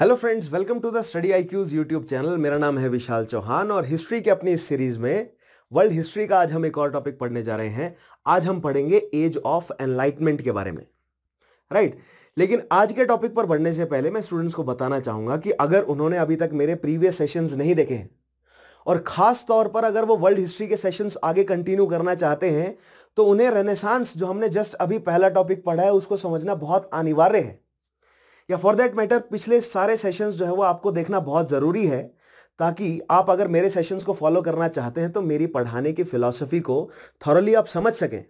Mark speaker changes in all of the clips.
Speaker 1: Hello friends welcome to the study I Qs YouTube channel मेरा नाम है विशाल चौहान और हिस्ट्री के अपनी इस सीरीज में वर्ल्ड हिस्ट्री का आज हम एक और टॉपिक पढ़ने जा रहे हैं आज हम पढ़ेंगे एज ऑफ एनलाइटमेंट के बारे में राइट right? लेकिन आज के टॉपिक पर बढ़ने से पहले मैं स्टूडेंट्स को बताना चाहूंगा कि अगर उन्होंने अभी तक मेरे प्रीवियस सेशंस नहीं देखे हैं और खास तौर पर अगर वो वर्ल्ड हिस्ट्री के सेशंस आगे कंटिन्यू करना चाहते हैं तो उन्हें रेनेसांस जो हमने जस्ट अभी पहला टॉपिक पढ़ा है उसको समझना बहुत अनिवार्य है या फॉर देट मैटर पिछले सारे सेशंस जो है वो आपको देखना बहुत ज़रूरी है ताकि आप अगर मेरे सेशंस को फॉलो करना चाहते हैं तो मेरी पढ़ाने की फ़िलासफ़ी को थॉरली आप समझ सकें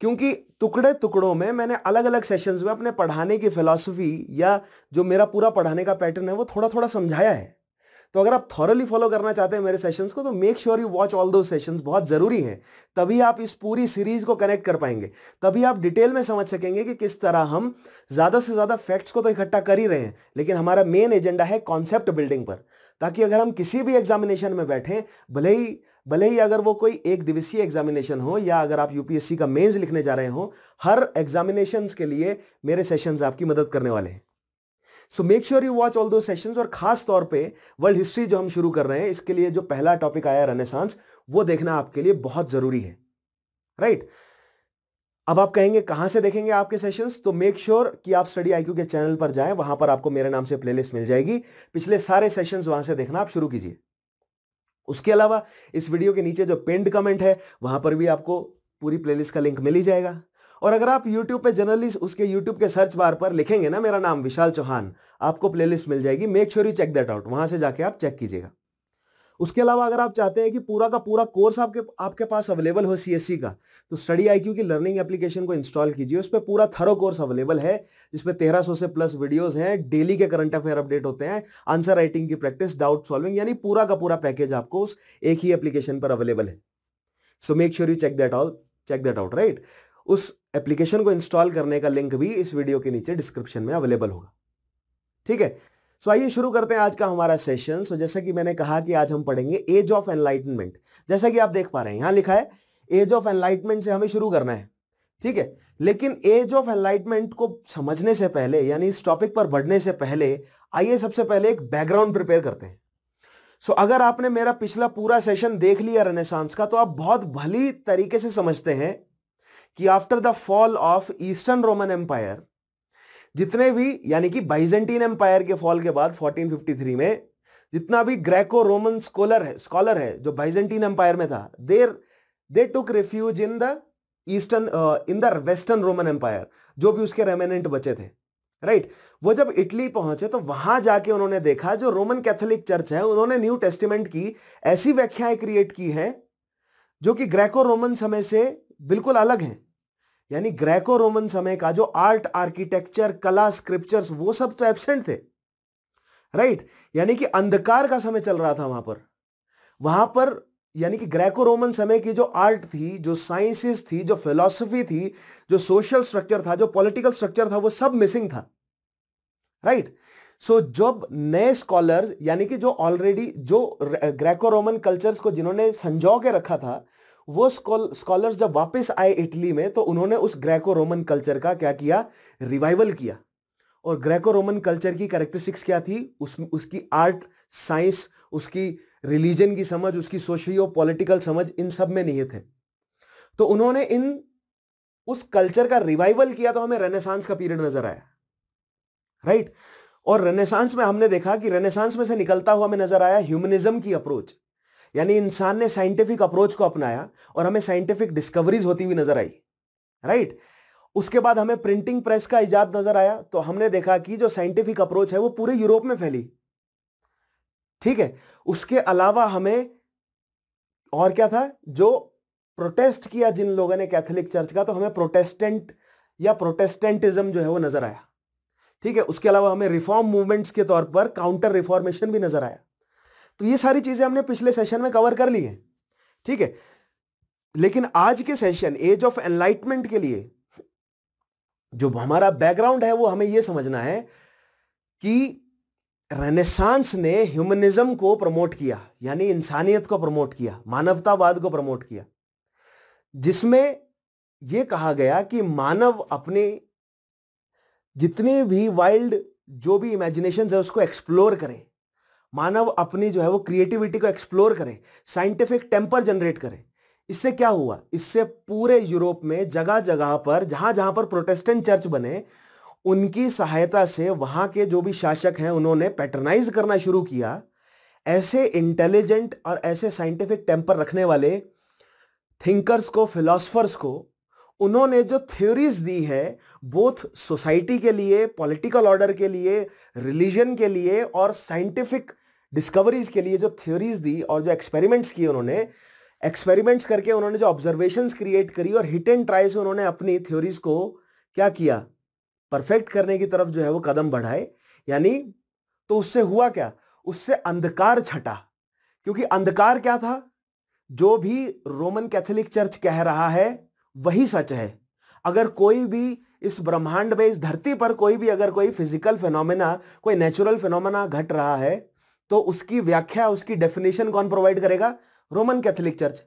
Speaker 1: क्योंकि टुकड़े टुकड़ों में मैंने अलग अलग सेशंस में अपने पढ़ाने की फ़िलासफ़ी या जो मेरा पूरा पढ़ाने का पैटर्न है वो थोड़ा थोड़ा समझाया है तो अगर आप थॉरली फॉलो करना चाहते हैं मेरे सेशंस को तो make sure you watch all दो सेशंस बहुत ज़रूरी है तभी आप इस पूरी सीरीज़ को कनेक्ट कर पाएंगे तभी आप डिटेल में समझ सकेंगे कि किस तरह हम ज़्यादा से ज़्यादा फैक्ट्स को तो इकट्ठा कर ही रहे हैं लेकिन हमारा मेन एजेंडा है कॉन्सेप्ट बिल्डिंग पर ताकि अगर हम किसी भी एग्जामिनेशन में बैठें भले ही भले ही अगर वो कोई एक दिवसीय एग्जामिनेशन हो या अगर आप यूपीएससी का मेंस लिखने जा रहे हो हर एग्जामिनेशंस के लिए मेरे सेशंस आपकी मदद करने वाले हैं so make sure you watch all दो सेशंस और खास तौर पे वर्ल्ड हिस्ट्री जो हम शुरू कर रहे हैं इसके लिए जो पहला टॉपिक आया रनेसांस वो देखना आपके लिए बहुत जरूरी है राइट right? अब आप कहेंगे कहां से देखेंगे आपके सेशंस तो मेक श्योर sure कि आप स्टडी आईक्यू के चैनल पर जाएं वहां पर आपको मेरे नाम से प्लेलिस्ट मिल जाएगी पिछले सारे सेशंस वहां से देखना आप शुरू कीजिए उसके अलावा इस वीडियो के नीचे जो पेंड कमेंट है वहां पर भी आपको पूरी प्लेलिस्ट का लिंक मिल ही जाएगा और अगर आप यूट्यूब पे जनरली उसके यूट्यूब के सर्च बार पर लिखेंगे ना मेरा नाम विशाल चौहान आपको प्लेलिस्ट मिल जाएगी make sure you check that out वहां से जाके आप चेक कीजिएगा उसके अलावा अगर आप चाहते हैं कि पूरा का पूरा कोर्स आपके आपके पास अवेलेबल हो सी का तो स्टडी आई की लर्निंग एप्लीकेशन को इंस्टॉल कीजिए उस पर पूरा थरो कोर्स अवेलेबल है जिसमें 1300 से प्लस वीडियोस हैं डेली के करंट अफेयर अपडेट होते हैं आंसर राइटिंग की प्रैक्टिस डाउट सॉल्विंग यानी पूरा का पूरा पैकेज आपको उस एक ही एप्लीकेशन पर अवेलेबल है so make sure you check that all check that out right उस एप्लीकेशन को इंस्टॉल करने का लिंक भी इस वीडियो के नीचे डिस्क्रिप्शन में अवेलेबल होगा ठीक है सो आइए शुरू करते हैं आज का हमारा सेशन सो जैसा कि मैंने कहा कि आज हम पढ़ेंगे एज ऑफ एनलाइटमेंट जैसा कि आप देख पा रहे हैं यहां लिखा है एज ऑफ एनलाइटमेंट से हमें शुरू करना है ठीक है लेकिन एज ऑफ एनलाइटमेंट को समझने से पहले यानी इस टॉपिक पर बढ़ने से पहले आइए सबसे पहले एक बैकग्राउंड प्रिपेयर करते हैं सो so, अगर आपने मेरा पिछला पूरा सेशन देख लिया रेनेसांस का तो आप बहुत भली तरीके से समझते हैं कि after the fall of eastern Roman empire जितने भी यानी कि बाइजेंटीन एम्पायर के फॉल के बाद 1453 में जितना भी ग्रेको रोमन स्कॉलर है स्कॉलर है जो बाइजेंटीन एम्पायर में था there they took refuge in the eastern in the western Roman empire जो भी उसके रेमेनेंट बचे थे राइट right? वो जब इटली पहुंचे तो वहां जाके उन्होंने देखा जो रोमन कैथोलिक चर्च है उन्होंने न्यू टेस्टिमेंट की ऐसी व्याख्याएं क्रिएट की है जो कि ग्रेको रोमन समय से बिल्कुल अलग हैं यानी ग्रेको रोमन समय का जो आर्ट आर्किटेक्चर कला स्क्रिप्चर्स वो सब तो एबसेंट थे राइट right? यानी कि अंधकार का समय चल रहा था वहां पर वहां पर यानी कि ग्रेको रोमन समय की जो आर्ट थी जो साइंसेस थी जो फिलोसफी थी जो सोशल स्ट्रक्चर था जो पॉलिटिकल स्ट्रक्चर था वो सब मिसिंग था राइट right? सो so, जब नए स्कॉलर्स यानी कि जो ऑलरेडी जो ग्रेको रोमन कल्चर्स को जिन्होंने संजो के रखा था वो स्कॉलर्स जब वापस आए इटली में तो उन्होंने उस ग्रेको रोमन कल्चर का क्या किया रिवाइवल किया और ग्रेको रोमन कल्चर की करेक्टरिस्टिक्स क्या थी उस उसकी आर्ट साइंस उसकी रिलीजन की समझ उसकी सोशियो पॉलिटिकल समझ इन सब में निहित है तो उन्होंने इन उस कल्चर का रिवाइवल किया तो हमें रेनेसांस का पीरियड नजर आया राइट और रेनेसांस में हमने देखा कि रेनेसांस में से निकलता हुआ हमें नजर आया ह्यूमनिज्म की अप्रोच यानी इंसान ने साइंटिफिक अप्रोच को अपनाया और हमें साइंटिफिक डिस्कवरीज होती हुई नजर आई राइट उसके बाद हमें प्रिंटिंग प्रेस का इजाद नजर आया तो हमने देखा कि जो साइंटिफिक अप्रोच है वो पूरे यूरोप में फैली ठीक है उसके अलावा हमें और क्या था जो प्रोटेस्ट किया जिन लोगों ने कैथोलिक चर्च का तो हमें प्रोटेस्टेंट या प्रोटेस्टेंटिज्म जो है वो नजर आया ठीक है उसके अलावा हमें रिफॉर्म मूवमेंट्स के तौर पर काउंटर रिफॉर्मेशन भी नजर आया तो ये सारी चीज़ें हमने पिछले सेशन में कवर कर ली है ठीक है लेकिन आज के सेशन एज ऑफ एनलाइटमेंट के लिए जो हमारा बैकग्राउंड है वो हमें ये समझना है कि रेनेसांस ने ह्यूमनिज्म को प्रमोट किया यानी इंसानियत को प्रमोट किया मानवतावाद को प्रमोट किया जिसमें यह कहा गया कि मानव अपने जितने भी वाइल्ड जो भी इमेजिनेशन है उसको एक्सप्लोर करें मानव अपनी जो है वो क्रिएटिविटी को एक्सप्लोर करें साइंटिफिक टेम्पर जनरेट करें इससे क्या हुआ इससे पूरे यूरोप में जगह जगह पर जहाँ जहाँ पर प्रोटेस्टेंट चर्च बने उनकी सहायता से वहाँ के जो भी शासक हैं उन्होंने पैटर्नाइज करना शुरू किया ऐसे इंटेलिजेंट और ऐसे साइंटिफिक टेम्पर रखने वाले थिंकर्स को फिलोसफर्स को उन्होंने जो थ्योरीज दी है बोथ सोसाइटी के लिए पॉलिटिकल ऑर्डर के लिए रिलीजन के लिए और साइंटिफिक डिस्कवरीज के लिए जो थ्योरीज दी और जो एक्सपेरिमेंट्स किए उन्होंने एक्सपेरिमेंट्स करके उन्होंने जो ऑब्जर्वेशंस क्रिएट करी और हिट एंड ट्राई से उन्होंने अपनी थ्योरीज को क्या किया परफेक्ट करने की तरफ जो है वो कदम बढ़ाए यानी तो उससे हुआ क्या उससे अंधकार छटा क्योंकि अंधकार क्या था जो भी रोमन कैथोलिक चर्च कह रहा है वही सच है अगर कोई भी इस ब्रह्मांड में इस धरती पर कोई भी अगर कोई फिजिकल फिनोमेना कोई नेचुरल फिनोमेना घट रहा है तो उसकी व्याख्या उसकी डेफिनेशन कौन प्रोवाइड करेगा रोमन कैथोलिक चर्च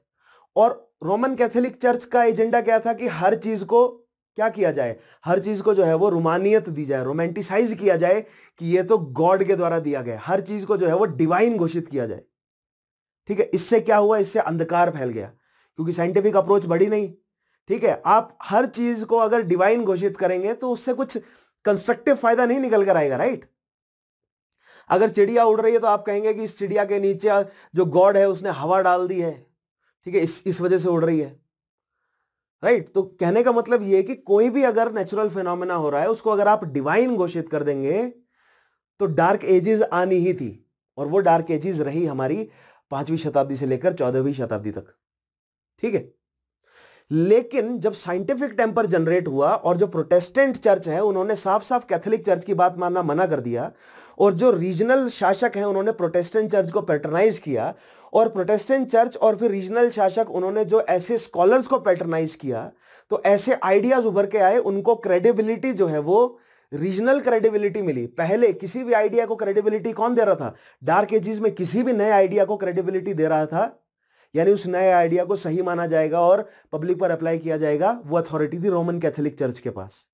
Speaker 1: और रोमन कैथोलिक चर्च का एजेंडा क्या था कि हर चीज को क्या किया जाए हर चीज को जो है वो रोमानियत दी जाए रोमांटिसाइज किया जाए कि ये तो गॉड के द्वारा दिया गया हर चीज को जो है वो डिवाइन घोषित किया जाए ठीक है इससे क्या हुआ इससे अंधकार फैल गया क्योंकि साइंटिफिक अप्रोच बड़ी नहीं ठीक है आप हर चीज को अगर डिवाइन घोषित करेंगे तो उससे कुछ कंस्ट्रक्टिव फायदा नहीं निकल कर आएगा राइट अगर चिड़िया उड़ रही है तो आप कहेंगे कि इस चिड़िया के नीचे जो गॉड है उसने हवा डाल दी है ठीक है इस इस वजह से उड़ रही है राइट right? तो कहने का मतलब यह कि कोई भी अगर नेचुरल फेनोमेना हो रहा है उसको अगर आप डिवाइन घोषित कर देंगे तो डार्क एजेस आनी ही थी और वो डार्क एजेस रही हमारी पांचवी शताब्दी से लेकर चौदहवीं शताब्दी तक ठीक है लेकिन जब साइंटिफिक टेम्पर जनरेट हुआ और जो प्रोटेस्टेंट चर्च है उन्होंने साफ साफ कैथोलिक चर्च की बात मानना मना कर दिया और जो रीजनल शासक हैं उन्होंने प्रोटेस्टेंट चर्च को पैटर्नाइज किया और प्रोटेस्टेंट चर्च और फिर रीजनल शासक उन्होंने जो ऐसे स्कॉलर्स को पैटर्नाइज किया तो ऐसे आइडियाज उभर के आए उनको क्रेडिबिलिटी जो है वो रीजनल क्रेडिबिलिटी मिली पहले किसी भी आइडिया को क्रेडिबिलिटी कौन दे रहा था डार्क एजीज में किसी भी नए आइडिया को क्रेडिबिलिटी दे रहा था यानी उस नए आइडिया को सही माना जाएगा और पब्लिक पर अप्लाई किया जाएगा वो अथॉरिटी थी रोमन कैथोलिक चर्च के पास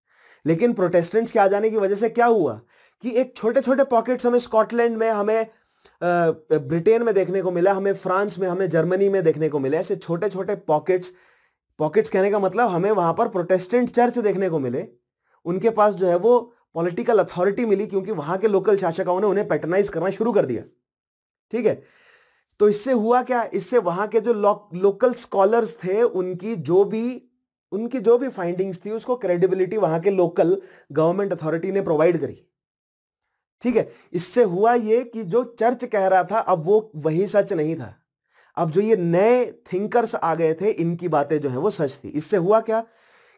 Speaker 1: लेकिन प्रोटेस्टेंट्स के आ जाने की वजह से क्या हुआ कि एक छोटे छोटे पॉकेट्स हमें स्कॉटलैंड में हमें ब्रिटेन में देखने को मिला हमें फ्रांस में हमें जर्मनी में देखने को मिले ऐसे छोटे छोटे पॉकेट्स पॉकेट्स कहने का मतलब हमें वहां पर प्रोटेस्टेंट चर्च देखने को मिले उनके पास जो है वो पॉलिटिकल अथॉरिटी मिली क्योंकि वहां के लोकल शासकों ने उन्हें पैटर्नाइज करना शुरू कर दिया ठीक है तो इससे हुआ क्या इससे वहां के जो लो, लोकल स्कॉलर्स थे उनकी जो भी उनकी जो भी फाइंडिंग्स थी उसको क्रेडिबिलिटी वहां के लोकल गवर्नमेंट अथॉरिटी ने प्रोवाइड करी ठीक है इससे हुआ ये कि जो चर्च कह रहा था अब वो वही सच नहीं था अब जो ये नए थिंकर्स आ गए थे इनकी बातें जो है वो सच थी इससे हुआ क्या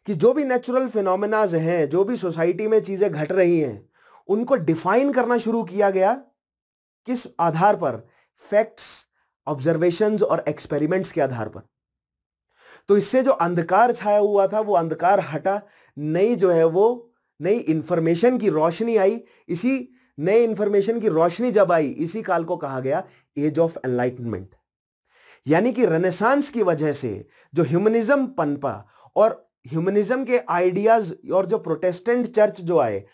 Speaker 1: कि जो भी नेचुरल फिनोमिनाज हैं जो भी सोसाइटी में चीज़ें घट रही हैं उनको डिफाइन करना शुरू किया गया किस आधार पर फैक्ट्स ऑब्जर्वेशंस और एक्सपेरिमेंट्स के आधार पर तो इससे जो अंधकार छाया हुआ था वो अंधकार हटा नई जो है वो नई इंफॉर्मेशन की रोशनी आई इसी नए इंफॉर्मेशन की रोशनी जब आई इसी काल को कहा गया एज ऑफ एनलाइटमेंट यानी कि रेनेसांस की वजह से जो ह्यूमनिज्म पनपा और ह्यूमनिज्म के आइडियाज और जो प्रोटेस्टेंट चर्च जो आए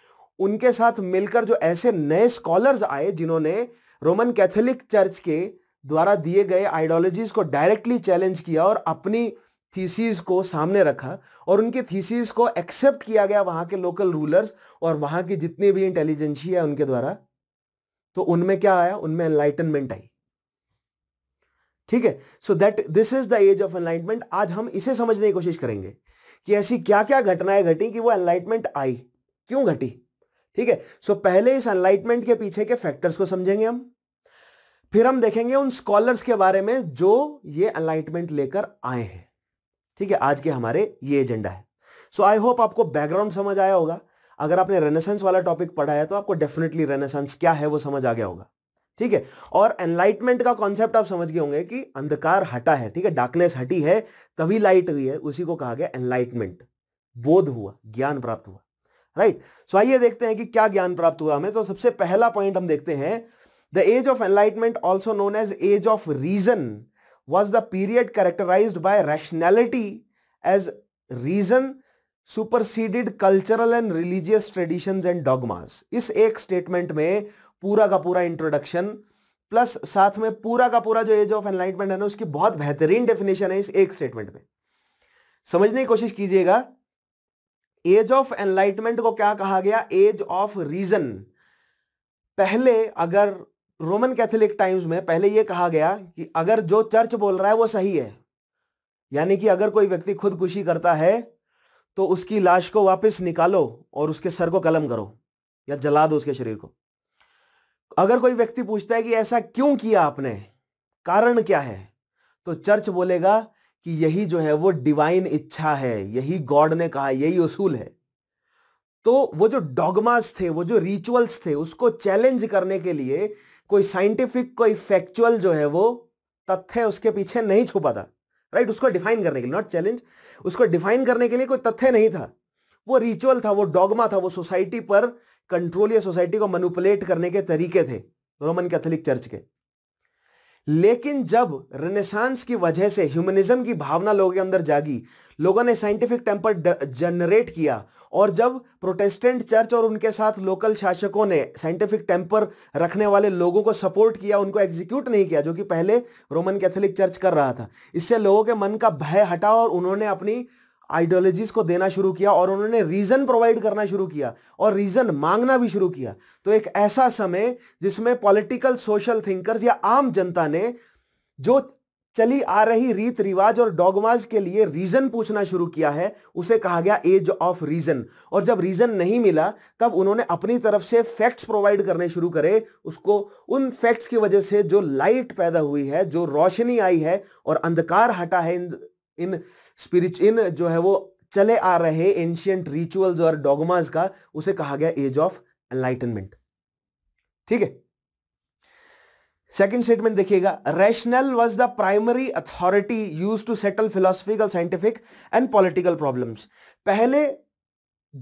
Speaker 1: उनके साथ मिलकर जो ऐसे नए स्कॉलर्स आए जिन्होंने रोमन कैथोलिक चर्च के द्वारा दिए गए आइडियोलॉजीज को डायरेक्टली चैलेंज किया और अपनी थीसीस को सामने रखा और उनके थीसीस को एक्सेप्ट किया गया वहां के लोकल रूलर्स और वहां की जितनी भी इंटेलिजेंसी है उनके द्वारा तो उनमें क्या आया उनमें एनलाइटनमेंट आई ठीक है so that this is the age of enlightenment आज हम इसे समझने की कोशिश करेंगे कि ऐसी क्या क्या घटनाएं घटी कि वो एनलाइटमेंट आई क्यों घटी ठीक है सो पहले इस एनलाइटमेंट के पीछे के फैक्टर्स को समझेंगे हम फिर हम देखेंगे उन स्कॉलर्स के बारे में जो ये एनलाइटमेंट लेकर आए हैं ठीक है आज के हमारे ये एजेंडा है सो आई होप आपको बैकग्राउंड समझ आया होगा अगर आपने रेनेसेंस वाला टॉपिक पढ़ा है तो आपको डेफिनेटली रेनेसेंस क्या है वो समझ आ गया होगा ठीक है और एनलाइटमेंट का कॉन्सेप्ट आप समझ गए होंगे कि अंधकार हटा है ठीक है डार्कनेस हटी है तभी लाइट हुई है उसी को कहा गया एनलाइटमेंट बोध हुआ ज्ञान प्राप्त हुआ राइट सो आइए देखते हैं कि क्या ज्ञान प्राप्त हुआ हमें तो सबसे पहला पॉइंट हम देखते हैं the age of enlightenment also known as age of reason was the period characterized by rationality as reason superseded cultural and religious traditions and dogmas इस एक स्टेटमेंट में पूरा का पूरा इंट्रोडक्शन प्लस साथ में पूरा का पूरा जो एज ऑफ एनलाइटमेंट है ना उसकी बहुत बेहतरीन डेफिनेशन है इस एक स्टेटमेंट में समझने की कोशिश कीजिएगा एज ऑफ एनलाइटमेंट को क्या कहा गया एज ऑफ रीजन पहले अगर रोमन कैथोलिक टाइम्स में पहले यह कहा गया कि अगर जो चर्च बोल रहा है वो सही है यानी कि अगर कोई व्यक्ति खुदकुशी करता है तो उसकी लाश को वापस निकालो और उसके सर को कलम करो या जला दो उसके शरीर को अगर कोई व्यक्ति पूछता है कि ऐसा क्यों किया आपने कारण क्या है तो चर्च बोलेगा कि यही जो है वो डिवाइन इच्छा है यही गॉड ने कहा यही उसूल है तो वो जो डॉगमास थे वो जो रिचुअल्स थे उसको चैलेंज करने के लिए कोई साइंटिफिक कोई फैक्चुअल जो है वो तथ्य उसके पीछे नहीं छुपा था राइट उसको डिफाइन करने के लिए नॉट चैलेंज उसको डिफाइन करने के लिए कोई तथ्य नहीं था वो रिचुअल था वो डॉगमा था वो सोसाइटी पर कंट्रोल या सोसाइटी को मनुपुलेट करने के तरीके थे रोमन कैथोलिक चर्च के लेकिन जब रेनेसांस की वजह से ह्यूमनिज्म की भावना लोगों के अंदर जागी लोगों ने साइंटिफिक टेम्पर जनरेट किया और जब प्रोटेस्टेंट चर्च और उनके साथ लोकल शासकों ने साइंटिफिक टेम्पर रखने वाले लोगों को सपोर्ट किया उनको एग्जीक्यूट नहीं किया जो कि पहले रोमन कैथोलिक चर्च कर रहा था इससे लोगों के मन का भय हटा और उन्होंने अपनी आइडियोलॉजीज को देना शुरू किया और उन्होंने रीजन प्रोवाइड करना शुरू किया और रीजन मांगना भी शुरू किया तो एक ऐसा समय जिसमें पॉलिटिकल सोशल थिंकर्स या आम जनता ने जो चली आ रही रीत रिवाज और डॉगमाज के लिए रीजन पूछना शुरू किया है उसे कहा गया एज ऑफ रीजन और जब रीजन नहीं मिला तब उन्होंने अपनी तरफ से फैक्ट्स प्रोवाइड करने शुरू करे उसको उन फैक्ट्स की वजह से जो लाइट पैदा हुई है जो रोशनी आई है और अंधकार हटा है इन इन स्पिरिच इन जो है वो चले आ रहे एंशियंट रिचुअल्स और डॉगमाज का उसे कहा गया एज ऑफ एनलाइटनमेंट ठीक है सेकंड स्टेटमेंट देखिएगा rational was the primary authority used to settle philosophical scientific and political problems पहले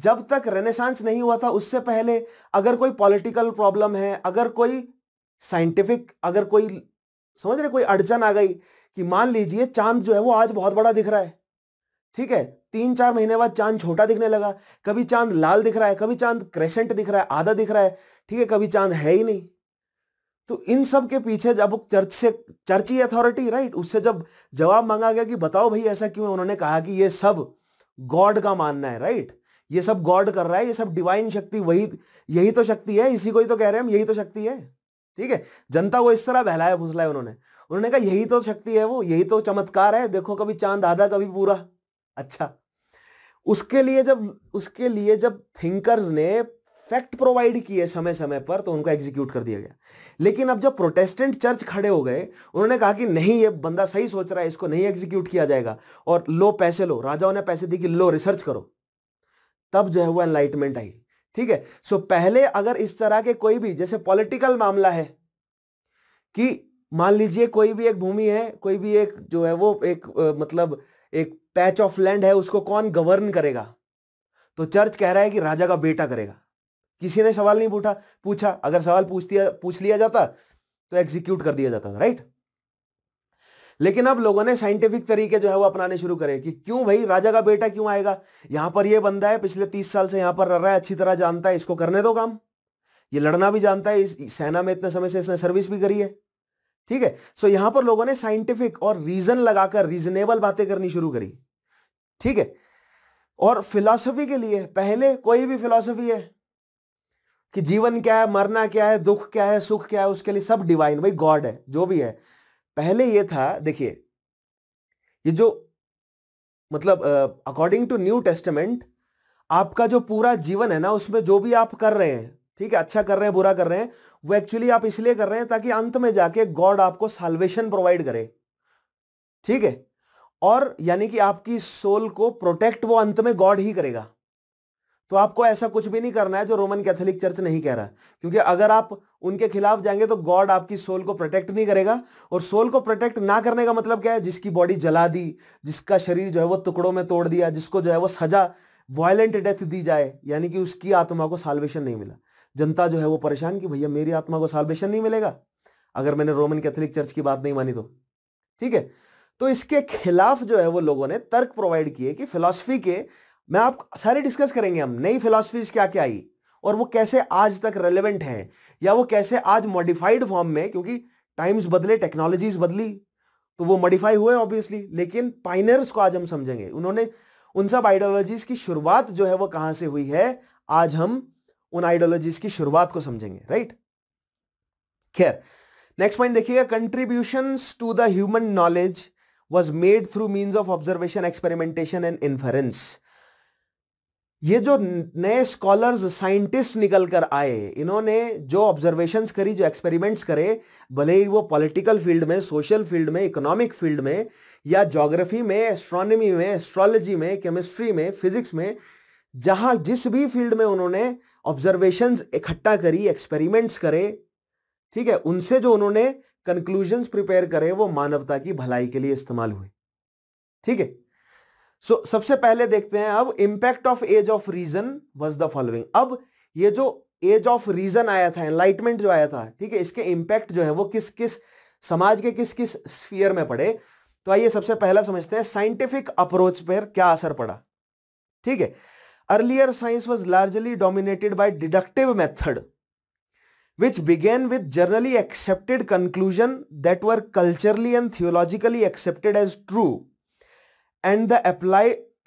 Speaker 1: जब तक रेनेसांस नहीं हुआ था उससे पहले अगर कोई पॉलिटिकल प्रॉब्लम है अगर कोई साइंटिफिक अगर कोई समझ रहे कोई अड़चन आ गई कि मान लीजिए चांद जो है वो आज बहुत बड़ा दिख रहा है ठीक है तीन चार महीने बाद चांद छोटा दिखने लगा कभी चांद लाल दिख रहा है कभी चांद क्रेसेंट दिख रहा है आधा दिख रहा है ठीक है कभी चांद है ही नहीं तो इन सब के पीछे जब चर्च से चर्ची अथॉरिटी राइट उससे जब जवाब मांगा गया कि बताओ भाई ऐसा क्यों है उन्होंने कहा कि ये सब गॉड का मानना है राइट ये सब गॉड कर रहा है ये सब डिवाइन शक्ति वही यही तो शक्ति है इसी को ही तो कह रहे हैं हम यही तो शक्ति है ठीक है जनता को इस तरह बहलाया फुसलाया उन्होंने उन्होंने कहा यही तो शक्ति है वो यही तो चमत्कार है देखो कभी चांद आधा कभी पूरा अच्छा उसके लिए जब उसके लिए जब थिंकर्स ने फैक्ट प्रोवाइड किए समय समय पर तो उनको एग्जीक्यूट कर दिया गया लेकिन अब जब प्रोटेस्टेंट चर्च खड़े हो गए उन्होंने कहा कि नहीं ये बंदा सही सोच रहा है इसको नहीं एग्जीक्यूट किया जाएगा और लो पैसे लो राजाओं ने पैसे दी कि लो रिसर्च करो तब जो है वो एनलाइटमेंट आई ठीक है सो पहले अगर इस तरह के कोई भी जैसे पॉलिटिकल मामला है कि मान लीजिए कोई भी एक भूमि है कोई भी एक जो है वो एक आ, मतलब एक पैच ऑफ लैंड है उसको कौन गवर्न करेगा तो चर्च कह रहा है कि राजा का बेटा करेगा किसी ने सवाल नहीं पूछा पूछा अगर सवाल पूछ दिया पूछ लिया जाता तो एग्जीक्यूट कर दिया जाता था राइट लेकिन अब लोगों ने साइंटिफिक तरीके जो है वो अपनाने शुरू करे कि क्यों भाई राजा का बेटा क्यों आएगा यहां पर ये बंदा है पिछले तीस साल से यहां पर रह रहा है अच्छी तरह जानता है इसको करने दो काम ये लड़ना भी जानता है इस सेना में इतने समय से इसने सर्विस भी करी है ठीक है सो so, यहां पर लोगों ने साइंटिफिक और रीजन लगाकर रीजनेबल बातें करनी शुरू करी ठीक है और फिलॉसफी के लिए पहले कोई भी फिलॉसफी है कि जीवन क्या है मरना क्या है दुख क्या है सुख क्या है उसके लिए सब डिवाइन भाई गॉड है जो भी है पहले ये था देखिए ये जो मतलब अकॉर्डिंग टू न्यू टेस्टमेंट आपका जो पूरा जीवन है ना उसमें जो भी आप कर रहे हैं ठीक है अच्छा कर रहे हैं बुरा कर रहे हैं वो एक्चुअली आप इसलिए कर रहे हैं ताकि अंत में जाके गॉड आपको साल्वेशन प्रोवाइड करे ठीक है और यानी कि आपकी सोल को प्रोटेक्ट वो अंत में गॉड ही करेगा तो आपको ऐसा कुछ भी नहीं करना है जो रोमन कैथोलिक चर्च नहीं कह रहा क्योंकि अगर आप उनके खिलाफ जाएंगे तो गॉड आपकी सोल को प्रोटेक्ट नहीं करेगा और सोल को प्रोटेक्ट ना करने का मतलब क्या है जिसकी बॉडी जला दी जिसका शरीर जो है वो टुकड़ों में तोड़ दिया जिसको जो है वो सजा वायलेंट डेथ दी जाए यानी कि उसकी आत्मा को साल्वेशन नहीं मिला जनता जो है वो परेशान कि भैया मेरी आत्मा को साल्वेशन नहीं मिलेगा अगर मैंने रोमन कैथोलिक चर्च की बात नहीं मानी तो ठीक है तो इसके खिलाफ जो है वो लोगों ने तर्क प्रोवाइड किए कि फिलॉसफी के मैं आप सारे डिस्कस करेंगे हम नई फिलॉसफीज क्या क्या आई और वो कैसे आज तक रेलिवेंट हैं या वो कैसे आज मॉडिफाइड फॉर्म में क्योंकि टाइम्स बदले टेक्नोलॉजीज बदली तो वो मॉडिफाई हुए ऑब्वियसली लेकिन पाइनर्स को आज हम समझेंगे उन्होंने उन सब आइडियोलॉजीज की शुरुआत जो है वो कहां से हुई है आज हम उन आइडियोलॉजीज की शुरुआत को समझेंगे राइट खैर नेक्स्ट पॉइंट देखिएगा contribution to the human knowledge was made through means of observation experimentation and inference ये जो नए स्कॉलर्स साइंटिस्ट निकल कर आए इन्होंने जो ऑब्जर्वेशन करी जो एक्सपेरिमेंट्स करे भले ही वो पॉलिटिकल फील्ड में सोशल फील्ड में इकोनॉमिक फील्ड में या ज्योग्राफी में एस्ट्रोनॉमी में एस्ट्रोलॉजी में केमिस्ट्री में फिजिक्स में जहां जिस भी फील्ड में उन्होंने ऑब्जर्वेशन इकट्ठा करी एक्सपेरिमेंट्स करे ठीक है उनसे जो उन्होंने कंक्लूजन प्रिपेयर करे वो मानवता की भलाई के लिए इस्तेमाल हुए ठीक है सो so, सबसे पहले देखते हैं अब impact of age of reason was the following अब ये जो एज ऑफ रीजन आया था एनलाइटमेंट जो आया था ठीक है इसके इंपैक्ट जो है वो किस किस समाज के किस किस स्फीयर में पड़े तो आइए सबसे पहला समझते हैं साइंटिफिक अप्रोच पर क्या असर पड़ा ठीक है earlier science was largely dominated by deductive method which began with generally accepted conclusion that were culturally and theologically accepted as true and the apply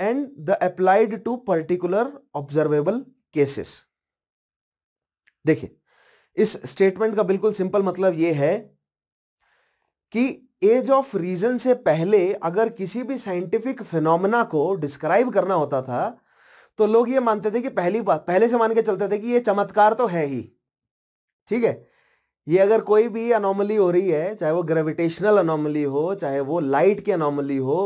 Speaker 1: and the applied to particular observable cases देखिए इस statement का बिल्कुल simple मतलब यह है कि as of reason से पहले अगर किसी भी साइंटिफिक फिनोमेना को डिस्क्राइब करना होता था तो लोग ये मानते थे कि पहली बात पहले से मान के चलते थे कि ये चमत्कार तो है ही ठीक है ये अगर कोई भी अनोमली हो रही है चाहे वो ग्रेविटेशनल अनोमली हो चाहे वो लाइट की अनोमली हो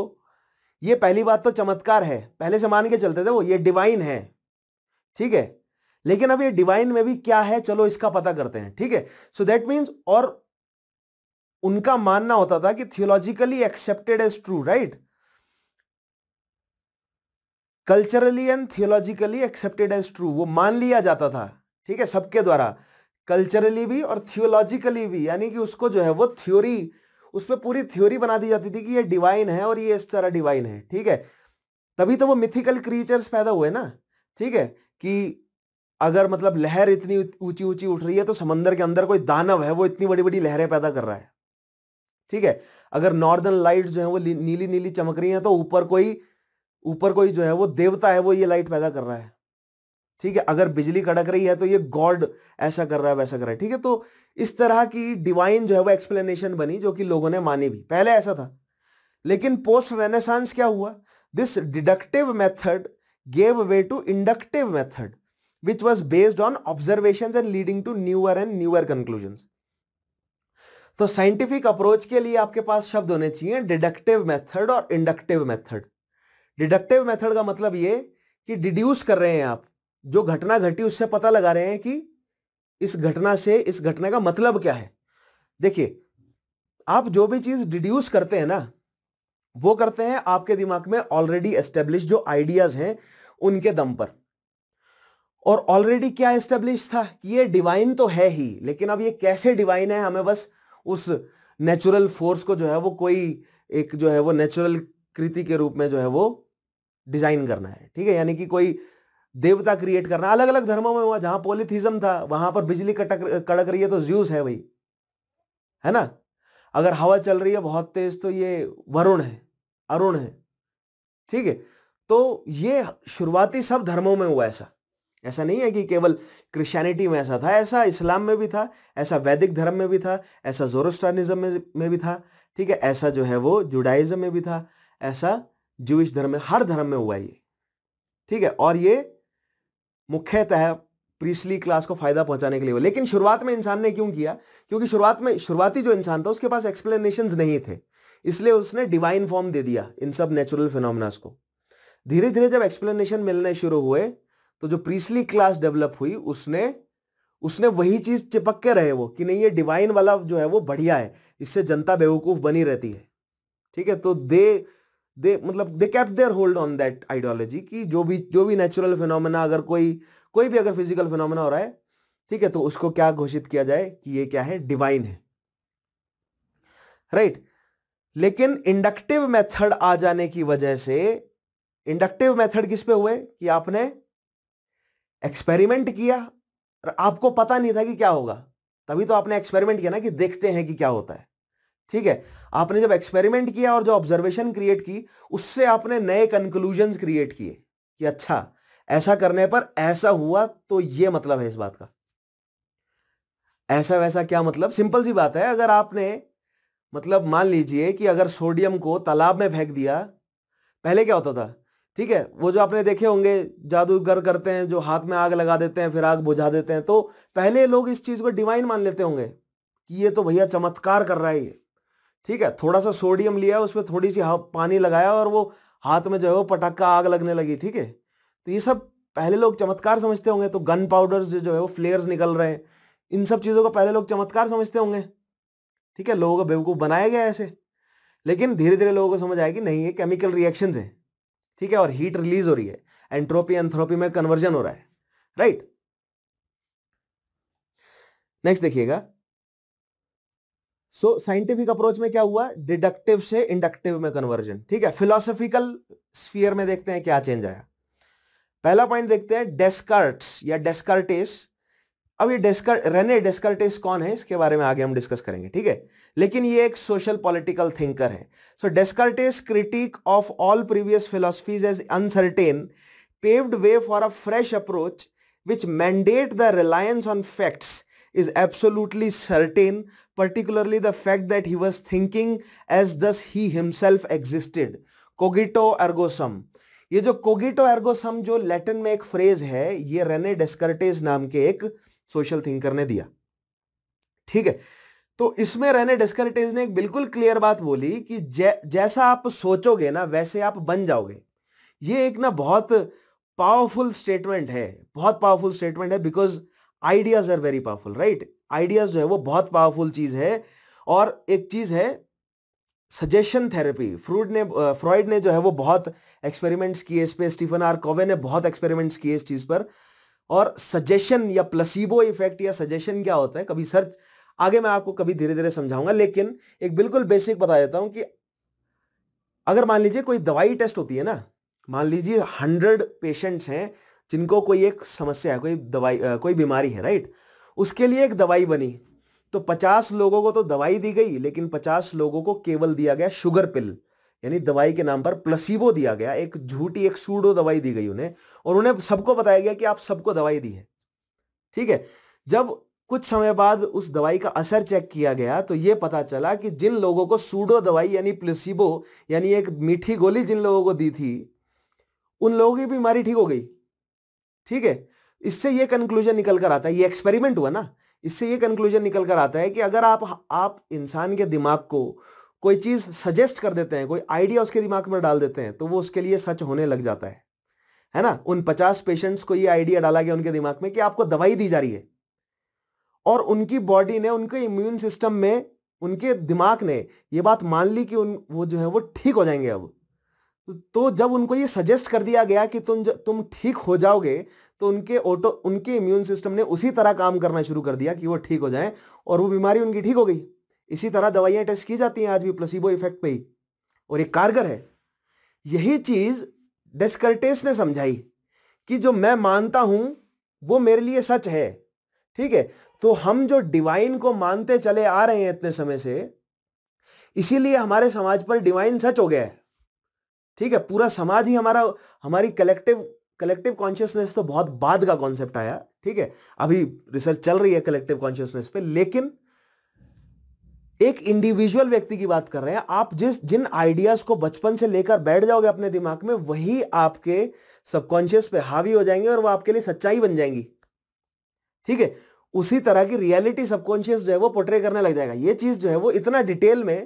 Speaker 1: ये पहली बात तो चमत्कार है पहले से मान के चलते थे वो ये डिवाइन है ठीक है लेकिन अब ये डिवाइन में भी क्या है चलो इसका पता करते हैं ठीक है सो दैट मीन्स और उनका मानना होता था कि theologically accepted as true right culturally and theologically accepted as true वो मान लिया जाता था ठीक है सबके द्वारा कल्चरली भी और थियोलॉजिकली भी यानी कि उसको जो है वो थ्योरी उस पर पूरी थ्योरी बना दी जाती थी कि ये डिवाइन है और ये इस तरह डिवाइन है ठीक है तभी तो वो मिथिकल क्रिएचर्स पैदा हुए ना ठीक है कि अगर मतलब लहर इतनी ऊंची ऊंची उठ रही है तो समंदर के अंदर कोई दानव है वो इतनी बड़ी बड़ी लहरें पैदा कर रहा है ठीक है अगर नॉर्दर्न लाइट जो है वो नीली नीली चमक रही है तो ऊपर कोई ऊपर कोई जो है वो देवता है वो ये लाइट पैदा कर रहा है ठीक है अगर बिजली कड़क रही है तो ये गॉड ऐसा कर रहा है वैसा कर रहा है ठीक है तो इस तरह की डिवाइन जो है वो एक्सप्लेनेशन बनी जो कि लोगों ने मानी भी पहले ऐसा था लेकिन पोस्ट रेनेसांस क्या हुआ this deductive method gave way to inductive method which was based on observation and leading to newer and newer conclusion तो साइंटिफिक अप्रोच के लिए आपके पास शब्द होने चाहिए डिडक्टिव मेथड और इंडक्टिव मेथड डिडक्टिव मेथड का मतलब ये कि डिड्यूस कर रहे हैं आप जो घटना घटी उससे पता लगा रहे हैं कि इस घटना से इस घटना का मतलब क्या है देखिए आप जो भी चीज डिड्यूस करते हैं ना वो करते हैं आपके दिमाग में ऑलरेडी एस्टेब्लिश जो आइडियाज हैं उनके दम पर और ऑलरेडी क्या एस्टेब्लिश था कि ये डिवाइन तो है ही लेकिन अब ये कैसे डिवाइन है हमें बस उस नेचुरल फोर्स को जो है वो कोई एक जो है वो नेचुरल कृति के रूप में जो है वो डिजाइन करना है ठीक है यानी कि कोई देवता क्रिएट करना अलग अलग धर्मों में हुआ जहां पोलिथिज्म था वहां पर बिजली कटक कड़क रही है तो ज्यूस है भाई है ना अगर हवा चल रही है बहुत तेज तो ये वरुण है अरुण है ठीक है तो ये शुरुआती सब धर्मों में हुआ ऐसा ऐसा नहीं है कि केवल क्रिश्चियनिटी में ऐसा था ऐसा इस्लाम में भी था ऐसा वैदिक धर्म में भी था ऐसा जोरोस्टानिज्म में, में भी था ठीक है ऐसा जो है वो जुडाइज्म में भी था ऐसा जूश धर्म में हर धर्म में हुआ है ये ठीक है और ये मुख्यतः प्रीसली क्लास को फायदा पहुंचाने के लिए हुआ लेकिन शुरुआत में इंसान ने क्यों किया क्योंकि शुरुआत में शुरुआती जो इंसान था उसके पास एक्सप्लेनेशन नहीं थे इसलिए उसने डिवाइन फॉर्म दे दिया इन सब नेचुरल फिनोमिनास को धीरे धीरे जब एक्सप्लेनेशन मिलने शुरू हुए तो जो प्रीसली क्लास डेवलप हुई उसने उसने वही चीज चिपक के रहे वो कि नहीं ये डिवाइन वाला जो है वो बढ़िया है इससे जनता बेवकूफ बनी रहती है ठीक है तो दे दे मतलब they kept their hold on that ideology कि जो भी जो भी नेचुरल फिनोमेना अगर कोई कोई भी अगर फिजिकल फिनोमेना हो रहा है ठीक है तो उसको क्या घोषित किया जाए कि ये क्या है डिवाइन है राइट right? लेकिन इंडक्टिव मेथड आ जाने की वजह से इंडक्टिव मेथड किस पे हुए कि आपने एक्सपेरिमेंट किया और आपको पता नहीं था कि क्या होगा तभी तो आपने एक्सपेरिमेंट किया ना कि देखते हैं कि क्या होता है ठीक है आपने जब एक्सपेरिमेंट किया और जो ऑब्जर्वेशन क्रिएट की उससे आपने नए कंक्लूजन क्रिएट किए कि अच्छा ऐसा करने पर ऐसा हुआ तो ये मतलब है इस बात का ऐसा वैसा क्या मतलब सिंपल सी बात है अगर आपने मतलब मान लीजिए कि अगर सोडियम को तालाब में फेंक दिया पहले क्या होता था ठीक है वो जो आपने देखे होंगे जादूगर करते हैं जो हाथ में आग लगा देते हैं फिर आग बुझा देते हैं तो पहले लोग इस चीज़ को डिवाइन मान लेते होंगे कि ये तो भैया चमत्कार कर रहा है ये ठीक है थोड़ा सा सोडियम लिया उसमें थोड़ी सी पानी लगाया और वो हाथ में जो है वो पटाखा आग लगने लगी ठीक है तो ये सब पहले लोग चमत्कार समझते होंगे तो गन पाउडर्स जो, जो है वो फ्लेयर्स निकल रहे हैं इन सब चीज़ों को पहले लोग चमत्कार समझते होंगे ठीक है लोगों को बेवकूफ़ बनाया गया ऐसे लेकिन धीरे धीरे लोगों को समझ आया कि नहीं ये केमिकल रिएक्शन है ठीक है और हीट रिलीज हो रही है एंट्रोपी एंथ्रोपी में कन्वर्जन हो रहा है राइट नेक्स्ट देखिएगा सो साइंटिफिक अप्रोच में क्या हुआ डिडक्टिव से इंडक्टिव में कन्वर्जन ठीक है फिलोसफिकल स्फियर में देखते हैं क्या चेंज आया पहला पॉइंट देखते हैं डेस्कर्ट्स या डेस्कर्टेस अब ये डेस्कर्ट रेने डेस्कर्टेस कौन है इसके बारे में आगे हम डिस्कस करेंगे ठीक है लेकिन ये एक सोशल पॉलिटिकल थिंकर है so Descartes critique of all previous philosophies as uncertain paved way for a fresh approach which mandate the reliance on facts is absolutely certain, particularly the fact that he was thinking as thus he himself existed. Cogito ergo sum. ये जो कोगिटो Ergo सम जो Latin में एक phrase है ये Renee डेस्कर्टेज नाम के एक सोशल थिंकर ने दिया ठीक है तो इसमें रेने डेस्कर्टेज ने एक बिल्कुल क्लियर बात बोली कि जै, जैसा आप सोचोगे ना वैसे आप बन जाओगे ये एक ना बहुत पावरफुल स्टेटमेंट है बहुत पावरफुल स्टेटमेंट है because ideas are very powerful right ideas जो है वो बहुत पावरफुल चीज है और एक चीज है सजेशन थेरेपी फ्रूड ने फ्रॉइड ने जो है वो बहुत एक्सपेरिमेंट्स किए इस पर स्टीफन आर कोवे ने बहुत एक्सपेरिमेंट्स किए इस चीज़ पर और सजेशन या प्लसीबो इफेक्ट या सजेशन क्या होता है कभी सर्च आगे मैं आपको कभी धीरे धीरे समझाऊंगा लेकिन एक बिल्कुल बेसिक बता देता हूं कि अगर मान लीजिए कोई दवाई टेस्ट होती है ना मान लीजिए हंड्रेड पेशेंट्स हैं जिनको कोई एक समस्या है कोई दवाई कोई बीमारी है राइट उसके लिए एक दवाई बनी तो पचास लोगों को तो दवाई दी गई लेकिन पचास लोगों को केवल दिया गया शुगर पिल यानी दवाई के नाम पर प्लसीबो दिया गया एक झूठी एक सूडो दवाई दी गई उन्हें और उन्हें सबको बताया गया कि आप सबको दवाई दी है ठीक है जब कुछ समय बाद उस दवाई का असर चेक किया गया तो ये पता चला कि जिन लोगों को सूडो दवाई यानी प्लसीबो यानी एक मीठी गोली जिन लोगों को दी थी उन लोगों की बीमारी ठीक हो गई ठीक है इससे ये कंक्लूजन निकल कर आता है ये एक्सपेरिमेंट हुआ ना इससे ये कंक्लूजन निकल कर आता है कि अगर आप आप इंसान के दिमाग को कोई चीज़ सजेस्ट कर देते हैं कोई आइडिया उसके दिमाग में डाल देते हैं तो वो उसके लिए सच होने लग जाता है है ना उन पचास पेशेंट्स को ये आइडिया डाला गया उनके दिमाग में कि आपको दवाई दी जा रही है और उनकी बॉडी ने उनके इम्यून सिस्टम में उनके दिमाग ने ये बात मान ली कि उन वो जो है वो ठीक हो जाएंगे अब तो जब उनको ये सजेस्ट कर दिया गया कि तुम तुम ठीक हो जाओगे तो उनके ऑटो उनके इम्यून सिस्टम ने उसी तरह काम करना शुरू कर दिया कि वो ठीक हो जाएं और वो बीमारी उनकी ठीक हो गई इसी तरह दवाइयाँ टेस्ट की जाती हैं आज भी प्लसीबो इफेक्ट पे ही और एक कारगर है यही चीज़ डेस्कर्टेस ने समझाई कि जो मैं मानता हूं वो मेरे लिए सच है ठीक है तो हम जो डिवाइन को मानते चले आ रहे हैं इतने समय से इसीलिए हमारे समाज पर डिवाइन सच हो गया है ठीक है पूरा समाज ही हमारा हमारी कलेक्टिव कलेक्टिव कॉन्शियसनेस तो बहुत बाद का कॉन्सेप्ट आया ठीक है अभी रिसर्च चल रही है कलेक्टिव कॉन्शियसनेस पे लेकिन एक इंडिविजुअल व्यक्ति की बात कर रहे हैं आप जिस जिन आइडियाज को बचपन से लेकर बैठ जाओगे अपने दिमाग में वही आपके सबकॉन्शियस पे हावी हो जाएंगे और वो आपके लिए सच्चाई बन जाएंगी ठीक है उसी तरह की रियलिटी सबकॉन्शियस जो है वो पोर्ट्रे करने लग जाएगा ये चीज जो है वो इतना डिटेल में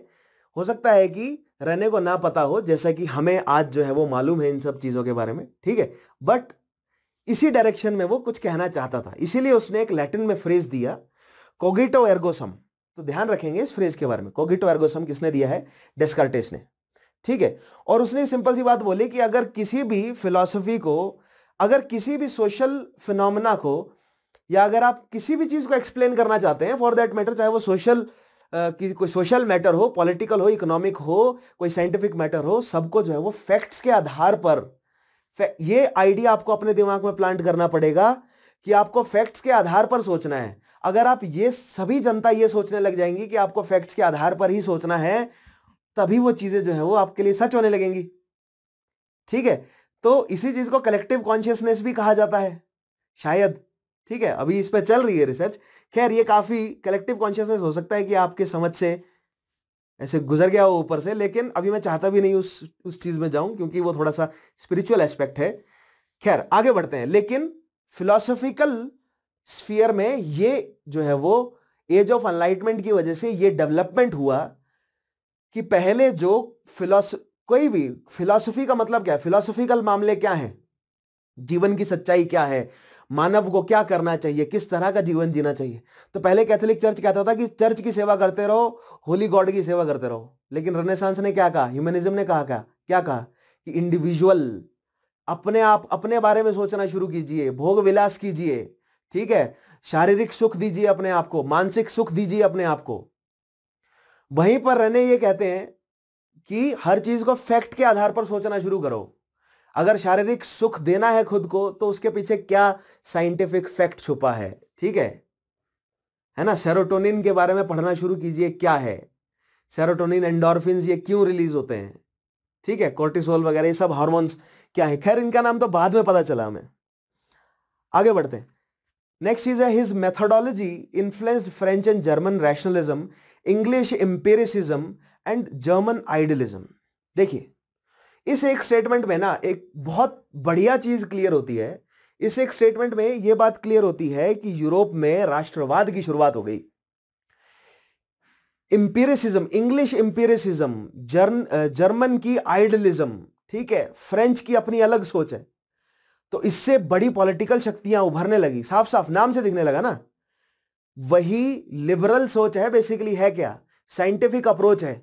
Speaker 1: हो सकता है कि रहने को ना पता हो जैसा कि हमें आज जो है वो मालूम है इन सब चीज़ों के बारे में ठीक है बट इसी डायरेक्शन में वो कुछ कहना चाहता था इसीलिए उसने एक लैटिन में फ्रेज दिया कोगिटो एर्गोसम तो ध्यान रखेंगे इस फ्रेज के बारे में कोगिटो एर्गोसम किसने दिया है डेस्कार्टेस ने ठीक है और उसने सिंपल सी बात बोली कि अगर किसी भी फिलोसफी को अगर किसी भी सोशल फिनोमिना को या अगर आप किसी भी चीज़ को एक्सप्लेन करना चाहते हैं फॉर दैट मैटर चाहे वो सोशल किसी कोई सोशल मैटर हो पॉलिटिकल हो इकोनॉमिक हो कोई साइंटिफिक मैटर हो सबको जो है वो फैक्ट्स के आधार पर ये आइडिया आपको अपने दिमाग में प्लांट करना पड़ेगा कि आपको फैक्ट्स के आधार पर सोचना है अगर आप ये सभी जनता ये सोचने लग जाएंगी कि आपको फैक्ट्स के आधार पर ही सोचना है तभी वो चीज़ें जो है वो आपके लिए सच होने लगेंगी ठीक है तो इसी चीज़ को कलेक्टिव कॉन्शियसनेस भी कहा जाता है शायद ठीक है अभी इस पर चल रही है रिसर्च खैर ये काफ़ी कलेक्टिव कॉन्शियसनेस हो सकता है कि आपके समझ से ऐसे गुजर गया वो ऊपर से लेकिन अभी मैं चाहता भी नहीं उस उस चीज़ में जाऊं क्योंकि वो थोड़ा सा स्पिरिचुअल एस्पेक्ट है खैर आगे बढ़ते हैं लेकिन फिलोसफिकल स्फीयर में ये जो है वो एज ऑफ अनलाइटमेंट की वजह से ये डेवलपमेंट हुआ कि पहले जो फिलोस कोई भी फिलोसफी का मतलब क्या है फिलोसफिकल मामले क्या है जीवन की सच्चाई क्या है मानव को क्या करना चाहिए किस तरह का जीवन जीना चाहिए तो पहले कैथोलिक चर्च कहता था कि चर्च की सेवा करते रहो होली गॉड की सेवा करते रहो लेकिन रनेसांस ने क्या कहा ह्यूमनिज्म ने कहा क्या क्या कहा कि इंडिविजुअल अपने आप अपने बारे में सोचना शुरू कीजिए भोग विलास कीजिए ठीक है शारीरिक सुख दीजिए अपने आप को मानसिक सुख दीजिए अपने आप को वहीं पर रहने ये कहते हैं कि हर चीज को फैक्ट के आधार पर सोचना शुरू करो अगर शारीरिक सुख देना है खुद को तो उसके पीछे क्या साइंटिफिक फैक्ट छुपा है ठीक है है ना सेरोटोनिन के बारे में पढ़ना शुरू कीजिए क्या है सेरोटोनिन एंडोरफिन ये क्यों रिलीज होते हैं ठीक है कोर्टिसोल वगैरह ये सब हार्मोन्स क्या है खैर इनका नाम तो बाद में पता चला हमें आगे बढ़ते हैं नेक्स्ट चीज है his methodology influenced French and German rationalism English empiricism and German idealism देखिए इस एक स्टेटमेंट में ना एक बहुत बढ़िया चीज क्लियर होती है इस एक स्टेटमेंट में यह बात क्लियर होती है कि यूरोप में राष्ट्रवाद की शुरुआत हो गई इंपीरिसिज्म इंग्लिश इंपीरिसिज्म जर्न जर्मन की आइडलिज्म ठीक है फ्रेंच की अपनी अलग सोच है तो इससे बड़ी पॉलिटिकल शक्तियां उभरने लगी साफ साफ नाम से दिखने लगा ना वही लिबरल सोच है बेसिकली है क्या साइंटिफिक अप्रोच है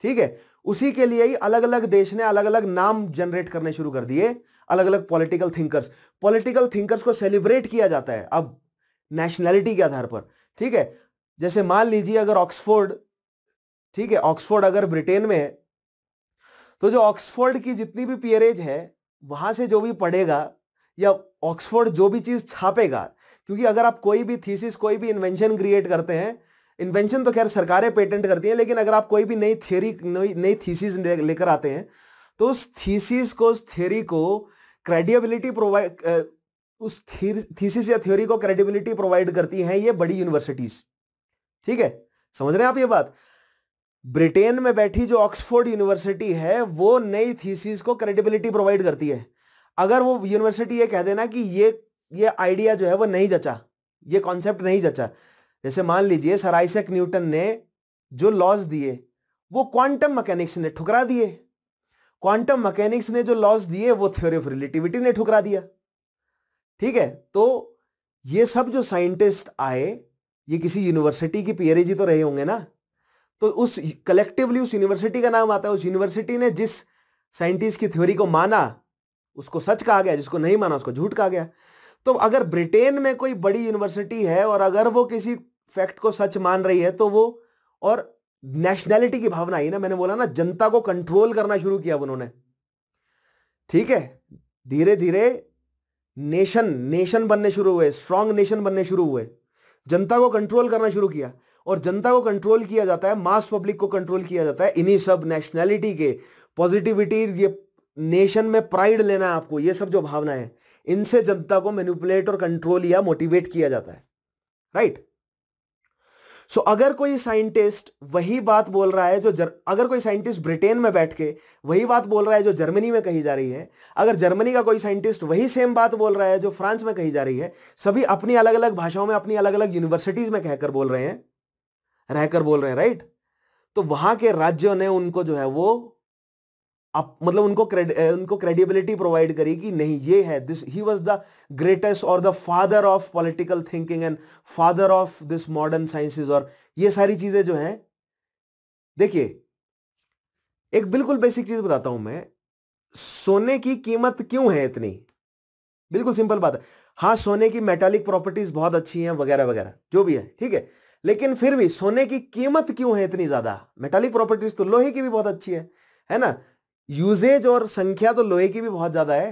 Speaker 1: ठीक है उसी के लिए ही अलग अलग देश ने अलग अलग नाम जनरेट करने शुरू कर दिए अलग अलग पॉलिटिकल थिंकर्स पॉलिटिकल थिंकर्स को सेलिब्रेट किया जाता है अब नेशनैलिटी के आधार पर ठीक है जैसे मान लीजिए अगर ऑक्सफोर्ड ठीक है ऑक्सफोर्ड अगर ब्रिटेन में है तो जो ऑक्सफोर्ड की जितनी भी पियरेज है वहां से जो भी पढ़ेगा या ऑक्सफोर्ड जो भी चीज छापेगा क्योंकि अगर आप कोई भी थीसिस कोई भी इन्वेंशन क्रिएट करते हैं इन्वेंशन तो खैर सरकारें पेटेंट करती हैं लेकिन अगर आप कोई भी नई थियोरी नई नई थीसीज लेकर आते हैं तो उस थीसीज को उस थ्योरी को क्रेडिबिलिटी प्रोवाइड उस थीसिस या थ्योरी को क्रेडिबिलिटी प्रोवाइड करती हैं ये बड़ी यूनिवर्सिटीज ठीक है समझ रहे हैं आप ये बात ब्रिटेन में बैठी जो ऑक्सफोर्ड यूनिवर्सिटी है वो नई थीसिस को क्रेडिबिलिटी प्रोवाइड करती है अगर वो यूनिवर्सिटी ये कह देना कि ये ये आइडिया जो है वो नहीं जचा ये कॉन्सेप्ट नहीं जचा जैसे मान लीजिए सर आइसक न्यूटन ने जो लॉज दिए वो क्वांटम मैकेनिक्स ने ठुकरा दिए क्वांटम मैकेनिक्स ने जो लॉज दिए वो थ्योरी ऑफ रिलेटिविटी ने ठुकरा दिया ठीक है तो ये सब जो साइंटिस्ट आए ये किसी यूनिवर्सिटी की जी तो रहे होंगे ना तो उस कलेक्टिवली उस यूनिवर्सिटी का नाम आता है उस यूनिवर्सिटी ने जिस साइंटिस्ट की थ्योरी को माना उसको सच कहा गया जिसको नहीं माना उसको झूठ कहा गया तो अगर ब्रिटेन में कोई बड़ी यूनिवर्सिटी है और अगर वो किसी फैक्ट को सच मान रही है तो वो और नेशनैलिटी की भावना आई ना मैंने बोला ना जनता को कंट्रोल करना शुरू किया उन्होंने ठीक है धीरे धीरे नेशन नेशन बनने शुरू हुए स्ट्रांग नेशन बनने शुरू हुए जनता को कंट्रोल करना शुरू किया और जनता को कंट्रोल किया जाता है मास पब्लिक को कंट्रोल किया जाता है इन्हीं सब नेशनैलिटी के पॉजिटिविटी ये नेशन में प्राइड लेना है आपको ये सब जो भावना है इनसे जनता को मैनिपुलेट और कंट्रोल या मोटिवेट किया जाता है राइट right? सो so, अगर कोई साइंटिस्ट वही बात बोल रहा है जो जर, अगर कोई साइंटिस्ट ब्रिटेन में बैठ के वही बात बोल रहा है जो जर्मनी में कही जा रही है अगर जर्मनी का कोई साइंटिस्ट वही सेम बात बोल रहा है जो फ्रांस में कही जा रही है सभी अपनी अलग अलग भाषाओं में अपनी अलग अलग यूनिवर्सिटीज में कहकर बोल रहे हैं रहकर बोल रहे हैं राइट तो वहां के राज्यों ने उनको जो है वो अप, मतलब उनको क्रेड उनको क्रेडिबिलिटी प्रोवाइड करी कि नहीं ये है this he was the greatest और the father of political thinking and father of this modern sciences और ये सारी चीजें जो हैं देखिए एक बिल्कुल बेसिक चीज बताता हूं मैं सोने की कीमत क्यों है इतनी बिल्कुल सिंपल बात है हाँ सोने की मेटालिक प्रॉपर्टीज बहुत अच्छी हैं वगैरह वगैरह जो भी है ठीक है लेकिन फिर भी सोने की कीमत क्यों है इतनी ज्यादा मेटालिक प्रॉपर्टीज तो लोहे की भी बहुत अच्छी है है ना यूजेज और संख्या तो लोहे की भी बहुत ज्यादा है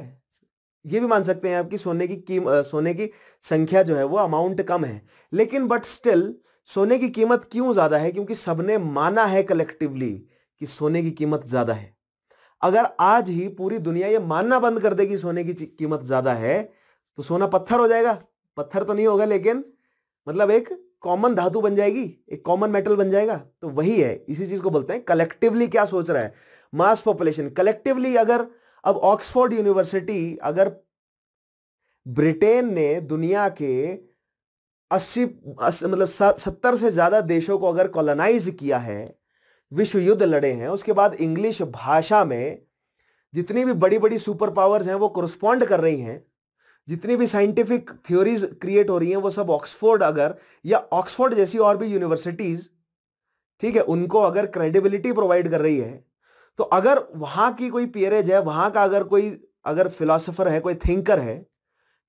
Speaker 1: ये भी मान सकते हैं आपकी सोने की कीम सोने की संख्या जो है वो अमाउंट कम है लेकिन बट स्टिल सोने की कीमत क्यों ज्यादा है क्योंकि सबने माना है कलेक्टिवली कि सोने की कीमत ज्यादा है अगर आज ही पूरी दुनिया ये मानना बंद कर देगी सोने की कीमत ज्यादा है तो सोना पत्थर हो जाएगा पत्थर तो नहीं होगा लेकिन मतलब एक कॉमन धातु बन जाएगी एक कॉमन मेटल बन जाएगा तो वही है इसी चीज को बोलते हैं कलेक्टिवली क्या सोच रहा है मास पॉपुलेशन कलेक्टिवली अगर अब ऑक्सफोर्ड यूनिवर्सिटी अगर ब्रिटेन ने दुनिया के 80 मतलब सत्तर से ज़्यादा देशों को अगर कॉलोनाइज किया है विश्व युद्ध लड़े हैं उसके बाद इंग्लिश भाषा में जितनी भी बड़ी बड़ी सुपर पावर्स हैं वो कोरस्पॉन्ड कर रही हैं जितनी भी साइंटिफिक थ्योरीज क्रिएट हो रही हैं वो सब ऑक्सफोर्ड अगर या ऑक्सफोर्ड जैसी और भी यूनिवर्सिटीज़ ठीक है उनको अगर क्रेडिबिलिटी प्रोवाइड कर रही है तो अगर वहां की कोई पियरेज है वहां का अगर कोई अगर फिलोसोफर है कोई थिंकर है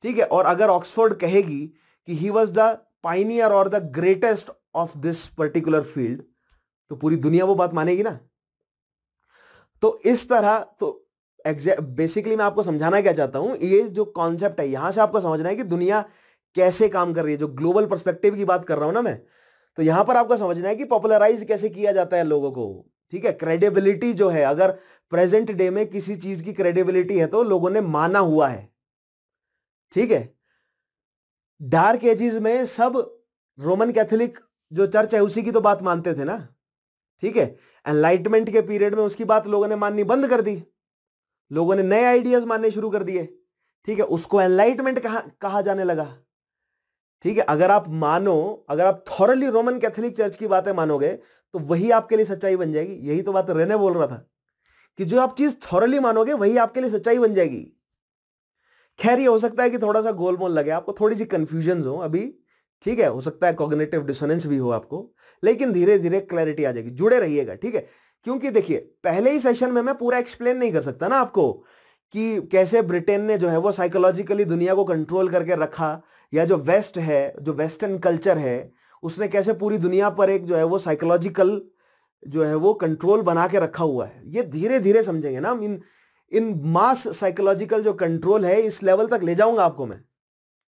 Speaker 1: ठीक है और अगर ऑक्सफोर्ड कहेगी कि ही वॉज द पाइनियर और the greatest of this particular field तो पूरी दुनिया वो बात मानेगी ना तो इस तरह तो बेसिकली मैं आपको समझाना क्या चाहता हूं ये जो कॉन्सेप्ट है यहां से आपको समझना है कि दुनिया कैसे काम कर रही है जो ग्लोबल परस्पेक्टिव की बात कर रहा हूँ ना मैं तो यहां पर आपको समझना है कि पॉपुलराइज कैसे किया जाता है लोगों को ठीक है क्रेडिबिलिटी जो है अगर प्रेजेंट डे में किसी चीज की क्रेडिबिलिटी है तो लोगों ने माना हुआ है ठीक है डार्क एजिस में सब रोमन कैथोलिक जो चर्च है उसी की तो बात मानते थे ना ठीक है एनलाइटमेंट के पीरियड में उसकी बात लोगों ने माननी बंद कर दी लोगों ने नए आइडियाज मानने शुरू कर दिए ठीक है उसको एनलाइटमेंट कहा, कहा जाने लगा ठीक है अगर आप मानो अगर आप थॉरली रोमन कैथोलिक चर्च की बातें मानोगे तो वही आपके लिए सच्चाई बन जाएगी यही तो बात रहने बोल रहा था कि जो आप चीज थॉरली मानोगे वही आपके लिए सच्चाई बन जाएगी खैर ये हो सकता है कि थोड़ा सा गोलमोल लगे आपको थोड़ी सी कंफ्यूजन हो अभी ठीक है हो सकता है कॉग्नेटिव डिसोनेंस भी हो आपको लेकिन धीरे धीरे क्लैरिटी आ जाएगी जुड़े रहिएगा ठीक है क्योंकि देखिए पहले ही सेशन में मैं पूरा एक्सप्लेन नहीं कर सकता ना आपको कि कैसे ब्रिटेन ने जो है वो साइकोलॉजिकली दुनिया को कंट्रोल करके रखा या जो वेस्ट है जो वेस्टर्न कल्चर है उसने कैसे पूरी दुनिया पर एक जो है वो साइकोलॉजिकल जो है वो कंट्रोल बना के रखा हुआ है ये धीरे धीरे समझेंगे ना इन इन मास साइकोलॉजिकल जो कंट्रोल है इस लेवल तक ले जाऊंगा आपको मैं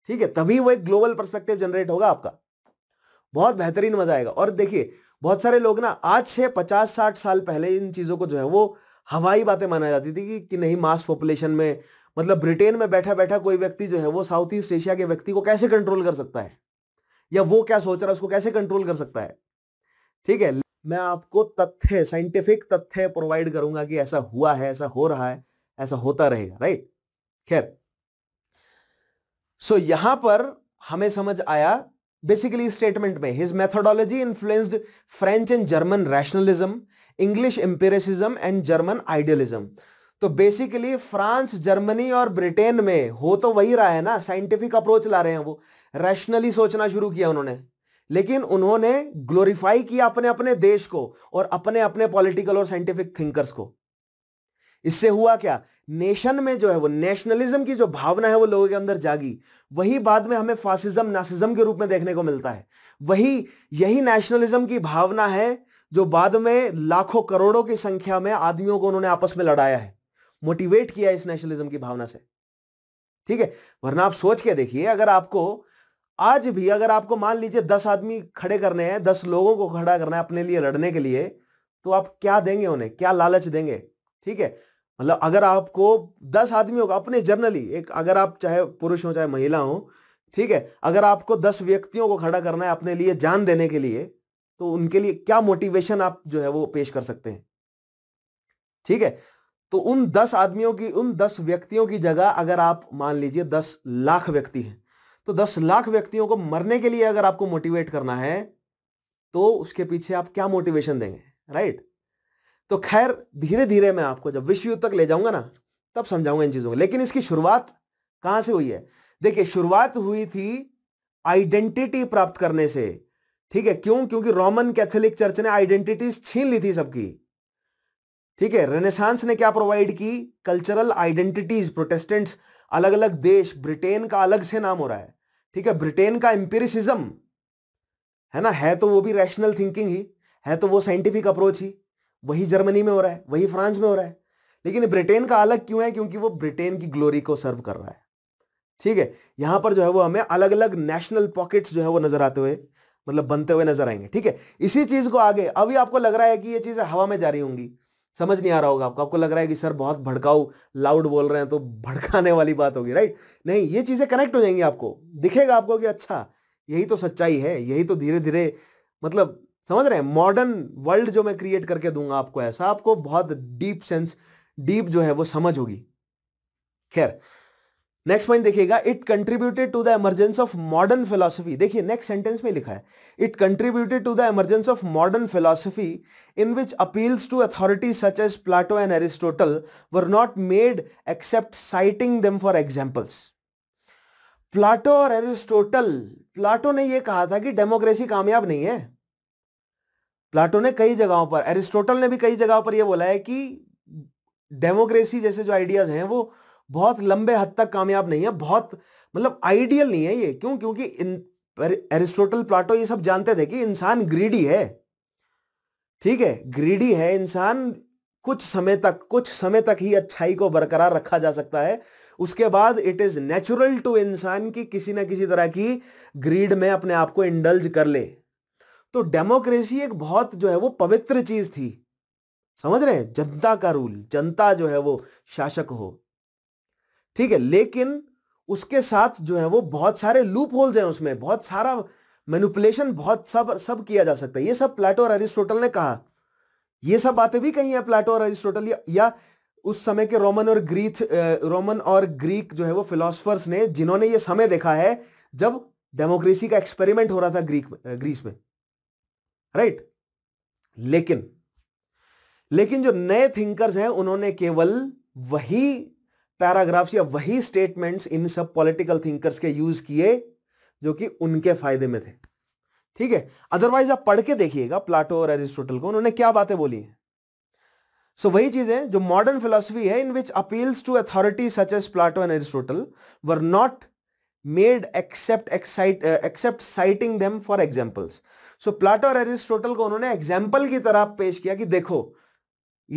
Speaker 1: ठीक है तभी वो एक ग्लोबल परस्पेक्टिव जनरेट होगा आपका बहुत बेहतरीन मजा आएगा और देखिए बहुत सारे लोग ना आज से पचास साठ साल पहले इन चीज़ों को जो है वो हवाई बातें माना जाती थी कि, कि नहीं मास पॉपुलेशन में मतलब ब्रिटेन में बैठा बैठा कोई व्यक्ति जो है वो साउथ ईस्ट एशिया के व्यक्ति को कैसे कंट्रोल कर सकता है या वो क्या सोच रहा है उसको कैसे कंट्रोल कर सकता है ठीक है मैं आपको तथ्य साइंटिफिक तथ्य प्रोवाइड करूंगा कि ऐसा हुआ है ऐसा हो रहा है ऐसा होता रहेगा राइट खैर सो so, यहां पर हमें समझ आया बेसिकली स्टेटमेंट में his methodology influenced French and German rationalism English empiricism and German idealism तो बेसिकली फ्रांस जर्मनी और ब्रिटेन में हो तो वही रहा है ना साइंटिफिक अप्रोच ला रहे हैं वो रैशनली सोचना शुरू किया उन्होंने लेकिन उन्होंने ग्लोरीफाई किया अपने अपने देश को और अपने अपने पॉलिटिकल और साइंटिफिक थिंकर्स को इससे हुआ क्या नेशन में जो है वो नेशनलिज्म की जो भावना है वो लोगों के अंदर जागी वही बाद में हमें फासिज्म नासिज्म के रूप में देखने को मिलता है वही यही नेशनलिज्म की भावना है जो बाद में लाखों करोड़ों की संख्या में आदमियों को उन्होंने आपस में लड़ाया है मोटिवेट किया इस नेशनलिज्म की भावना से ठीक है वरना आप सोच के देखिए अगर आपको आज भी अगर आपको मान लीजिए दस आदमी खड़े करने हैं दस लोगों को खड़ा करना है अपने लिए लड़ने के लिए तो आप क्या देंगे उन्हें क्या लालच देंगे ठीक है मतलब अगर आपको दस आदमियों का अपने जर्नली एक अगर आप चाहे पुरुष हो चाहे महिला हो ठीक है अगर आपको दस व्यक्तियों को खड़ा करना है अपने लिए जान देने के लिए तो उनके लिए क्या मोटिवेशन आप जो है वो पेश कर सकते हैं ठीक है तो उन दस आदमियों की उन दस व्यक्तियों की जगह अगर आप मान लीजिए दस लाख व्यक्ति हैं तो दस लाख व्यक्तियों को मरने के लिए अगर आपको मोटिवेट करना है तो उसके पीछे आप क्या मोटिवेशन देंगे राइट तो खैर धीरे धीरे मैं आपको जब विश्व युद्ध तक ले जाऊंगा ना तब समझाऊंगा इन चीज़ों को लेकिन इसकी शुरुआत कहां से हुई है देखिए शुरुआत हुई थी आइडेंटिटी प्राप्त करने से ठीक है क्यों क्योंकि रोमन कैथोलिक चर्च ने आइडेंटिटीज छीन ली थी सबकी ठीक है रेनेसांस ने क्या प्रोवाइड की कल्चरल आइडेंटिटीज प्रोटेस्टेंट्स अलग अलग देश ब्रिटेन का अलग से नाम हो रहा है ठीक है ब्रिटेन का एम्पेरिसिज्म है ना है तो वो भी रैशनल थिंकिंग ही है तो वो साइंटिफिक अप्रोच ही वही जर्मनी में हो रहा है वही फ्रांस में हो रहा है लेकिन ब्रिटेन का अलग क्यों है क्योंकि वो ब्रिटेन की ग्लोरी को सर्व कर रहा है ठीक है यहां पर जो है वो हमें अलग अलग नेशनल पॉकेट्स जो है वो नजर आते हुए मतलब बनते हुए नजर आएंगे ठीक है इसी चीज को आगे अभी आपको लग रहा है कि ये चीजें हवा में जारी होंगी समझ नहीं आ रहा होगा आपको आपको लग रहा है कि सर बहुत भड़काऊ लाउड बोल रहे हैं तो भड़काने वाली बात होगी राइट नहीं ये चीज़ें कनेक्ट हो जाएंगी आपको दिखेगा आपको कि अच्छा यही तो सच्चाई है यही तो धीरे धीरे मतलब समझ रहे हैं मॉडर्न वर्ल्ड जो मैं क्रिएट करके दूंगा आपको ऐसा आपको बहुत डीप सेंस डीप जो है वो समझ होगी खैर नेक्स्ट पॉइंट देखिएगा it contributed to the emergence of modern philosophy देखिए नेक्स्ट सेंटेंस में लिखा है it contributed to the emergence of modern philosophy in which appeals to authority such as Plato and Aristotle were not made except citing them for examples Plato और Aristotle Plato ने यह कहा था कि democracy कामयाब नहीं है प्लाटो ने कई जगहों पर एरिस्टोटल ने भी कई जगहों पर यह बोला है कि डेमोक्रेसी जैसे जो आइडियाज हैं वो बहुत लंबे हद तक कामयाब नहीं है बहुत मतलब आइडियल नहीं है ये क्यों क्योंकि एरिस्टोटल प्लाटो ये सब जानते थे कि इंसान ग्रीडी है ठीक है ग्रीडी है इंसान कुछ समय तक कुछ समय तक ही अच्छाई को बरकरार रखा जा सकता है उसके बाद इट इज नेचुरल टू इंसान की किसी ना किसी तरह की ग्रीड में अपने आप को इंडल्ज कर ले तो डेमोक्रेसी एक बहुत जो है वो पवित्र चीज थी समझ रहे हैं जनता का रूल जनता जो है वो शासक हो ठीक है लेकिन उसके साथ जो है वो बहुत सारे लूप होल्स हैं उसमें बहुत सारा मैनुपुलेशन बहुत सब सब किया जा सकता है ये सब प्लेटो और एरिस्टोटल ने कहा ये सब बातें भी कही हैं प्लेटो और एरिस्टोटल या, या उस समय के रोमन और ग्रीथ रोमन और ग्रीक जो है वो फिलोसफर्स ने जिन्होंने ये समय देखा है जब डेमोक्रेसी का एक्सपेरिमेंट हो रहा था ग्रीक ग्रीस में राइट right? लेकिन लेकिन जो नए थिंकर्स हैं उन्होंने केवल वही पैराग्राफ्स या वही स्टेटमेंट्स इन सब पॉलिटिकल थिंकर्स के यूज किए जो कि उनके फायदे में थे ठीक है अदरवाइज आप पढ़ के देखिएगा प्लाटो और एरिस्टोटल को उन्होंने क्या बातें बोली हैं सो so, वही चीजें जो मॉडर्न फिलोसफी है in which appeals to authority such as Plato and Aristotle were not made except excite except citing them for examples so Plato और एरिस्टोटल को उन्होंने एग्जाम्पल की तरह पेश किया कि देखो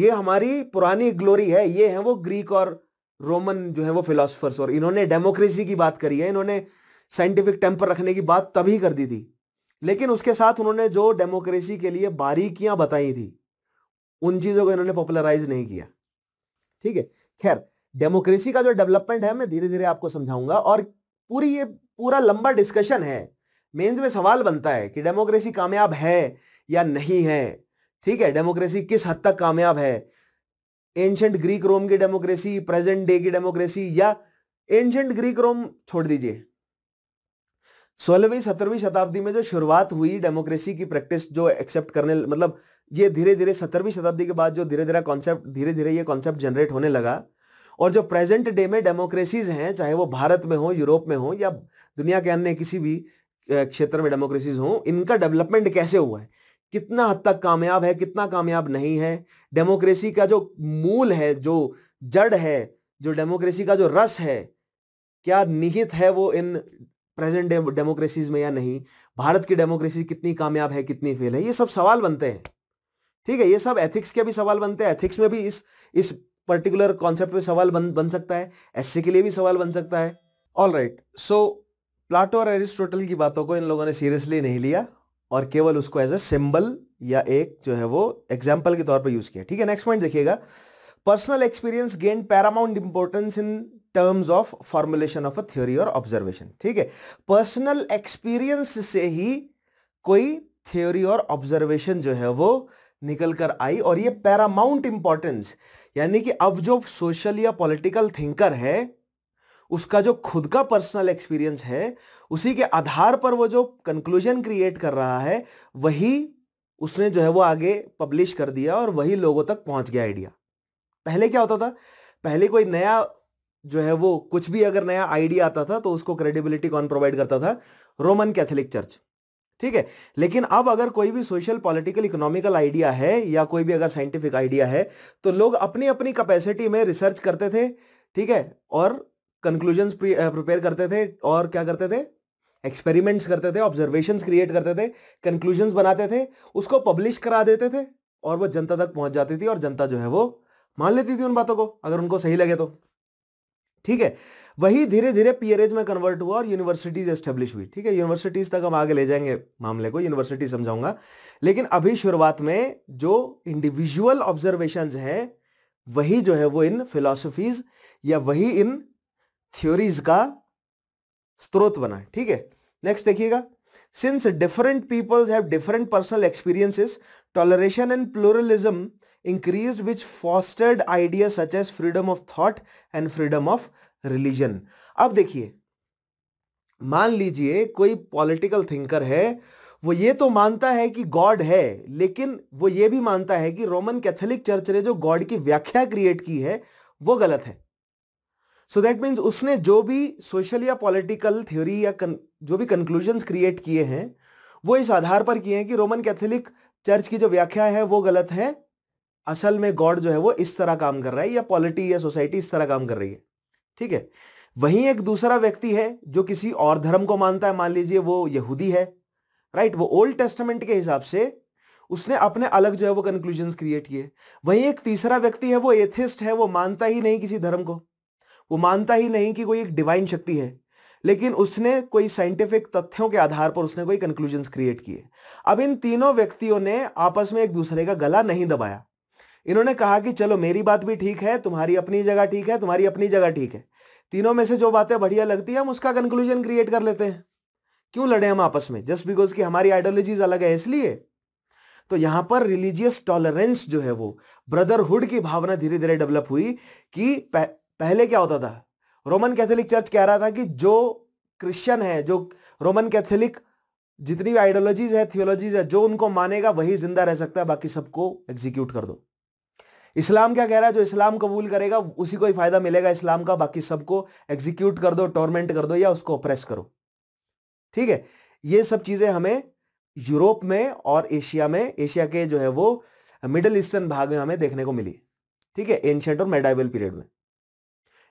Speaker 1: ये हमारी पुरानी ग्लोरी है ये है वो ग्रीक और रोमन जो है वो फिलोसफर्स और इन्होंने डेमोक्रेसी की बात करी है इन्होंने साइंटिफिक टेम्पर रखने की बात तभी कर दी थी लेकिन उसके साथ उन्होंने जो डेमोक्रेसी के लिए बारीकियां बताई थी उन चीज़ों को इन्होंने पॉपुलराइज नहीं किया ठीक है खैर डेमोक्रेसी का जो डेवलपमेंट है मैं धीरे धीरे आपको समझाऊंगा और पूरी ये पूरा लंबा डिस्कशन है मेंस में सवाल बनता है कि डेमोक्रेसी कामयाब है या नहीं है ठीक है डेमोक्रेसी किस हद तक कामयाब है एंशंट ग्रीक रोम की डेमोक्रेसी प्रेजेंट डे की डेमोक्रेसी या एंशंट ग्रीक रोम छोड़ दीजिए सोलहवीं सत्रहवीं शताब्दी में जो शुरुआत हुई डेमोक्रेसी की प्रैक्टिस जो एक्सेप्ट करने मतलब ये धीरे धीरे सत्रहवीं शताब्दी के बाद जो धीरे धीरे कॉन्सेप्ट धीरे धीरे ये कॉन्सेप्ट जनरेट होने लगा और जो प्रेजेंट डे में डेमोक्रेसीज हैं चाहे वो भारत में हो यूरोप में हो या दुनिया के अन्य किसी भी क्षेत्र में डेमोक्रेसीज हों इनका डेवलपमेंट कैसे हुआ है कितना हद तक कामयाब है कितना कामयाब नहीं है डेमोक्रेसी का जो मूल है जो जड़ है जो डेमोक्रेसी का जो रस है क्या निहित है वो इन प्रेजेंट डेमोक्रेसीज में या नहीं भारत की डेमोक्रेसी कितनी कामयाब है कितनी फेल है ये सब सवाल बनते हैं ठीक है ये सब एथिक्स के भी सवाल बनते हैं एथिक्स में भी इस इस पर्टिकुलर कॉन्सेप्ट में सवाल बन बन सकता है एससी के लिए भी सवाल बन सकता है ऑल राइट सो प्लाटो और एरिस्टोटल की बातों को इन लोगों ने सीरियसली नहीं लिया और केवल उसको एज ए सिंबल या एक जो है वो एग्जाम्पल के तौर पर यूज किया ठीक है नेक्स्ट पॉइंट देखिएगा personal experience gain paramount importance in terms of formulation of a theory और ऑब्जर्वेशन ठीक है पर्सनल एक्सपीरियंस से ही कोई थ्योरी और ऑब्जर्वेशन जो है वो निकल कर आई और ये पैरामाउंट इंपॉर्टेंस यानी कि अब जो सोशल या पॉलिटिकल थिंकर है उसका जो खुद का पर्सनल एक्सपीरियंस है उसी के आधार पर वो जो कंक्लूजन क्रिएट कर रहा है वही उसने जो है वो आगे पब्लिश कर दिया और वही लोगों तक पहुंच गया आइडिया पहले क्या होता था पहले कोई नया जो है वो कुछ भी अगर नया आइडिया आता था तो उसको क्रेडिबिलिटी कौन प्रोवाइड करता था रोमन कैथोलिक चर्च ठीक है लेकिन अब अगर कोई भी सोशल पॉलिटिकल इकोनॉमिकल आइडिया है या कोई भी अगर साइंटिफिक आइडिया है तो लोग अपनी अपनी कैपेसिटी में रिसर्च करते थे ठीक है और कंक्लूजन प्रिपेयर करते थे और क्या करते थे एक्सपेरिमेंट्स करते थे ऑब्जर्वेशंस क्रिएट करते थे कंक्लूजन्स बनाते थे उसको पब्लिश करा देते थे और वो जनता तक पहुंच जाती थी और जनता जो है वो मान लेती थी उन बातों को अगर उनको सही लगे तो ठीक है वही धीरे धीरे पीएरएज में कन्वर्ट हुआ और यूनिवर्सिटीज एस्टेब्लिश हुई ठीक है यूनिवर्सिटीज तक हम आगे ले जाएंगे मामले को यूनिवर्सिटी समझाऊंगा लेकिन अभी शुरुआत में जो इंडिविजुअल ऑब्जर्वेशन है वही जो है वो इन फिलोसफीज या वही इन थ्योरीज का स्त्रोत बना ठीक है नेक्स्ट देखिएगा since different peoples have different personal experiences toleration and pluralism increase which fostered idea such as freedom of thought and freedom of religion अब देखिए मान लीजिए कोई पॉलिटिकल थिंकर है वो ये तो मानता है कि गॉड है लेकिन वो ये भी मानता है कि रोमन कैथोलिक चर्च ने जो गॉड की व्याख्या क्रिएट की है वो गलत है सो दैट मीन्स उसने जो भी सोशल या पॉलिटिकल थ्योरी या जो भी कंक्लूजन क्रिएट किए हैं वो इस आधार पर किए हैं कि रोमन कैथोलिक चर्च की जो व्याख्या है वो गलत है असल में गॉड जो है वो इस तरह काम कर रहा है या पॉलिटी या सोसाइटी इस तरह काम कर रही है ठीक है वहीं एक दूसरा व्यक्ति है जो किसी और धर्म को मानता है मान लीजिए वो यहूदी है राइट वो ओल्ड टेस्टमेंट के हिसाब से उसने अपने अलग जो है वो कंक्लूजन क्रिएट किए वहीं एक तीसरा व्यक्ति है वो एथिस्ट है वो मानता ही नहीं किसी धर्म को वो मानता ही नहीं कि कोई एक डिवाइन शक्ति है लेकिन उसने कोई साइंटिफिक तथ्यों के आधार पर उसने कोई कंक्लूजन क्रिएट किए अब इन तीनों व्यक्तियों ने आपस में एक दूसरे का गला नहीं दबाया इन्होंने कहा कि चलो मेरी बात भी ठीक है तुम्हारी अपनी जगह ठीक है तुम्हारी अपनी जगह ठीक है तीनों में से जो बातें बढ़िया लगती है हम उसका कंक्लूजन क्रिएट कर लेते हैं क्यों लड़े हम आपस में जस्ट बिकॉज की हमारी आइडियोलॉजीज अलग है इसलिए तो यहां पर रिलीजियस टॉलरेंस जो है वो ब्रदरहुड की भावना धीरे धीरे डेवलप हुई कि पह, पहले क्या होता था रोमन कैथोलिक चर्च कह रहा था कि जो क्रिश्चियन है जो रोमन कैथोलिक जितनी भी आइडियोलॉजीज है थियोलॉजीज है जो उनको मानेगा वही जिंदा रह सकता है बाकी सबको एग्जीक्यूट कर दो इस्लाम क्या कह रहा है जो इस्लाम कबूल करेगा उसी को ही फायदा मिलेगा इस्लाम का बाकी सबको एग्जीक्यूट कर दो टॉर्मेंट कर दो या उसको ऑप्रेस करो ठीक है ये सब चीज़ें हमें यूरोप में और एशिया में एशिया के जो है वो मिडल ईस्टर्न भाग में हमें देखने को मिली ठीक है एंशेंट और मेडाइवल पीरियड में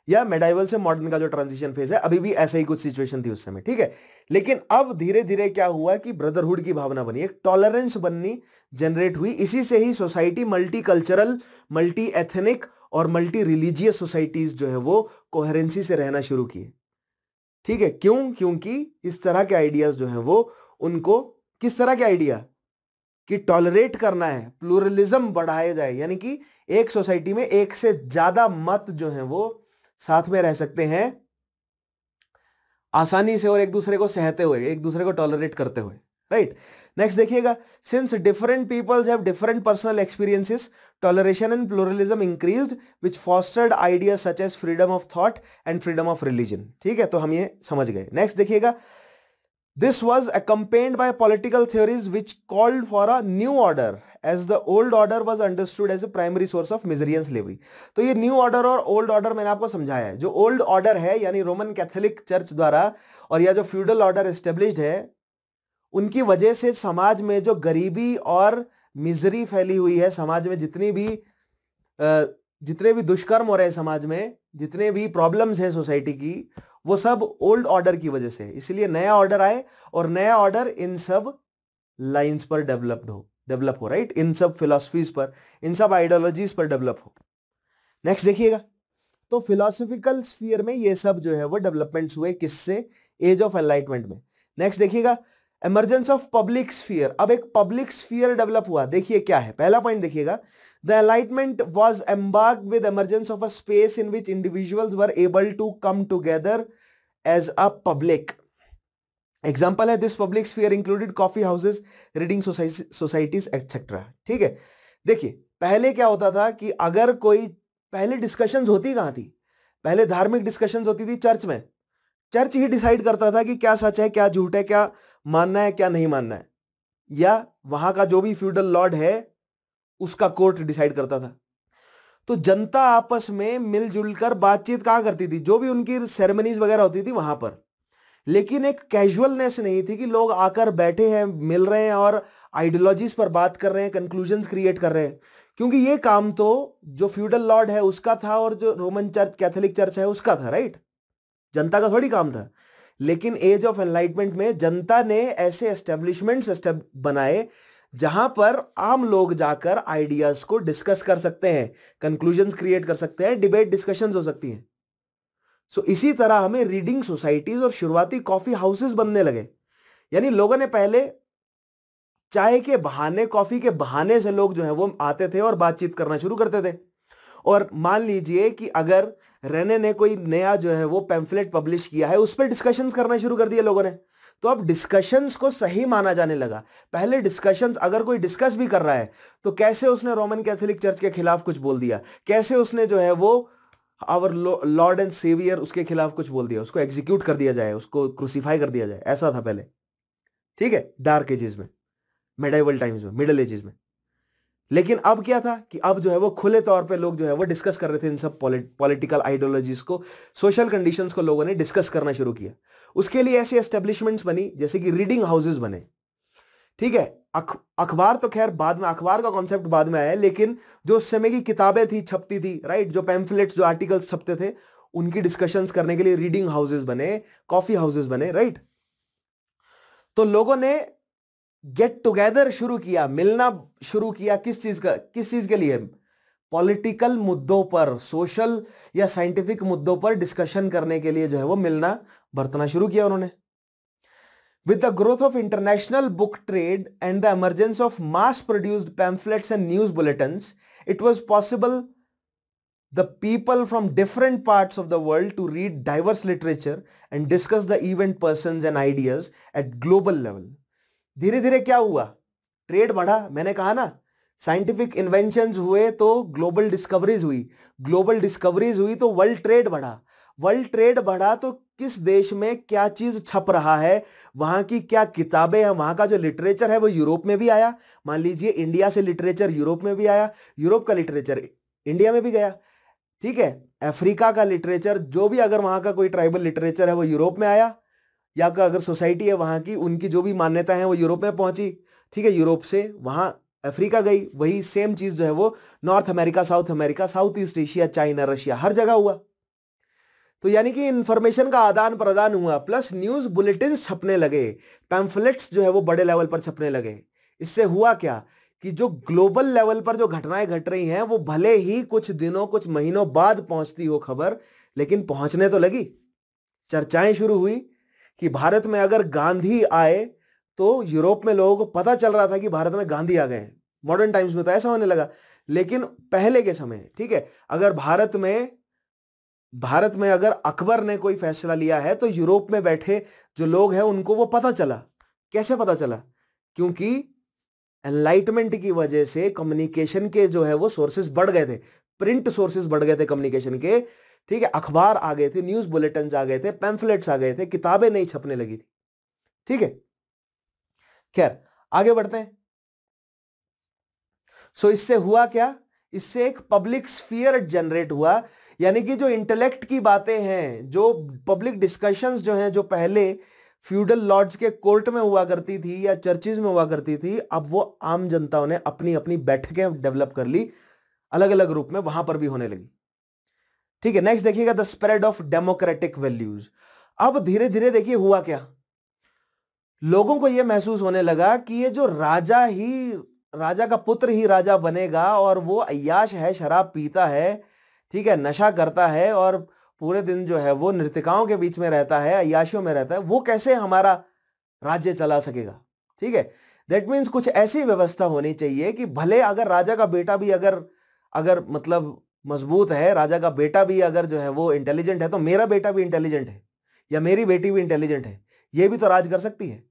Speaker 1: या मेडाइवल से मॉडर्न का जो ट्रांजिशन फेज है अभी भी ऐसा ही कुछ सिचुएशन थी उस समय ठीक है लेकिन अब धीरे धीरे क्या हुआ कि ब्रदरहुड की भावना बनी एक टॉलरेंस बननी जनरेट हुई इसी से ही society multi cultural multi ethnic और मल्टी रिलीजियस सोसाइटीज जो है वो कोहरेंसी से रहना शुरू किए ठीक है क्यों क्योंकि इस तरह के आइडियाज जो है वो उनको किस तरह के आइडिया कि टॉलरेट करना है प्लूरलिज्म बढ़ाया जाए यानी कि एक सोसाइटी में एक से ज्यादा मत जो है वो साथ में रह सकते हैं आसानी से और एक दूसरे को सहते हुए एक दूसरे को टॉलरेट करते हुए राइट नेक्स्ट देखिएगा since different peoples have different personal experiences toleration and pluralism increase which fostered idea such as freedom of thought and freedom of religion ठीक है तो हम ये समझ गए नेक्स्ट देखिएगा this was a campaigned by political theories which called for a new order as the old order was understood as a primary source of misery and slavery तो ये न्यू ऑर्डर और ओल्ड ऑर्डर मैंने आपको समझाया है जो old order है यानी रोमन कैथोलिक चर्च द्वारा और या जो फ्यूडल ऑर्डर एस्टेब्लिश है उनकी वजह से समाज में जो गरीबी और मिजरी फैली हुई है समाज में जितनी भी जितने भी दुष्कर्म हो रहे हैं समाज में जितने भी प्रॉब्लम्स हैं सोसाइटी की वो सब ओल्ड ऑर्डर की वजह से इसलिए नया ऑर्डर आए और नया ऑर्डर इन सब लाइंस पर डेवलप्ड हो डेवलप हो राइट इन सब फिलोसफीज पर इन सब आइडियोलॉजीज पर डेवलप हो नेक्स्ट देखिएगा तो फिलोसफिकल स्फीयर में ये सब जो है वो डेवलपमेंट्स हुए किससे एज ऑफ एनलाइटमेंट में नेक्स्ट देखिएगा एमरजेंस ऑफ पब्लिक स्फीयर अब एक पब्लिक स्फीयर डेवलप हुआ देखिए क्या है पहला पॉइंट देखिएगा the enlightenment was embark with emergence of a space in which individuals were able to come together as a public example है this public sphere included coffee houses reading societies etcetera ठीक है देखिए पहले क्या होता था कि अगर कोई पहले डिस्कशंस होती कहाँ थी पहले धार्मिक डिस्कशंस होती थी चर्च में चर्च ही डिसाइड करता था कि क्या सच है क्या झूठ है क्या मानना है क्या नहीं मानना है या वहां का जो भी फ्यूडल लॉर्ड है उसका कोर्ट डिसाइड करता था तो जनता आपस में मिलजुल कर बातचीत कहाँ करती थी जो भी उनकी सेरेमनीज वगैरह होती थी वहां पर लेकिन एक कैजुअलनेस नहीं थी कि लोग आकर बैठे हैं मिल रहे हैं और आइडियोलॉजीज पर बात कर रहे हैं कंक्लूजन क्रिएट कर रहे हैं क्योंकि ये काम तो जो फ्यूडल लॉर्ड है उसका था और जो रोमन चर्च कैथोलिक चर्च है उसका था राइट जनता का थोड़ी काम था लेकिन एज ऑफ एनलाइटमेंट में जनता ने ऐसे एस्टेब्लिशमेंट बनाए जहां पर आम लोग जाकर आइडियाज को डिस्कस कर सकते हैं कंक्लूजन क्रिएट कर सकते हैं डिबेट डिस्कशन हो सकती हैं सो so, इसी तरह हमें रीडिंग सोसाइटीज और शुरुआती कॉफी हाउसेस बनने लगे यानी लोगों ने पहले चाय के बहाने कॉफी के बहाने से लोग जो है वो आते थे और बातचीत करना शुरू करते थे और मान लीजिए कि अगर रेने ने कोई नया जो है वो पैम्फलेट पब्लिश किया है उस पर डिस्कशंस करना शुरू कर दिया लोगों ने तो अब डिस्कशंस को सही माना जाने लगा पहले डिस्कशंस अगर कोई डिस्कस भी कर रहा है तो कैसे उसने रोमन कैथोलिक चर्च के खिलाफ कुछ बोल दिया कैसे उसने जो है वो आवर लॉर्ड एंड सेवियर उसके खिलाफ कुछ बोल दिया उसको एग्जीक्यूट कर दिया जाए उसको क्रूसीफाई कर दिया जाए ऐसा था पहले ठीक है डार्क एजेस में मेडाइवल टाइम्स में मिडल एजेस में लेकिन अब क्या था कि अब जो है वो खुले तौर पे लोग जो है वो डिस्कस कर रहे थे इन सब पॉलिटिकल आइडियोलॉजीज को सोशल कंडीशंस को लोगों ने डिस्कस करना शुरू किया उसके लिए ऐसी एस्टेब्लिशमेंट्स बनी जैसे कि रीडिंग हाउसेज बने ठीक है अखबार तो खैर बाद में अखबार का कॉन्सेप्ट बाद में आया लेकिन जो उस समय की किताबें थी छपती थी राइट जो पैम्फलेट्स जो आर्टिकल्स छपते थे उनकी डिस्कशंस करने के लिए रीडिंग हाउसेस बने कॉफी हाउसेस बने राइट तो लोगों ने गेट टुगेदर शुरू किया मिलना शुरू किया किस चीज का किस चीज के लिए पॉलिटिकल मुद्दों पर सोशल या साइंटिफिक मुद्दों पर डिस्कशन करने के लिए जो है वो मिलना बरतना शुरू किया उन्होंने With the growth of international book trade and the emergence of mass-produced pamphlets and news bulletins, it was possible the people from different parts of the world to read diverse literature and discuss the event persons and ideas at global level. धीरे धीरे क्या हुआ trade बढ़ा मैंने कहा ना scientific invention हुए तो ग्लोबल डिस्कवरीज हुई ग्लोबल डिस्कवरीज हुई तो वर्ल्ड ट्रेड बढ़ा वर्ल्ड ट्रेड बढ़ा तो किस देश में क्या चीज छप रहा है वहां की क्या किताबें हैं वहां का जो लिटरेचर है वो यूरोप में भी आया मान लीजिए इंडिया से लिटरेचर यूरोप में भी आया यूरोप का लिटरेचर इंडिया में भी गया ठीक है अफ्रीका का लिटरेचर जो भी अगर वहां का कोई ट्राइबल लिटरेचर है वो यूरोप में आया या का अगर सोसाइटी है वहाँ की उनकी जो भी मान्यता है वो यूरोप में पहुंची ठीक है यूरोप से वहाँ अफ्रीका गई वही सेम चीज़ जो है वो North America South America South East Asia China Russia हर जगह हुआ तो यानी कि इन्फॉर्मेशन का आदान प्रदान हुआ प्लस न्यूज़ बुलेटिन छपने लगे पैम्फलेट्स जो है वो बड़े लेवल पर छपने लगे इससे हुआ क्या कि जो ग्लोबल लेवल पर जो घटनाएं घट रही हैं वो भले ही कुछ दिनों कुछ महीनों बाद पहुंचती हो खबर लेकिन पहुंचने तो लगी चर्चाएं शुरू हुई कि भारत में अगर गांधी आए तो यूरोप में लोगों को पता चल रहा था कि भारत में गांधी आ गए मॉडर्न टाइम्स में तो ऐसा होने लगा लेकिन पहले के समय ठीक है अगर भारत में भारत में अगर अकबर ने कोई फैसला लिया है तो यूरोप में बैठे जो लोग हैं उनको वो पता चला कैसे पता चला क्योंकि एनलाइटमेंट की वजह से कम्युनिकेशन के जो है वो सोर्सेस बढ़ गए थे प्रिंट सोर्सेस बढ़ गए थे कम्युनिकेशन के ठीक है अखबार आ गए थे न्यूज बुलेटिन आ गए थे पैम्फलेट्स आ गए थे किताबें नहीं छपने लगी थी ठीक है खैर आगे बढ़ते हैं सो so, इससे हुआ क्या इससे एक पब्लिक स्फीयर जनरेट हुआ यानी कि जो इंटेलेक्ट की बातें हैं जो पब्लिक डिस्कशंस जो हैं जो पहले फ्यूडल लॉर्ड्स के कोर्ट में हुआ करती थी या चर्चिज में हुआ करती थी अब वो आम जनताओं ने अपनी अपनी बैठकें डेवलप कर ली अलग अलग रूप में वहां पर भी होने लगी ठीक है नेक्स्ट देखिएगा the spread of democratic values अब धीरे धीरे देखिए हुआ क्या लोगों को यह महसूस होने लगा कि ये जो राजा ही राजा का पुत्र ही राजा बनेगा और वो अयाश है शराब पीता है ठीक है नशा करता है और पूरे दिन जो है वो नृतिकाओं के बीच में रहता है अयाशियों में रहता है वो कैसे हमारा राज्य चला सकेगा ठीक है दैट मीन्स कुछ ऐसी व्यवस्था होनी चाहिए कि भले अगर राजा का बेटा भी अगर अगर मतलब मजबूत है राजा का बेटा भी अगर जो है वो इंटेलिजेंट है तो मेरा बेटा भी इंटेलिजेंट है या मेरी बेटी भी इंटेलिजेंट है ये भी तो राज कर सकती है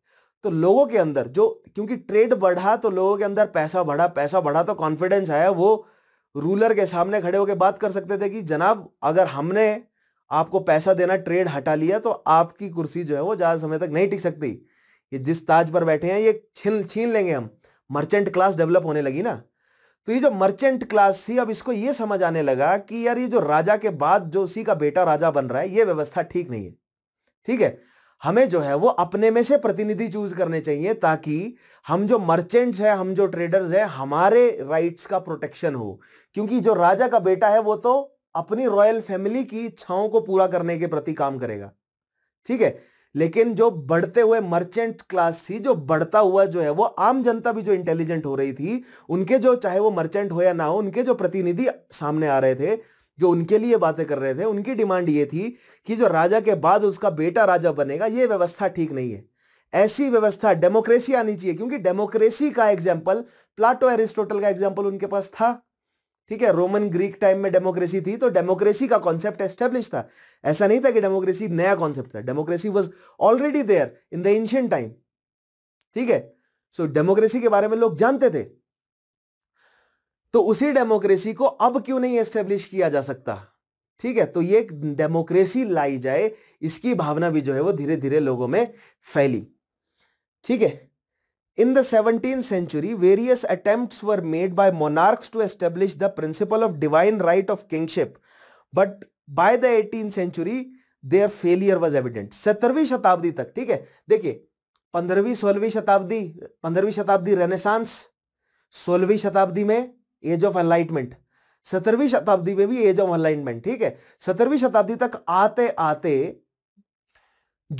Speaker 1: तो लोगों के अंदर जो क्योंकि ट्रेड बढ़ा तो लोगों के अंदर पैसा बढ़ा पैसा बढ़ा तो कॉन्फिडेंस आया वो रूलर के सामने खड़े होकर बात कर सकते थे कि जनाब अगर हमने आपको पैसा देना ट्रेड हटा लिया तो आपकी कुर्सी जो है वो ज़्यादा समय तक नहीं टिक सकती ये जिस ताज पर बैठे हैं ये छीन छीन लेंगे हम मर्चेंट क्लास डेवलप होने लगी ना तो ये जो मर्चेंट क्लास थी अब इसको ये समझ आने लगा कि यार ये जो राजा के बाद जो उसी का बेटा राजा बन रहा है ये व्यवस्था ठीक नहीं है ठीक है हमें जो है वो अपने में से प्रतिनिधि चूज करने चाहिए ताकि हम जो मर्चेंट्स हैं हम जो ट्रेडर्स हैं हमारे राइट्स का प्रोटेक्शन हो क्योंकि जो राजा का बेटा है वो तो अपनी रॉयल फैमिली की इच्छाओं को पूरा करने के प्रति काम करेगा ठीक है लेकिन जो बढ़ते हुए मर्चेंट क्लास थी जो बढ़ता हुआ जो है वो आम जनता भी जो इंटेलिजेंट हो रही थी उनके जो चाहे वो मर्चेंट हो या ना हो उनके जो प्रतिनिधि सामने आ रहे थे जो उनके लिए बातें कर रहे थे उनकी डिमांड ये थी कि जो राजा के बाद उसका बेटा राजा बनेगा ये व्यवस्था ठीक नहीं है ऐसी व्यवस्था डेमोक्रेसी आनी चाहिए क्योंकि डेमोक्रेसी का एग्जाम्पल प्लाटो एरिस्टोटल का एग्जाम्पल उनके पास था ठीक है रोमन ग्रीक टाइम में डेमोक्रेसी थी तो डेमोक्रेसी का कॉन्सेप्ट एस्टेब्लिश था ऐसा नहीं था कि डेमोक्रेसी नया कॉन्सेप्ट था democracy was already there in the ancient time ठीक है सो डेमोक्रेसी के बारे में लोग जानते थे तो उसी डेमोक्रेसी को अब क्यों नहीं एस्टेब्लिश किया जा सकता ठीक है तो ये एक डेमोक्रेसी लाई जाए इसकी भावना भी जो है वो धीरे धीरे लोगों में फैली ठीक है in the seventeen century various attempt were made by monarchs to establish the principle of divine right of kingship but by the eighteen century their failure was evident सत्तरवीं शताब्दी तक ठीक है देखिए पंद्रहवीं सोलहवीं शताब्दी पंद्रहवीं शताब्दी रेनेसांस सोलहवीं शताब्दी में एज ऑफ एनलाइटमेंट सत्रहवीं शताब्दी में भी एज ऑफ एनलाइटमेंट ठीक है सत्रहवीं शताब्दी तक आते आते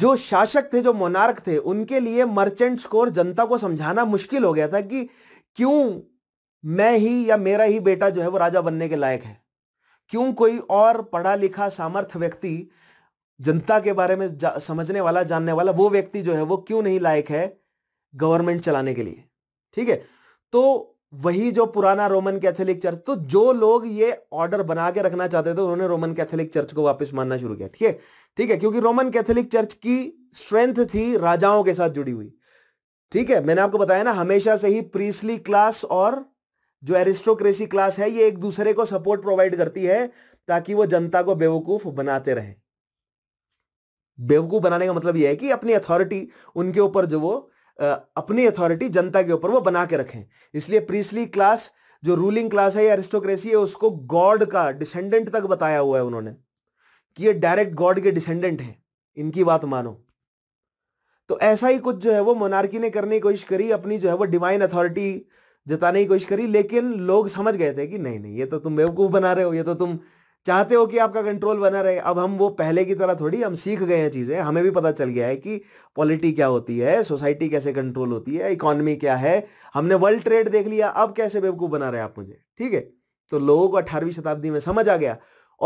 Speaker 1: जो शासक थे जो मोनार्क थे उनके लिए मर्चेंट्स को और जनता को समझाना मुश्किल हो गया था कि क्यों मैं ही या मेरा ही बेटा जो है वो राजा बनने के लायक है क्यों कोई और पढ़ा लिखा सामर्थ व्यक्ति जनता के बारे में समझने वाला जानने वाला वो व्यक्ति जो है वो क्यों नहीं लायक है गवर्नमेंट चलाने के लिए ठीक है तो वही जो पुराना रोमन कैथोलिक चर्च तो जो लोग ये ऑर्डर बना के रखना चाहते थे उन्होंने रोमन कैथोलिक चर्च को वापस मानना शुरू किया ठीक है ठीक है क्योंकि रोमन कैथोलिक चर्च की स्ट्रेंथ थी राजाओं के साथ जुड़ी हुई ठीक है मैंने आपको बताया ना हमेशा से ही प्रीसली क्लास और जो एरिस्टोक्रेसी क्लास है ये एक दूसरे को सपोर्ट प्रोवाइड करती है ताकि वो जनता को बेवकूफ बनाते रहे बेवकूफ बनाने का मतलब यह है कि अपनी अथॉरिटी उनके ऊपर जो वो अपनी अथॉरिटी जनता के ऊपर वो बना के रखें इसलिए प्रीसली क्लास जो रूलिंग क्लास है या एरिस्टोक्रेसी है उसको गॉड का डिसेंडेंट तक बताया हुआ है उन्होंने कि ये डायरेक्ट गॉड के डिसेंडेंट हैं इनकी बात मानो तो ऐसा ही कुछ जो है वो मोनार्की ने करने की कोशिश करी अपनी जो है वो डिवाइन अथॉरिटी जताने की कोशिश करी लेकिन लोग समझ गए थे कि नहीं नहीं ये तो तुम बेवकूफ़ बना रहे हो ये तो तुम चाहते हो कि आपका कंट्रोल बना रहे अब हम वो पहले की तरह थोड़ी हम सीख गए हैं चीज़ें हमें भी पता चल गया है कि पॉलिटी क्या होती है सोसाइटी कैसे कंट्रोल होती है इकोनॉमी क्या है हमने वर्ल्ड ट्रेड देख लिया अब कैसे बेवकूफ़ बना रहे आप मुझे ठीक है तो लोगों को अठारहवीं शताब्दी में समझ आ गया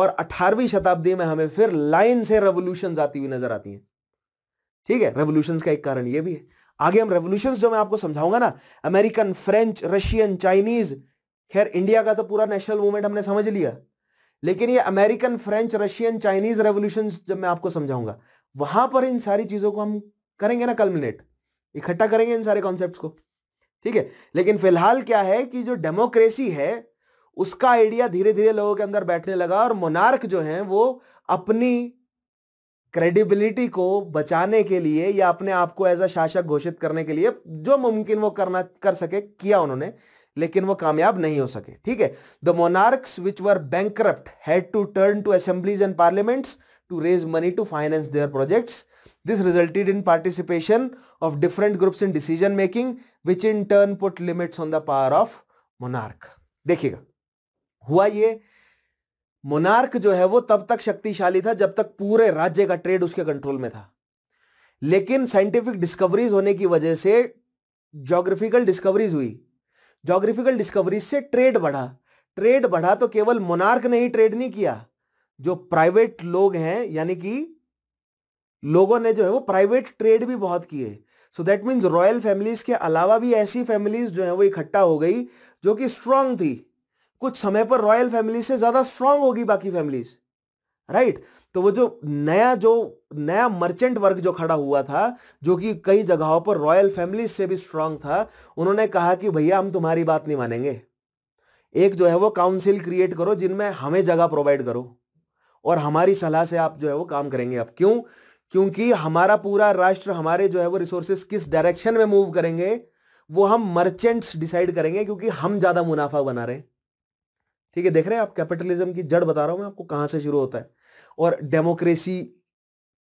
Speaker 1: और अठारहवीं शताब्दी में हमें फिर लाइन से रेवोल्यूशन आती हुई नजर आती हैं ठीक है रेवोल्यूशन का एक कारण यह भी है आगे हम रेवोल्यूशन जो मैं आपको समझाऊंगा ना अमेरिकन फ्रेंच रशियन चाइनीज खैर इंडिया का तो पूरा नेशनल मूवमेंट हमने समझ लिया लेकिन ये American French Russian Chinese revolution जब मैं आपको समझाऊंगा वहां पर इन सारी चीजों को हम करेंगे ना कलमिनेट इकट्ठा करेंगे इन सारे कॉन्सेप्ट को ठीक है लेकिन फिलहाल क्या है कि जो डेमोक्रेसी है उसका आइडिया धीरे धीरे लोगों के अंदर बैठने लगा और मोनार्क जो है वो अपनी क्रेडिबिलिटी को बचाने के लिए या अपने आप को एज अ शासक घोषित करने के लिए जो मुमकिन वो करना कर सके किया उन्होंने लेकिन वो कामयाब नहीं हो सके ठीक है the monarchs which were bank had to turn to assemblies and parliaments to raise money to finance their projects this resulted in participation of different groups in decision making which in turn put limits on the power of monarch देखिएगा हुआ ये monarch जो है वो तब तक शक्तिशाली था जब तक पूरे राज्य का ट्रेड उसके कंट्रोल में था लेकिन साइंटिफिक डिस्कवरीज होने की वजह से ज्योग्राफिकल डिस्कवरीज हुई जोग्राफिकल डिस्कवरी से ट्रेड बढ़ा ट्रेड बढ़ा तो केवल मोनार्क ने ही ट्रेड नहीं किया जो प्राइवेट लोग हैं यानी कि लोगों ने जो है वो प्राइवेट ट्रेड भी बहुत किए so that means royal families के अलावा भी ऐसी फैमिलीज जो है वो इकट्ठा हो गई जो कि स्ट्रांग थी कुछ समय पर रॉयल फैमिली से ज्यादा स्ट्रांग होगी बाकी फैमिलीज राइट right? तो वो जो नया जो नया मर्चेंट वर्ग जो खड़ा हुआ था जो कि कई जगहों पर रॉयल फैमिली से भी स्ट्रांग था उन्होंने कहा कि भैया हम तुम्हारी बात नहीं मानेंगे एक जो है वो काउंसिल क्रिएट करो जिनमें हमें जगह प्रोवाइड करो और हमारी सलाह से आप जो है वो काम करेंगे आप क्यों क्योंकि हमारा पूरा राष्ट्र हमारे जो है वो रिसोर्सेस किस डायरेक्शन में मूव करेंगे वो हम मर्चेंट्स डिसाइड करेंगे क्योंकि हम ज़्यादा मुनाफा बना रहे हैं ठीक है देख रहे हैं आप कैपिटलिज्म की जड़ बता रहा हूं मैं आपको कहां से शुरू होता है और डेमोक्रेसी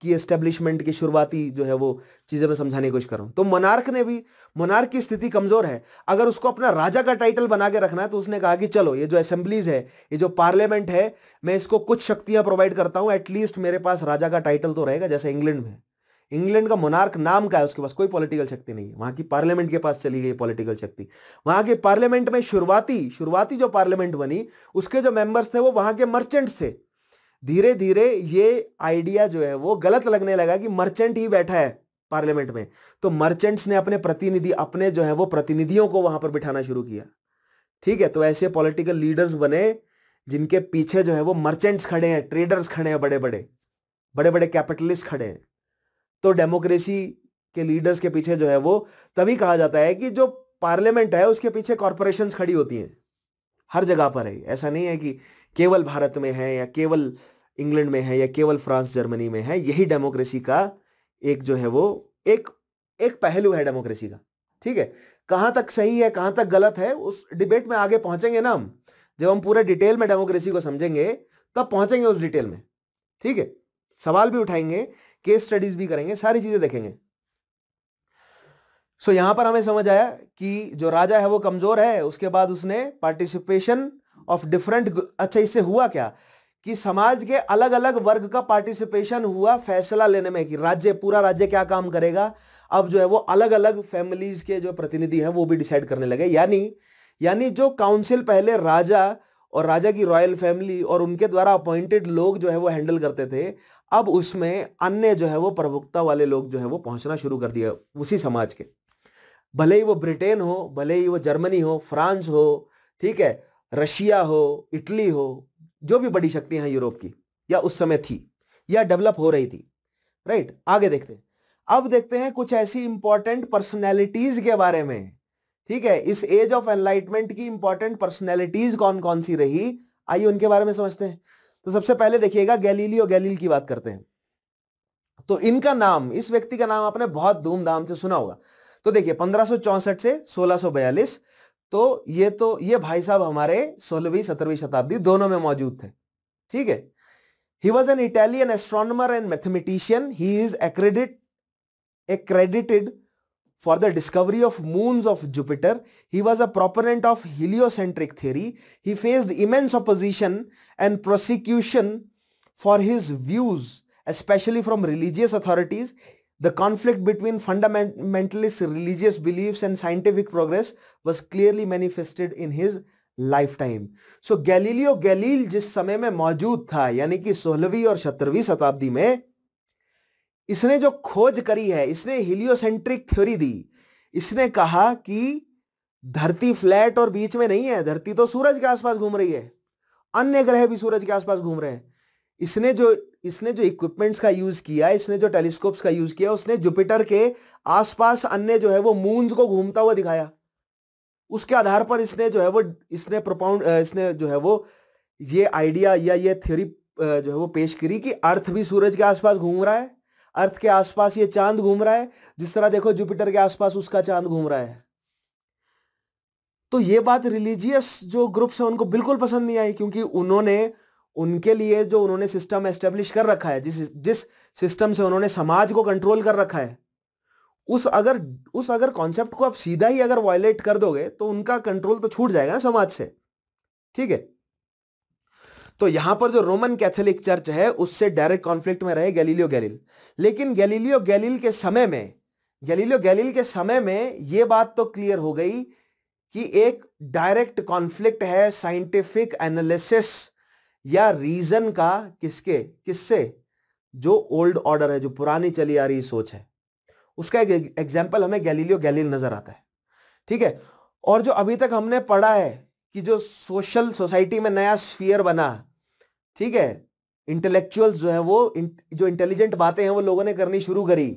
Speaker 1: की एस्टेब्लिशमेंट की शुरुआती जो है वो चीज़ें मैं समझाने की कोशिश कर रहा हूँ तो मोनार्क ने भी मोनार्क की स्थिति कमज़ोर है अगर उसको अपना राजा का टाइटल बना के रखना है तो उसने कहा कि चलो ये जो असेंबलीज है ये जो पार्लियामेंट है मैं इसको कुछ शक्तियाँ प्रोवाइड करता हूँ एटलीस्ट मेरे पास राजा का टाइटल तो रहेगा जैसे इंग्लैंड में इंग्लैंड का मोनार्क नाम का है उसके पास कोई पॉलिटिकल शक्ति नहीं है वहाँ की पार्लियामेंट के पास चली गई पॉलिटिकल शक्ति वहाँ के पार्लियामेंट में शुरुआती शुरुआती जो पार्लियामेंट बनी उसके जो मेंबर्स थे वो वहाँ के मर्चेंट्स थे धीरे धीरे ये आइडिया जो है वो गलत लगने लगा कि मर्चेंट ही बैठा है पार्लियामेंट में तो मर्चेंट्स ने अपने प्रतिनिधि अपने जो है वो प्रतिनिधियों को वहां पर बिठाना शुरू किया ठीक है तो ऐसे पॉलिटिकल लीडर्स बने जिनके पीछे जो है वो मर्चेंट्स खड़े हैं ट्रेडर्स खड़े हैं बड़े बड़े बड़े बड़े कैपिटलिस्ट खड़े हैं तो डेमोक्रेसी के लीडर्स के पीछे जो है वो तभी कहा जाता है कि जो पार्लियामेंट है उसके पीछे कॉरपोरेशन खड़ी होती हैं हर जगह पर है ऐसा नहीं है कि केवल भारत में है या केवल इंग्लैंड में है या केवल फ्रांस जर्मनी में है यही डेमोक्रेसी का एक जो है वो एक एक पहलू है डेमोक्रेसी का ठीक है कहां तक सही है कहां तक गलत है उस डिबेट में आगे पहुंचेंगे ना हम जब हम पूरे डिटेल में डेमोक्रेसी को समझेंगे तब पहुंचेंगे उस डिटेल में ठीक है सवाल भी उठाएंगे केस स्टडीज भी करेंगे सारी चीजें देखेंगे सो so, यहां पर हमें समझ आया कि जो राजा है वो कमजोर है उसके बाद उसने पार्टिसिपेशन ऑफ डिफरेंट अच्छा इससे हुआ क्या कि समाज के अलग अलग वर्ग का पार्टिसिपेशन हुआ फैसला लेने में कि राज्य पूरा राज्य क्या काम करेगा अब जो है वो अलग अलग फैमिलीज के जो प्रतिनिधि हैं वो भी डिसाइड करने लगे यानी यानी जो काउंसिल पहले राजा और राजा की रॉयल फैमिली और उनके द्वारा अपॉइंटेड लोग जो है वो हैंडल करते थे अब उसमें अन्य जो है वो प्रभुक्ता वाले लोग जो है वो पहुंचना शुरू कर दिया उसी समाज के भले ही वो ब्रिटेन हो भले ही वो जर्मनी हो फ्रांस हो ठीक है रशिया हो इटली हो जो भी बड़ी शक्तियां हैं यूरोप की या उस समय थी या डेवलप हो रही थी राइट आगे देखते हैं अब देखते हैं कुछ ऐसी इंपॉर्टेंट पर्सनैलिटीज के बारे में ठीक है इस एज ऑफ एनलाइटमेंट की इंपॉर्टेंट पर्सनैलिटीज कौन कौन सी रही आइए उनके बारे में समझते हैं तो सबसे पहले देखिएगा और गैलील की बात करते हैं तो इनका नाम इस व्यक्ति का नाम आपने बहुत धूमधाम से सुना होगा तो देखिए पंद्रह से सोलह तो ये तो ये भाई साहब हमारे सोलहवीं सत्रहवीं शताब्दी दोनों में मौजूद थे ठीक है he was an Italian astronomer and mathematician he is accredit accredited for the discovery of moons of Jupiter. He was a proponent of heliocentric theory. He faced immense opposition and prosecution for his views, especially from religious authorities. The conflict between fundamentalist religious beliefs and scientific progress was clearly manifested in his lifetime so Galileo Galilei जिस समय में मौजूद था यानी कि सोलहवीं और सत्रहवीं शताब्दी में इसने जो खोज करी है इसने हिलियोसेंट्रिक थ्योरी दी इसने कहा कि धरती फ्लैट और बीच में नहीं है धरती तो सूरज के आसपास घूम रही है अन्य ग्रह भी सूरज के आसपास घूम रहे हैं इसने जो इसने जो इक्विपमेंट्स का यूज किया इसने जो टेलीस्कोप्स का यूज किया उसने जुपिटर के आसपास अन्य जो है वो मून्स को घूमता हुआ दिखाया उसके आधार पर इसने जो है वो इसने प्रोपाउंड इसने जो है वो ये आइडिया या ये थ्योरी जो है वो पेश करी कि अर्थ भी सूरज के आसपास घूम रहा है अर्थ के आसपास ये चांद घूम रहा है जिस तरह देखो जुपिटर के आसपास उसका चांद घूम रहा है तो ये बात रिलीजियस जो ग्रुप्स है उनको बिल्कुल पसंद नहीं आई क्योंकि उन्होंने उनके लिए जो उन्होंने सिस्टम एस्टेब्लिश कर रखा है जिस जिस सिस्टम से उन्होंने समाज को कंट्रोल कर रखा है उस अगर उस अगर कॉन्सेप्ट को आप सीधा ही अगर वायलेट कर दोगे तो उनका कंट्रोल तो छूट जाएगा ना समाज से ठीक है तो यहां पर जो रोमन कैथोलिक चर्च है उससे डायरेक्ट कॉन्फ्लिक्ट में रहे गैलीलियो गैलील लेकिन गैलीलियो गैलील के समय में गैलीलियो गैलील के समय में यह बात तो क्लियर हो गई कि एक डायरेक्ट कॉन्फ्लिक्ट है साइंटिफिक एनालिसिस या रीजन का किसके किससे जो ओल्ड ऑर्डर है जो पुरानी चली आ रही सोच है उसका एक एग्जाम्पल हमें गैलीलियो गैलील नजर आता है ठीक है और जो अभी तक हमने पढ़ा है कि जो सोशल सोसाइटी में नया स्फीयर बना ठीक है इंटेलेक्चुअल्स जो है वो जो इंटेलिजेंट बातें हैं वो लोगों ने करनी शुरू करी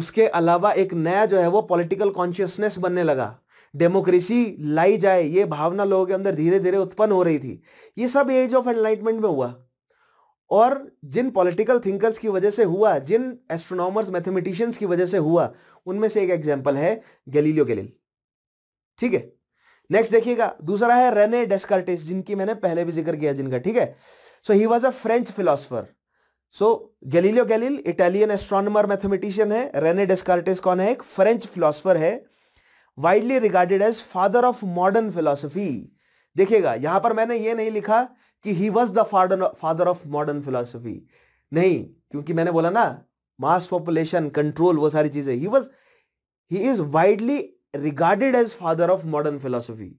Speaker 1: उसके अलावा एक नया जो है वो पॉलिटिकल कॉन्शियसनेस बनने लगा डेमोक्रेसी लाई जाए ये भावना लोगों के अंदर धीरे धीरे उत्पन्न हो रही थी ये सब एज ऑफ एनलाइटमेंट में हुआ और जिन पॉलिटिकल थिंकर्स की वजह से हुआ जिन एस्ट्रोनॉमर्स मैथमेटिशियंस की वजह से हुआ उनमें से एक एग्जाम्पल है गलीलियो गलील ठीक है नेक्स्ट देखिएगा दूसरा है रेने डेस्कार्टिस जिनकी मैंने पहले भी जिक्र किया जिनका ठीक है so he was a French philosopher so Galileo Galilei Italian astronomer mathematician है रेने डेस्कार्टिस कौन है एक फ्रेंच फिलोसफर है widely regarded as father of modern philosophy देखिएगा यहां पर मैंने ये नहीं लिखा कि he was the father father of modern philosophy नहीं क्योंकि मैंने बोला ना मास पॉपुलेशन कंट्रोल वो सारी चीजें he was he is widely regarded as father of modern philosophy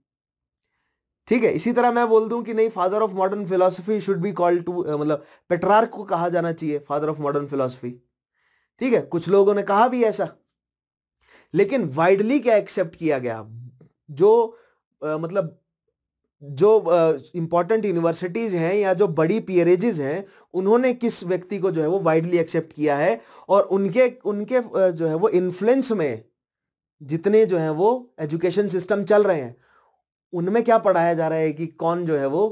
Speaker 1: ठीक है इसी तरह मैं बोल दूं कि नहीं father of modern philosophy should be called to मतलब पेट्रार्क को कहा जाना चाहिए फादर ऑफ मॉडर्न फिलोसफी ठीक है कुछ लोगों ने कहा भी ऐसा लेकिन वाइडली क्या एक्सेप्ट किया गया जो आ, मतलब जो इम्पॉर्टेंट यूनिवर्सिटीज़ हैं या जो बड़ी पियरेजेज हैं उन्होंने किस व्यक्ति को जो है वो वाइडली एक्सेप्ट किया है और उनके उनके जो है वो इन्फ्लुएंस में जितने जो है वो एजुकेशन सिस्टम चल रहे हैं उनमें क्या पढ़ाया जा रहा है कि कौन जो है वो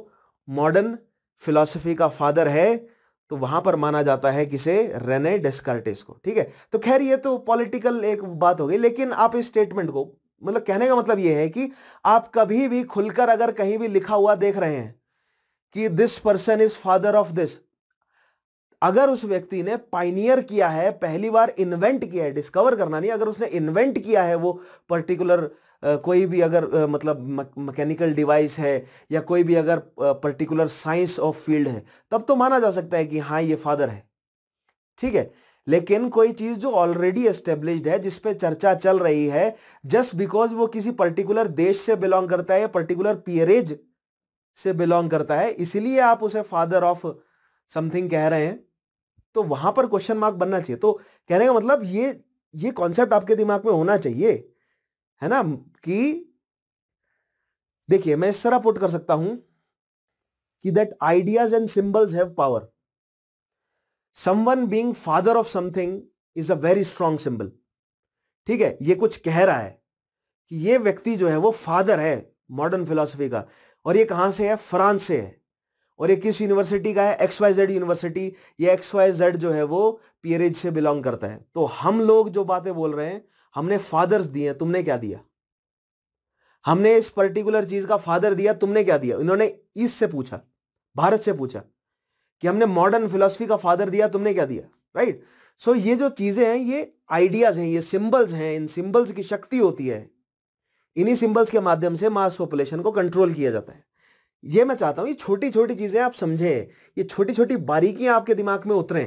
Speaker 1: मॉडर्न फिलॉसफी का फादर है तो वहां पर माना जाता है किसे रेने डेस्कार्टेस को ठीक है तो खैर ये तो पॉलिटिकल एक बात हो गई लेकिन आप इस स्टेटमेंट को मतलब कहने का मतलब ये है कि आप कभी भी खुलकर अगर कहीं भी लिखा हुआ देख रहे हैं कि this person is father of this अगर उस व्यक्ति ने पाइनियर किया है पहली बार इन्वेंट किया है डिस्कवर करना नहीं अगर उसने इन्वेंट किया है वो पर्टिकुलर कोई भी अगर मतलब मैकेनिकल डिवाइस है या कोई भी अगर पर्टिकुलर साइंस ऑफ फील्ड है तब तो माना जा सकता है कि हाँ ये फादर है ठीक है लेकिन कोई चीज़ जो ऑलरेडी एस्टेब्लिश्ड है जिस पे चर्चा चल रही है जस्ट बिकॉज वो किसी पर्टिकुलर देश से बिलोंग करता है या पर्टिकुलर पियरेज से बिलोंग करता है इसीलिए आप उसे फादर ऑफ समथिंग कह रहे हैं तो वहां पर क्वेश्चन मार्क बनना चाहिए तो कहने का मतलब ये ये कॉन्सेप्ट आपके दिमाग में होना चाहिए है ना कि देखिए मैं इस तरह पुट कर सकता हूं कि that ideas and symbols have power someone being father of something is a very strong symbol ठीक है ये कुछ कह रहा है कि ये व्यक्ति जो है वो फादर है मॉडर्न फिलोसफी का और ये कहां से है फ्रांस से है और ये किस यूनिवर्सिटी का है एक्स वाई जेड यूनिवर्सिटी ये एक्स वाई जेड जो है वो पियरेज से बिलोंग करता है तो हम लोग जो बातें बोल रहे हैं हमने फादर्स दिए तुमने क्या दिया हमने इस पर्टिकुलर चीज का फादर दिया तुमने क्या दिया इन्होंने ईस्ट से पूछा भारत से पूछा कि हमने मॉडर्न फिलोसफी का फादर दिया तुमने क्या दिया राइट सो so, ये जो चीजें हैं ये आइडियाज हैं ये सिंबल्स हैं इन सिंबल्स की शक्ति होती है इन्हीं सिंबल्स के माध्यम से मास पॉपुलेशन को कंट्रोल किया जाता है ये मैं चाहता हूं ये छोटी छोटी चीजें आप समझें ये छोटी छोटी बारीकियां आपके दिमाग में उतरे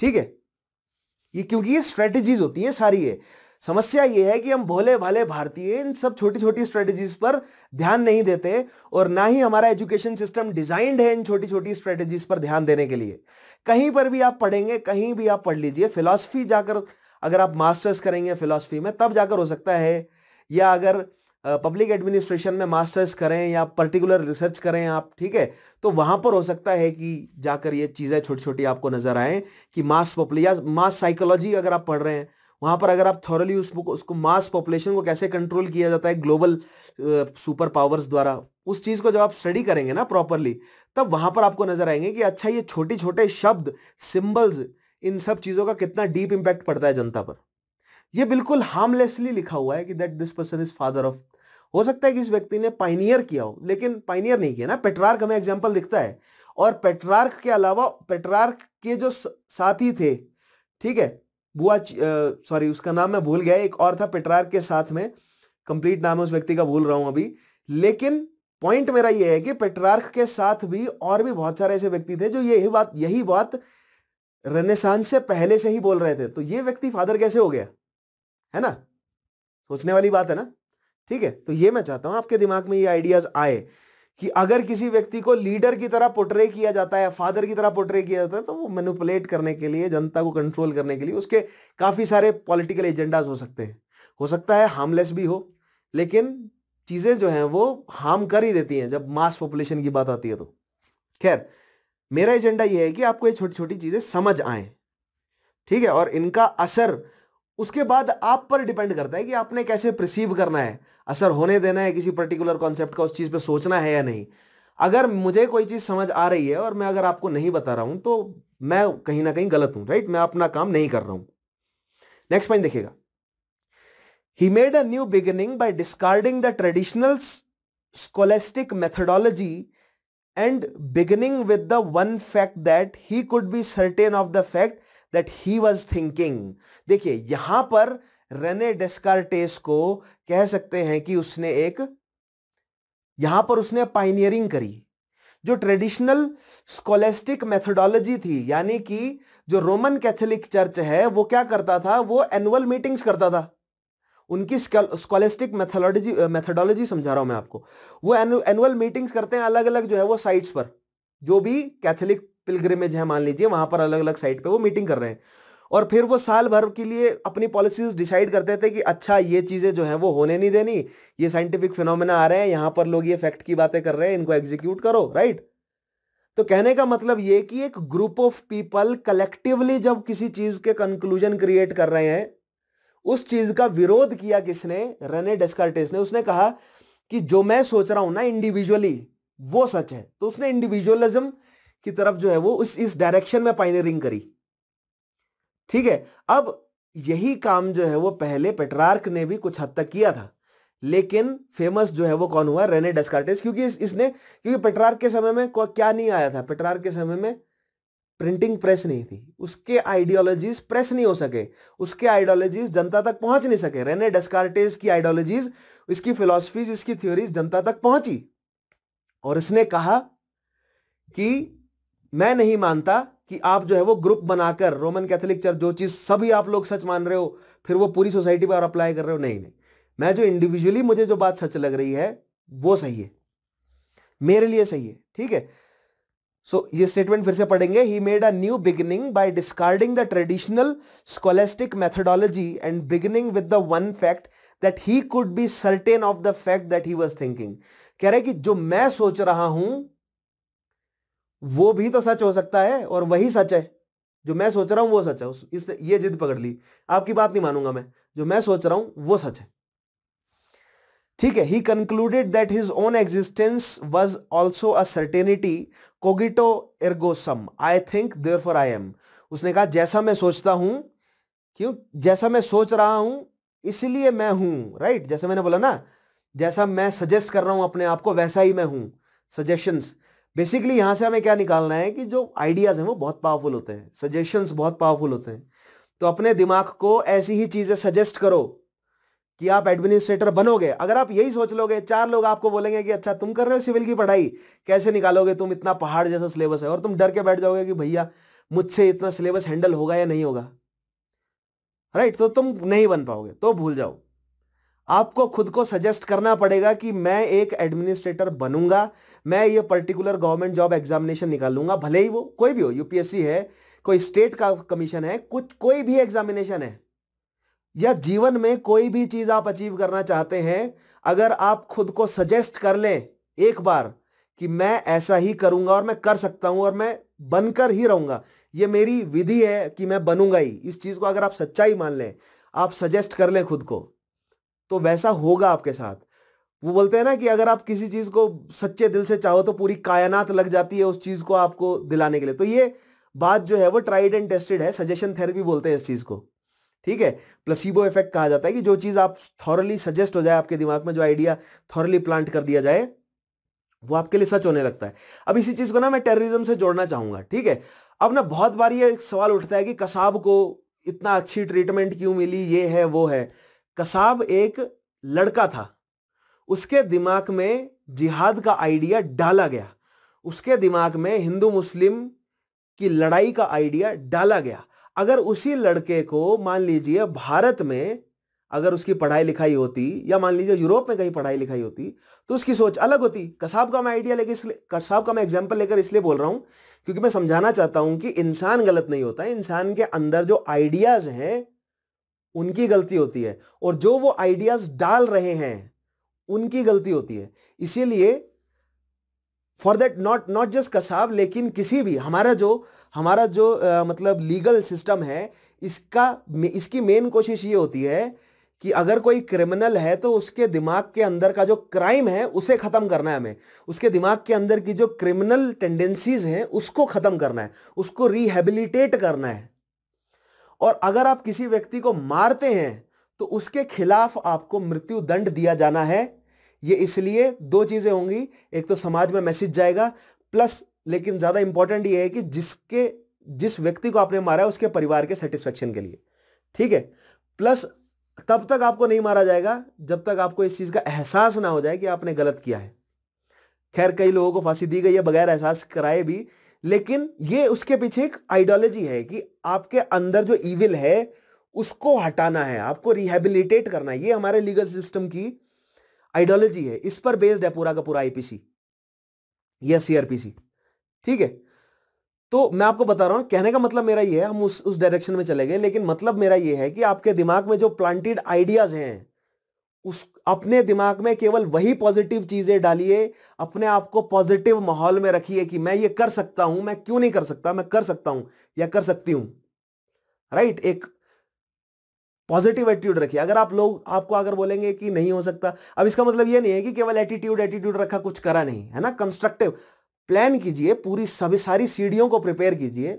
Speaker 1: ठीक है ये क्योंकि ये स्ट्रेटजीज होती है सारी है समस्या ये है कि हम भोले भाले भारतीय इन सब छोटी छोटी स्ट्रेटजीज पर ध्यान नहीं देते और ना ही हमारा एजुकेशन सिस्टम डिजाइंड है इन छोटी छोटी स्ट्रेटजीज पर ध्यान देने के लिए कहीं पर भी आप पढ़ेंगे कहीं भी आप पढ़ लीजिए फिलॉसफी जाकर अगर आप मास्टर्स करेंगे फिलॉसफी में तब जाकर हो सकता है या अगर पब्लिक एडमिनिस्ट्रेशन में मास्टर्स करें या पर्टिकुलर रिसर्च करें आप ठीक है तो वहां पर हो सकता है कि जाकर ये चीज़ें छोटी छोटी आपको नज़र आए कि मास पॉपुले या मास साइकोलॉजी अगर आप पढ़ रहे हैं वहां पर अगर आप थॉरली उस उसको मास पॉपुलेशन को कैसे कंट्रोल किया जाता है ग्लोबल सुपर पावर्स द्वारा उस चीज़ को जब आप स्टडी करेंगे ना प्रॉपरली तब वहां पर आपको नजर आएंगे कि अच्छा ये छोटे छोटे शब्द सिम्बल्स इन सब चीज़ों का कितना डीप इंपैक्ट पड़ता है जनता पर ये बिल्कुल हार्मलेसली लिखा हुआ है कि that this person is father of हो सकता है कि इस व्यक्ति ने पाइनियर किया हो लेकिन पाइनियर नहीं किया ना पेट्रार्क हमें एग्जाम्पल दिखता है और पेट्रार्क के अलावा पेट्रार्क के जो साथी थे ठीक है बुआ सॉरी उसका नाम मैं भूल गया एक और था पेट्रार्क के साथ में कंप्लीट नाम है उस व्यक्ति का भूल रहा हूं अभी लेकिन पॉइंट मेरा यह है कि पेट्रार्क के साथ भी और भी बहुत सारे ऐसे व्यक्ति थे जो यही बात यही बात रेनेसांस से पहले से ही बोल रहे थे तो ये व्यक्ति फादर कैसे हो गया है ना सोचने वाली बात है ना ठीक है तो ये मैं चाहता हूं आपके दिमाग में ये आइडियाज आए कि अगर किसी व्यक्ति को लीडर की तरह पोट्रे किया जाता है फादर की तरह पोट्रे किया जाता है तो वो मैनुपुलेट करने के लिए जनता को कंट्रोल करने के लिए उसके काफ़ी सारे पॉलिटिकल एजेंडाज हो सकते हैं हो सकता है हार्मलेस भी हो लेकिन चीज़ें जो हैं वो हार्म कर ही देती हैं जब मास पॉपुलेशन की बात आती है तो खैर मेरा एजेंडा ये है कि आपको ये छोटी छोटी चीज़ें समझ आए ठीक है और इनका असर उसके बाद आप पर डिपेंड करता है कि आपने कैसे प्रिसीव करना है असर होने देना है किसी पर्टिकुलर कॉन्सेप्ट का उस चीज़ पे सोचना है या नहीं अगर मुझे कोई चीज़ समझ आ रही है और मैं अगर आपको नहीं बता रहा हूं तो मैं कहीं ना कहीं गलत हूं राइट मैं अपना काम नहीं कर रहा हूं नेक्स्ट पॉइंट देखिएगा he made a new beginning by discarding the traditional scholastic methodology and beginning with the one fact that he could be certain of the fact that he was thinking देखिए यहां पर Renee डेस्कार्टेस को कह सकते हैं कि उसने एक यहां पर उसने पाइनियरिंग करी जो ट्रेडिशनल स्कॉलेस्टिक मेथोडोलॉजी थी यानी कि जो रोमन कैथोलिक चर्च है वो क्या करता था वो एनुअल मीटिंग्स करता था उनकी स्कॉलेस्टिक मेथोलॉजी मेथोडोलॉजी समझा रहा हूं मैं आपको वो एनुअल मीटिंग्स करते हैं अलग अलग जो है वो साइट्स पर जो भी कैथोलिक पिलग्रेमेज है मान लीजिए वहां पर अलग अलग साइड पे वो मीटिंग कर रहे हैं और फिर वो साल भर के लिए अपनी पॉलिसीज डिसाइड करते थे कि अच्छा ये चीज़ें जो है वो होने नहीं देनी ये साइंटिफिक फिनोमेना आ रहे हैं यहाँ पर लोग ये फैक्ट की बातें कर रहे हैं इनको एग्जीक्यूट करो राइट तो कहने का मतलब ये कि एक ग्रुप ऑफ पीपल कलेक्टिवली जब किसी चीज के कंक्लूजन क्रिएट कर रहे हैं उस चीज का विरोध किया किसने रने डेस्कार्टेस ने उसने कहा कि जो मैं सोच रहा हूं ना इंडिविजुअली वो सच है तो उसने इंडिविजुअलिज्म की तरफ जो है वो उस इस डायरेक्शन में पाइनियरिंग करी ठीक है अब यही काम जो है वो पहले पेट्रार्क ने भी कुछ हद तक किया था लेकिन फेमस जो है वो कौन हुआ रेने डेस्कार्टेस क्योंकि इस, इसने क्योंकि पेट्रार्क के समय में क्या नहीं आया था पेट्रार्क के समय में प्रिंटिंग प्रेस नहीं थी उसके आइडियोलॉजीज प्रेस नहीं हो सके उसके आइडियोलॉजीज जनता तक पहुंच नहीं सके रेने डेस्कार्टेस की आइडियोलॉजीज इसकी फिलोसफीज इसकी थ्योरीज जनता तक पहुंची और इसने कहा कि मैं नहीं मानता कि आप जो है वो ग्रुप बनाकर रोमन कैथोलिक चर्च जो चीज़ सभी आप लोग सच मान रहे हो फिर वो पूरी सोसाइटी पर अप्लाई कर रहे हो नहीं नहीं मैं जो इंडिविजुअली मुझे जो बात सच लग रही है वो सही है मेरे लिए सही है ठीक है सो so, ये स्टेटमेंट फिर से पढ़ेंगे he made a new beginning by discarding the traditional scholastic methodology and beginning with the one fact that he could be certain of the fact that he was thinking कह रहे कि जो मैं सोच रहा हूं वो भी तो सच हो सकता है और वही सच है जो मैं सोच रहा हूं वो सच है इस ये जिद पकड़ ली आपकी बात नहीं मानूंगा मैं जो मैं सोच रहा हूं वो सच है ठीक है he concluded that his own existence was also a certainty cogito ergo sum I think therefore I am उसने कहा जैसा मैं सोचता हूं क्यों जैसा मैं सोच रहा हूं इसलिए मैं हूं राइट जैसे मैंने बोला ना जैसा मैं सजेस्ट कर रहा हूं अपने आप को वैसा ही मैं हूं सजेशंस बेसिकली यहां से हमें क्या निकालना है कि जो आइडियाज़ हैं वो बहुत पावरफुल होते हैं सजेशंस बहुत पावरफुल होते हैं तो अपने दिमाग को ऐसी ही चीज़ें सजेस्ट करो कि आप एडमिनिस्ट्रेटर बनोगे अगर आप यही सोच लोगे चार लोग आपको बोलेंगे कि अच्छा तुम कर रहे हो सिविल की पढ़ाई कैसे निकालोगे तुम इतना पहाड़ जैसा सिलेबस है और तुम डर के बैठ जाओगे कि भैया मुझसे इतना सिलेबस हैंडल होगा या नहीं होगा राइट तो तुम नहीं बन पाओगे तो भूल जाओ आपको खुद को सजेस्ट करना पड़ेगा कि मैं एक एडमिनिस्ट्रेटर बनूंगा मैं ये पर्टिकुलर गवर्नमेंट जॉब एग्जामिनेशन निकाल लूंगा भले ही वो कोई भी हो यूपीएससी है कोई स्टेट का कमीशन है कुछ कोई भी एग्जामिनेशन है या जीवन में कोई भी चीज आप अचीव करना चाहते हैं अगर आप खुद को सजेस्ट कर लें एक बार कि मैं ऐसा ही करूंगा और मैं कर सकता हूं और मैं बनकर ही रहूंगा ये मेरी विधि है कि मैं बनूंगा ही इस चीज को अगर आप सच्चाई मान लें आप सजेस्ट कर लें खुद को तो वैसा होगा आपके साथ वो बोलते हैं ना कि अगर आप किसी चीज़ को सच्चे दिल से चाहो तो पूरी कायनात लग जाती है उस चीज़ को आपको दिलाने के लिए तो ये बात जो है वो ट्राइड एंड टेस्टेड है सजेशन थेरेपी बोलते हैं इस चीज़ को ठीक है प्लसीबो इफेक्ट कहा जाता है कि जो चीज़ आप थॉरली सजेस्ट हो जाए आपके दिमाग में जो आइडिया थॉरली प्लांट कर दिया जाए वो आपके लिए सच होने लगता है अब इसी चीज़ को ना मैं टेररिज्म से जोड़ना चाहूंगा ठीक है अब ना बहुत बार ये सवाल उठता है कि कसाब को इतना अच्छी ट्रीटमेंट क्यों मिली ये है वो है कसाब एक लड़का था उसके दिमाग में जिहाद का आइडिया डाला गया उसके दिमाग में हिंदू मुस्लिम की लड़ाई का आइडिया डाला गया अगर उसी लड़के को मान लीजिए भारत में अगर उसकी पढ़ाई लिखाई होती या मान लीजिए यूरोप में कहीं पढ़ाई लिखाई होती तो उसकी सोच अलग होती कसाब का मैं आइडिया लेकर इसलिए कसाब का मैं एग्जाम्पल लेकर इसलिए बोल रहा हूँ क्योंकि मैं समझाना चाहता हूँ कि इंसान गलत नहीं होता इंसान के अंदर जो आइडियाज़ हैं उनकी गलती होती है और जो वो आइडियाज़ डाल रहे हैं उनकी गलती होती है इसीलिए for that not not just Kasab लेकिन किसी भी हमारा जो हमारा जो आ, मतलब लीगल सिस्टम है इसका इसकी मेन कोशिश ये होती है कि अगर कोई क्रिमिनल है तो उसके दिमाग के अंदर का जो क्राइम है उसे ख़त्म करना है हमें उसके दिमाग के अंदर की जो क्रिमिनल टेंडेंसीज हैं उसको ख़त्म करना है उसको रिहेबिलिटेट करना है और अगर आप किसी व्यक्ति को मारते हैं तो उसके खिलाफ आपको मृत्यु दंड दिया जाना है ये इसलिए दो चीज़ें होंगी एक तो समाज में मैसेज जाएगा प्लस लेकिन ज़्यादा इंपॉर्टेंट ये है कि जिसके जिस व्यक्ति को आपने मारा है उसके परिवार के सेटिस्फेक्शन के लिए ठीक है प्लस तब तक आपको नहीं मारा जाएगा जब तक आपको इस चीज़ का एहसास ना हो जाए कि आपने गलत किया है खैर कई लोगों को फांसी दी गई है बगैर एहसास कराए भी लेकिन ये उसके पीछे एक आइडियोलॉजी है कि आपके अंदर जो ईविल है उसको हटाना है आपको रिहेबिलिटेट करना है ये हमारे लीगल सिस्टम की आइडियोलॉजी है इस पर बेस्ड है पूरा का पूरा आईपीसी या सीआरपीसी ठीक है तो मैं आपको बता रहा हूं कहने का मतलब मेरा ये है हम उस उस डायरेक्शन में चले गए लेकिन मतलब मेरा ये है कि आपके दिमाग में जो प्लांटेड आइडियाज हैं उस अपने दिमाग में केवल वही पॉजिटिव चीजें डालिए अपने आप को पॉजिटिव माहौल में रखिए कि मैं ये कर सकता हूं मैं क्यों नहीं कर सकता मैं कर सकता हूं या कर सकती हूं राइट right? एक पॉजिटिव एटीट्यूड रखिए अगर आप लोग आपको अगर बोलेंगे कि नहीं हो सकता अब इसका मतलब ये नहीं है कि केवल एटीट्यूड एटीट्यूड रखा कुछ करा नहीं है ना कंस्ट्रक्टिव प्लान कीजिए पूरी सभी सारी सीढ़ियों को प्रिपेयर कीजिए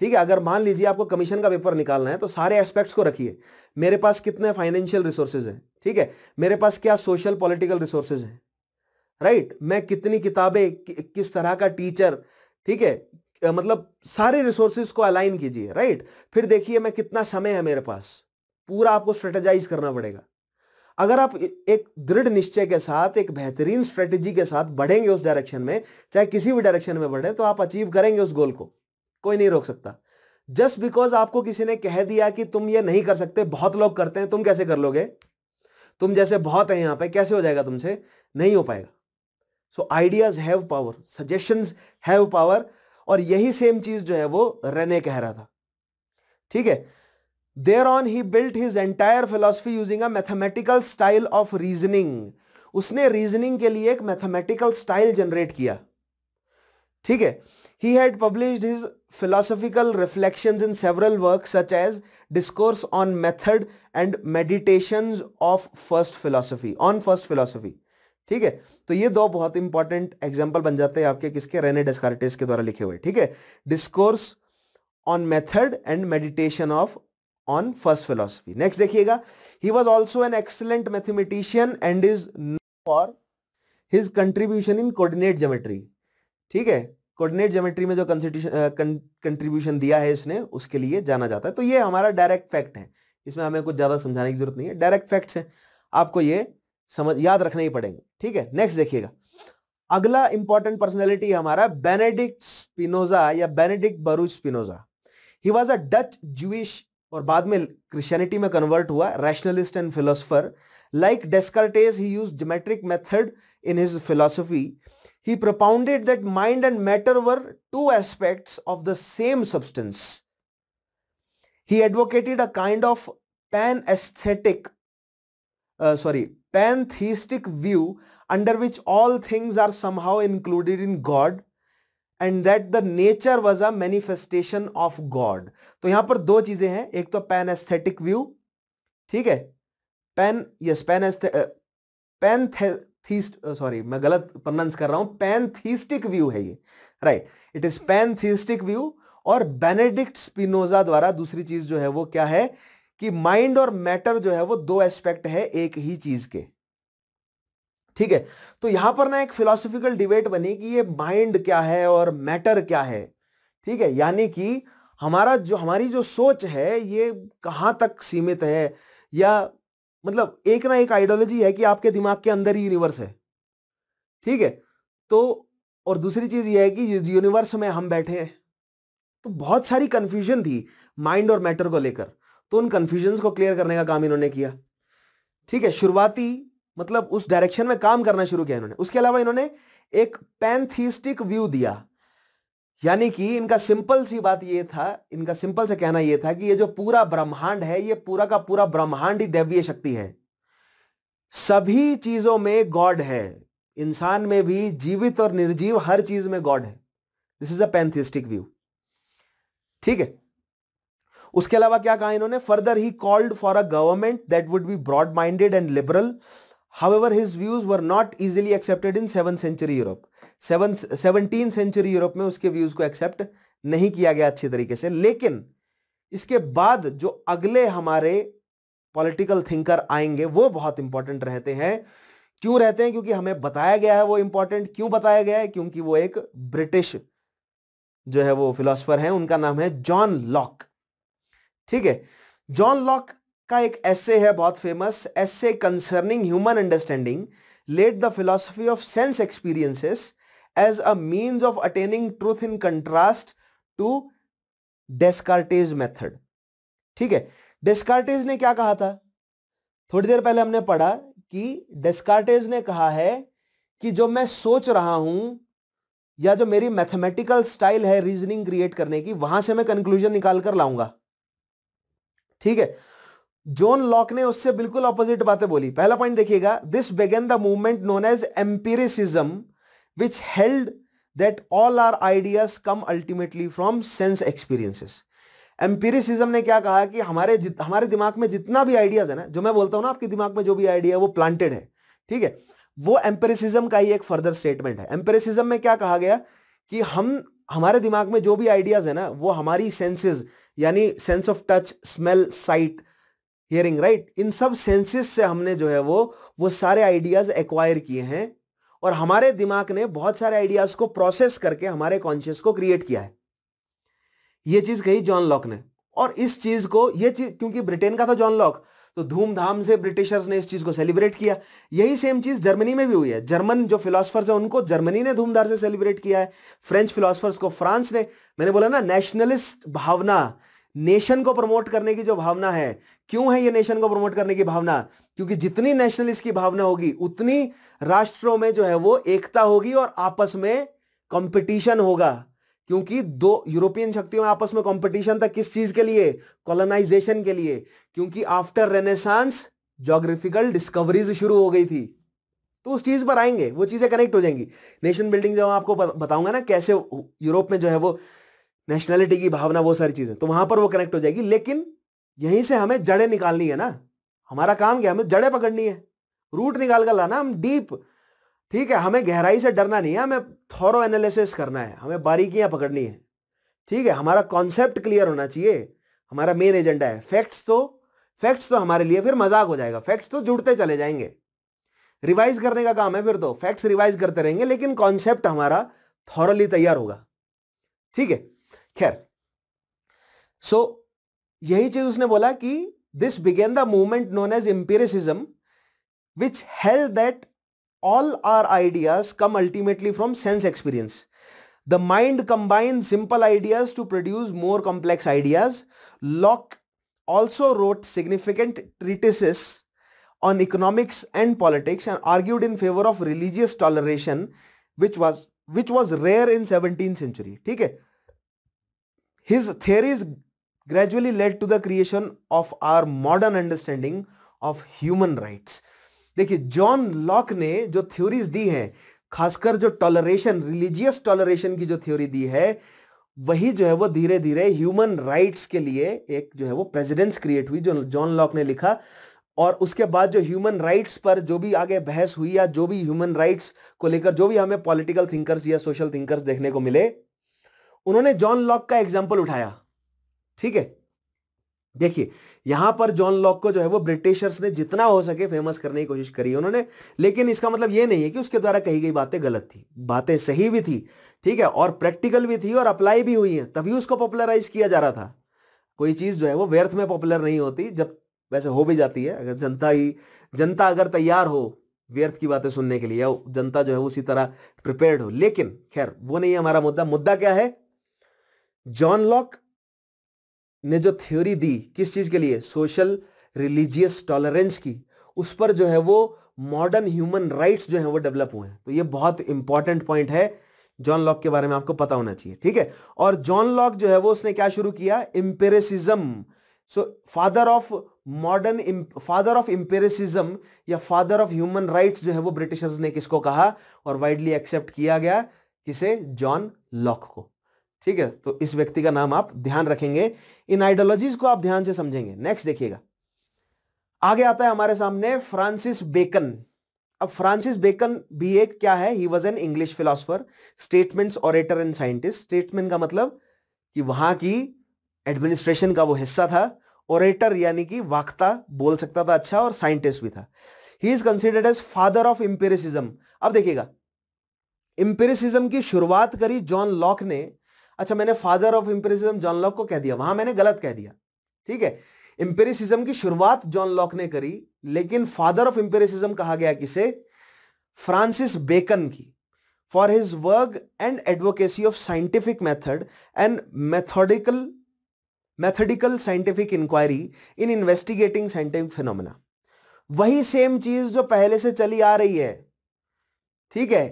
Speaker 1: ठीक है अगर मान लीजिए आपको कमीशन का पेपर निकालना है तो सारे एस्पेक्ट्स को रखिए मेरे पास कितने फाइनेंशियल रिसोर्सेज हैं ठीक है मेरे पास क्या सोशल पॉलिटिकल रिसोर्सेज हैं राइट मैं कितनी किताबें कि, किस तरह का टीचर ठीक है मतलब सारे रिसोर्सेज को अलाइन कीजिए राइट फिर देखिए मैं कितना समय है मेरे पास पूरा आपको स्ट्रेटेजाइज करना पड़ेगा अगर आप एक दृढ़ निश्चय के साथ एक बेहतरीन स्ट्रेटेजी के साथ बढ़ेंगे उस डायरेक्शन में चाहे किसी भी डायरेक्शन में बढ़े तो आप अचीव करेंगे उस गोल को कोई नहीं रोक सकता जस्ट बिकॉज आपको किसी ने कह दिया कि तुम ये नहीं कर सकते बहुत लोग करते हैं तुम कैसे कर लोगे तुम जैसे बहुत है यहां पे कैसे हो जाएगा तुमसे नहीं हो पाएगा so ideas have power suggestion have power और यही सेम चीज जो है वो रहने कह रहा था ठीक है there on he built his entire philosophy using a mathematical style of reasoning उसने रीजनिंग के लिए एक मैथमेटिकल स्टाइल जनरेट किया ठीक है he had published his philosophical reflection in several work such as discourse on method and meditation of first philosophy on first philosophy ठीक है तो ये दो बहुत इंपॉर्टेंट एग्जाम्पल बन जाते हैं आपके किसके रेने डेस्कार्टेस के द्वारा लिखे हुए ठीक है discourse on method and meditation of on first philosophy next देखिएगा he was also an excellent mathematician and is known for his contribution in coordinate geometry. ठीक है कोऑर्डिनेट जोमेट्री में जो कंट्रीब्यूशन दिया है इसने उसके लिए जाना जाता है तो ये हमारा डायरेक्ट फैक्ट है इसमें हमें कुछ ज़्यादा समझाने की जरूरत नहीं है डायरेक्ट फैक्ट्स हैं आपको ये समझ याद रखने ही पड़ेंगे ठीक है नेक्स्ट देखिएगा अगला इंपॉर्टेंट पर्सनैलिटी हमारा बेनेडिक्ट स्पिनोजा या Benedict Baruch Spinoza he was a Dutch Jewish और बाद में क्रिश्चियनिटी में कन्वर्ट हुआ rationalist and philosopher like Descartes he use geometric method in his philosophy he propounded that mind and matter were two aspects of the same substance he advocated a kind of pan aesthetic sorry pan theistic view under which all things are somehow included in God and that the nature was a manifestation of God तो यहां पर दो चीजें हैं एक तो pan aesthetic view ठीक है pan yes pan pan theist sorry मैं गलत प्रोनाउंस कर रहा हूं पैनथीस्टिक व्यू है ये right it is pantheistic view और बेनेडिक्ट स्पिनोजा द्वारा दूसरी चीज जो है वो क्या है कि माइंड और मैटर जो है वो दो एस्पेक्ट है एक ही चीज के ठीक है तो यहां पर ना एक फिलोसफिकल डिबेट बनी कि ये माइंड क्या है और मैटर क्या है ठीक है यानी कि हमारा जो हमारी जो सोच है ये कहाँ तक सीमित है या मतलब एक ना एक आइडियोलॉजी है कि आपके दिमाग के अंदर ही यूनिवर्स है ठीक है तो और दूसरी चीज ये है कि यूनिवर्स में हम बैठे हैं तो बहुत सारी कन्फ्यूजन थी माइंड और मैटर को लेकर तो उन कन्फ्यूजन्स को क्लियर करने का काम इन्होंने किया ठीक है शुरुआती मतलब उस डायरेक्शन में काम करना शुरू किया इन्होंने उसके अलावा इन्होंने एक पैनथीस्टिक व्यू दिया यानी कि इनका सिंपल सी बात यह था इनका सिंपल से कहना यह था कि ये जो पूरा ब्रह्मांड है ये पूरा का पूरा ब्रह्मांड ही दैवीय शक्ति है सभी चीजों में गॉड है इंसान में भी जीवित और निर्जीव हर चीज में गॉड है this is a pantheistic view ठीक है उसके अलावा क्या कहा इन्होंने further he called for a government that would be broad minded and liberal However, his views were not easily accepted in seven century Europe. Seven seventeen century Europe में उसके views को accept नहीं किया गया अच्छी तरीके से लेकिन इसके बाद जो अगले हमारे पॉलिटिकल थिंकर आएंगे वो बहुत इंपॉर्टेंट रहते हैं क्यों रहते हैं क्योंकि हमें बताया गया है वो इंपॉर्टेंट क्यों बताया गया है क्योंकि वो एक ब्रिटिश जो है वो फिलोसफर हैं उनका नाम है जॉन लॉक ठीक है जॉन लॉक का एक ऐसे है बहुत famous essay concerning human understanding laid the philosophy of sense experiences as a means of attaining truth in contrast to Descartes method ठीक है डेस्कार्टेज ने क्या कहा था थोड़ी देर पहले हमने पढ़ा कि डेस्कार्टेज ने कहा है कि जो मैं सोच रहा हूं या जो मेरी मैथमेटिकल स्टाइल है रीजनिंग क्रिएट करने की वहां से मैं कंक्लूजन निकाल कर लाऊंगा ठीक है जॉन लॉक ने उससे बिल्कुल ऑपोजिट बातें बोली पहला पॉइंट देखिएगा this began the movement known as empiricism which held that all are ideas come ultimately from sense experiences empiricism ने क्या कहा कि हमारे हमारे दिमाग में जितना भी आइडियाज है ना जो मैं बोलता हूं ना आपके दिमाग में जो भी आइडिया है वो प्लांटेड है ठीक है वो एम्पेरिसिज्म का ही एक फर्दर स्टेटमेंट है एम्पेरिसिज्म में क्या कहा गया कि हम हमारे दिमाग में जो भी आइडियाज है ना वो हमारी सेंसेज यानी sense of touch smell sight hearing right इन सब सेंसेस से हमने जो है वो वो सारे आइडियाज़ एक्वायर किए हैं और हमारे दिमाग ने बहुत सारे आइडियाज़ को प्रोसेस करके हमारे कॉन्शियस को क्रिएट किया है ये चीज़ कही जॉन लॉक ने और इस चीज़ को ये चीज़ क्योंकि ब्रिटेन का था जॉन लॉक तो धूमधाम से ब्रिटिशर्स ने इस चीज़ को सेलिब्रेट किया यही सेम चीज़ जर्मनी में भी हुई है जर्मन जो फिलोसफर्स हैं उनको जर्मनी ने धूमधार से सेलिब्रेट किया है फ्रेंच फिलोसफर्स को फ्रांस ने मैंने बोला ना नेशनलिस्ट भावना नेशन को प्रमोट करने की जो भावना है क्यों है ये नेशन को प्रमोट करने की भावना क्योंकि जितनी नेशनलिस्ट की भावना होगी उतनी राष्ट्रों में जो है वो एकता होगी और आपस में कंपटीशन होगा क्योंकि दो यूरोपियन शक्तियों में आपस में कंपटीशन था किस चीज के लिए कॉलोनाइजेशन के लिए क्योंकि आफ्टर रेनेसांस जोग्राफिकल डिस्कवरीज शुरू हो गई थी तो उस चीज पर आएंगे वो चीजें कनेक्ट हो जाएंगी नेशन बिल्डिंग जब आपको बताऊंगा ना कैसे यूरोप में जो है वो नेशनैलिटी की भावना वो सारी चीजें तो वहां पर वो कनेक्ट हो जाएगी लेकिन यहीं से हमें जड़ें निकालनी है ना हमारा काम क्या हमें जड़ें पकड़नी है रूट निकाल कर लाना हम डीप ठीक है हमें गहराई से डरना नहीं है हमें थोरो एनालिसिस करना है हमें बारीकियां पकड़नी है ठीक है हमारा कॉन्सेप्ट क्लियर होना चाहिए हमारा मेन एजेंडा है फैक्ट्स तो फैक्ट्स तो हमारे लिए फिर मजाक हो जाएगा फैक्ट्स तो जुड़ते चले जाएंगे रिवाइज करने का काम है फिर तो फैक्ट्स रिवाइज करते रहेंगे लेकिन कॉन्सेप्ट हमारा थॉरली तैयार होगा ठीक है खैर सो so, यही चीज उसने बोला कि this began the movement known as empiricism which held that all are ideas come ultimately from sense experience the mind combine simple ideas to produce more complex ideas Locke also wrote significant treatise on economics and politics and argued in favour of religious toleration which was which was rare in seventeen century ठीक है His theories gradually led to the creation of our modern understanding of human rights. देखिए John Locke ने जो theories दी हैं खासकर जो toleration religious toleration की जो थ्योरी दी है वही जो है वो धीरे धीरे ह्यूमन राइट्स के लिए एक जो है वो प्रेजिडेंस क्रिएट हुई जो जॉन लॉक ने लिखा और उसके बाद जो ह्यूमन राइट्स पर जो भी आगे बहस हुई या जो भी ह्यूमन राइट्स को लेकर जो भी हमें पॉलिटिकल थिंकर्स या सोशल थिंकर्स देखने को मिले उन्होंने जॉन लॉक का एग्जाम्पल उठाया ठीक है देखिए यहां पर जॉन लॉक को जो है वो ब्रिटिशर्स ने जितना हो सके फेमस करने की कोशिश करी उन्होंने लेकिन इसका मतलब ये नहीं है कि उसके द्वारा कही गई बातें गलत थी बातें सही भी थी ठीक है और प्रैक्टिकल भी थी और अप्लाई भी हुई है तभी उसको पॉपुलराइज किया जा रहा था कोई चीज़ जो है वो व्यर्थ में पॉपुलर नहीं होती जब वैसे हो भी जाती है अगर जनता ही जनता अगर तैयार हो व्यर्थ की बातें सुनने के लिए या जनता जो है उसी तरह प्रिपेयर्ड हो लेकिन खैर वो नहीं है हमारा मुद्दा मुद्दा क्या है जॉन लॉक ने जो थ्योरी दी किस चीज़ के लिए सोशल रिलीजियस टॉलरेंस की उस पर जो है वो मॉडर्न ह्यूमन राइट्स जो है वो डेवलप हुए हैं तो ये बहुत इंपॉर्टेंट पॉइंट है जॉन लॉक के बारे में आपको पता होना चाहिए ठीक है और जॉन लॉक जो है वो उसने क्या शुरू किया empiricism so father of modern father of empiricism या फादर ऑफ ह्यूमन राइट्स जो है वो ब्रिटिशर्स ने किसको कहा और वाइडली एक्सेप्ट किया गया किसे जॉन लॉक को ठीक है तो इस व्यक्ति का नाम आप ध्यान रखेंगे इन आइडियोलॉजीज को आप ध्यान से समझेंगे नेक्स्ट देखिएगा आगे आता है हमारे सामने फ्रांसिस बेकन अब फ्रांसिस बेकन भी एक क्या है he was an English philosopher statements orator and scientist statement का मतलब कि वहां की एडमिनिस्ट्रेशन का वो हिस्सा था ऑरेटर यानी कि वाक्ता बोल सकता था अच्छा और साइंटिस्ट भी था he is considered as father of empiricism अब देखिएगा इंपेरिसिज्म की शुरुआत करी जॉन लॉक ने अच्छा मैंने father of empiricism John Locke को कह दिया वहां मैंने गलत कह दिया ठीक है इंपेरिसिज्म की शुरुआत जॉन लॉक ने करी लेकिन फादर ऑफ इंपेरिसिज्म कहा गया किसे फ्रांसिस बेकन की for his work and advocacy of scientific method and methodical methodical scientific inquiry in investigating scientific phenomena वही सेम चीज जो पहले से चली आ रही है ठीक है